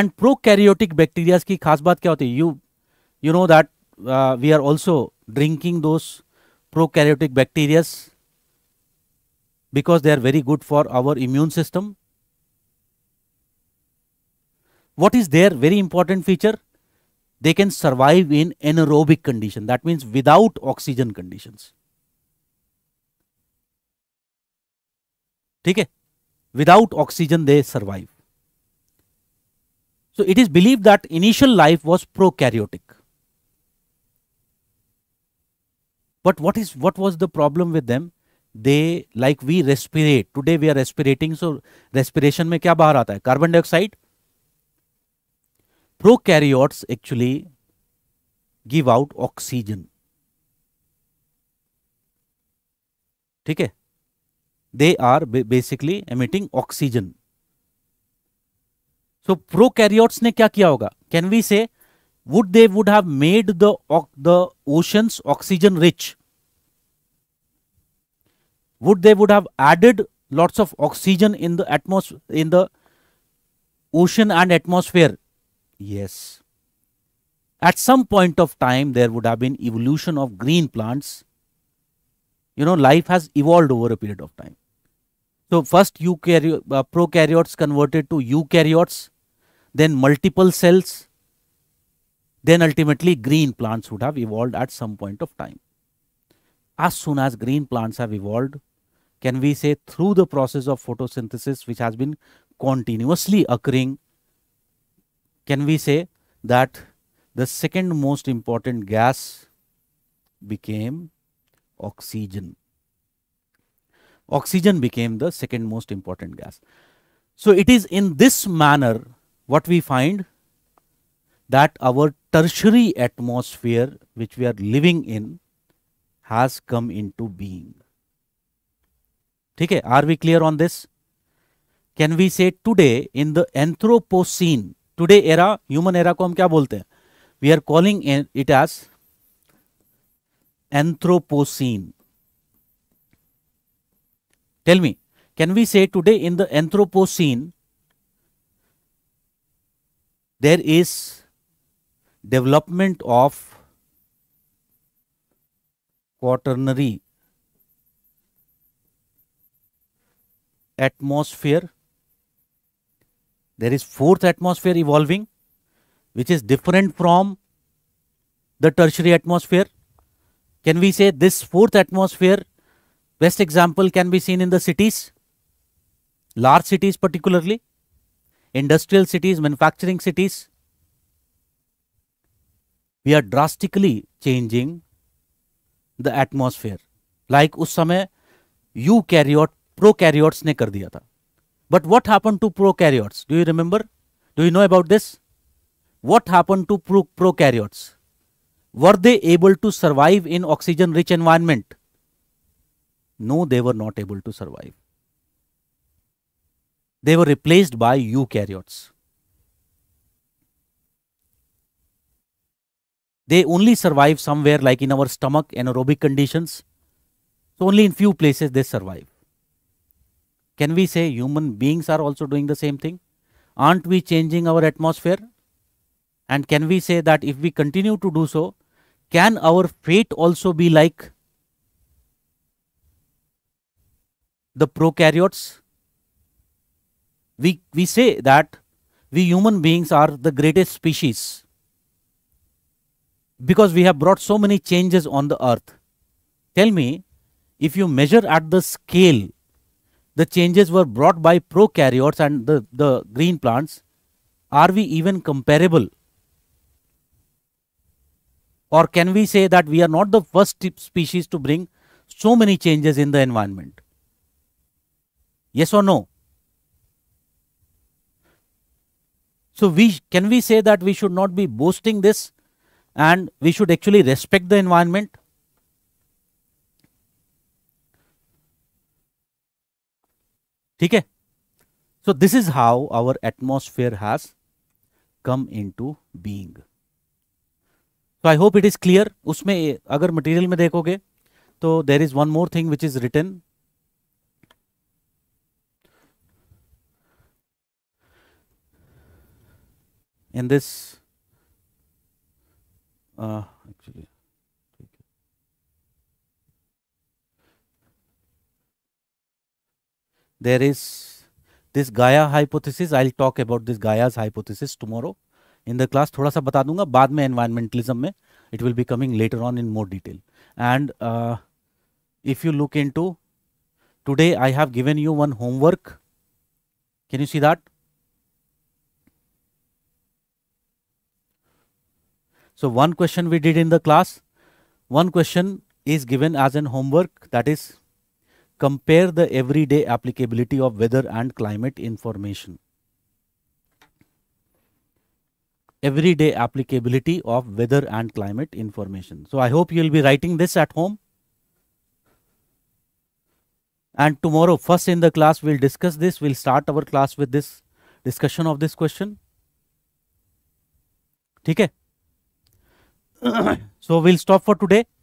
and prokaryotic bacteria's ki khas baat kya hoti? you you know that uh, we are also drinking those prokaryotic bacteria's because they are very good for our immune system what is their very important feature? They can survive in anaerobic condition. That means without oxygen conditions. ठीक without oxygen they survive so it is believed that initial life was prokaryotic but what is what was the problem with them they like we respirate today we are respirating so respiration mein kya bahar aata hai carbon dioxide prokaryotes actually give out oxygen. they are basically emitting oxygen. So prokaryotes ne kya किया Can we say would they would have made the the oceans oxygen rich? Would they would have added lots of oxygen in the atmosphere in the ocean and atmosphere Yes. At some point of time, there would have been evolution of green plants. You know, life has evolved over a period of time. So first eukaryo uh, prokaryotes converted to eukaryotes, then multiple cells, then ultimately green plants would have evolved at some point of time. As soon as green plants have evolved, can we say through the process of photosynthesis which has been continuously occurring can we say that the second most important gas became oxygen. Oxygen became the second most important gas. So it is in this manner what we find that our tertiary atmosphere which we are living in has come into being. Okay, are we clear on this? Can we say today in the Anthropocene today era human era को हम क्या बोलते हैं we are calling it as Anthropocene tell me can we say today in the Anthropocene there is development of quaternary atmosphere there is fourth atmosphere evolving which is different from the tertiary atmosphere. Can we say this fourth atmosphere, best example can be seen in the cities, large cities particularly, industrial cities, manufacturing cities. We are drastically changing the atmosphere. Like us. समय eukaryote prokaryotes, ne kar diya tha. But what happened to prokaryotes? Do you remember? Do you know about this? What happened to pro prokaryotes? Were they able to survive in oxygen rich environment? No, they were not able to survive. They were replaced by eukaryotes. They only survive somewhere like in our stomach anaerobic conditions. So only in few places they survive. Can we say human beings are also doing the same thing? Aren't we changing our atmosphere? And can we say that if we continue to do so, can our fate also be like the prokaryotes? We, we say that we human beings are the greatest species because we have brought so many changes on the earth. Tell me, if you measure at the scale the changes were brought by prokaryotes and the, the green plants, are we even comparable? Or can we say that we are not the first species to bring so many changes in the environment? Yes or no? So we can we say that we should not be boasting this and we should actually respect the environment? ठीक है so this is how our atmosphere has come in to being so I hope it is clear उसमें अगर material में देखोगे तो there is one more thing which is written in this there is this Gaia hypothesis. I'll talk about this Gaia's hypothesis tomorrow in the class. थोड़ा सा बता दूंगा बाद में environmentalism में. It will be coming later on in more detail. And uh, if you look into today, I have given you one homework. Can you see that? So one question we did in the class, one question is given as an homework that is compare the everyday applicability of weather and climate information. Everyday applicability of weather and climate information. So I hope you will be writing this at home. And tomorrow, first in the class, we'll discuss this. We'll start our class with this discussion of this question. Okay. so we'll stop for today.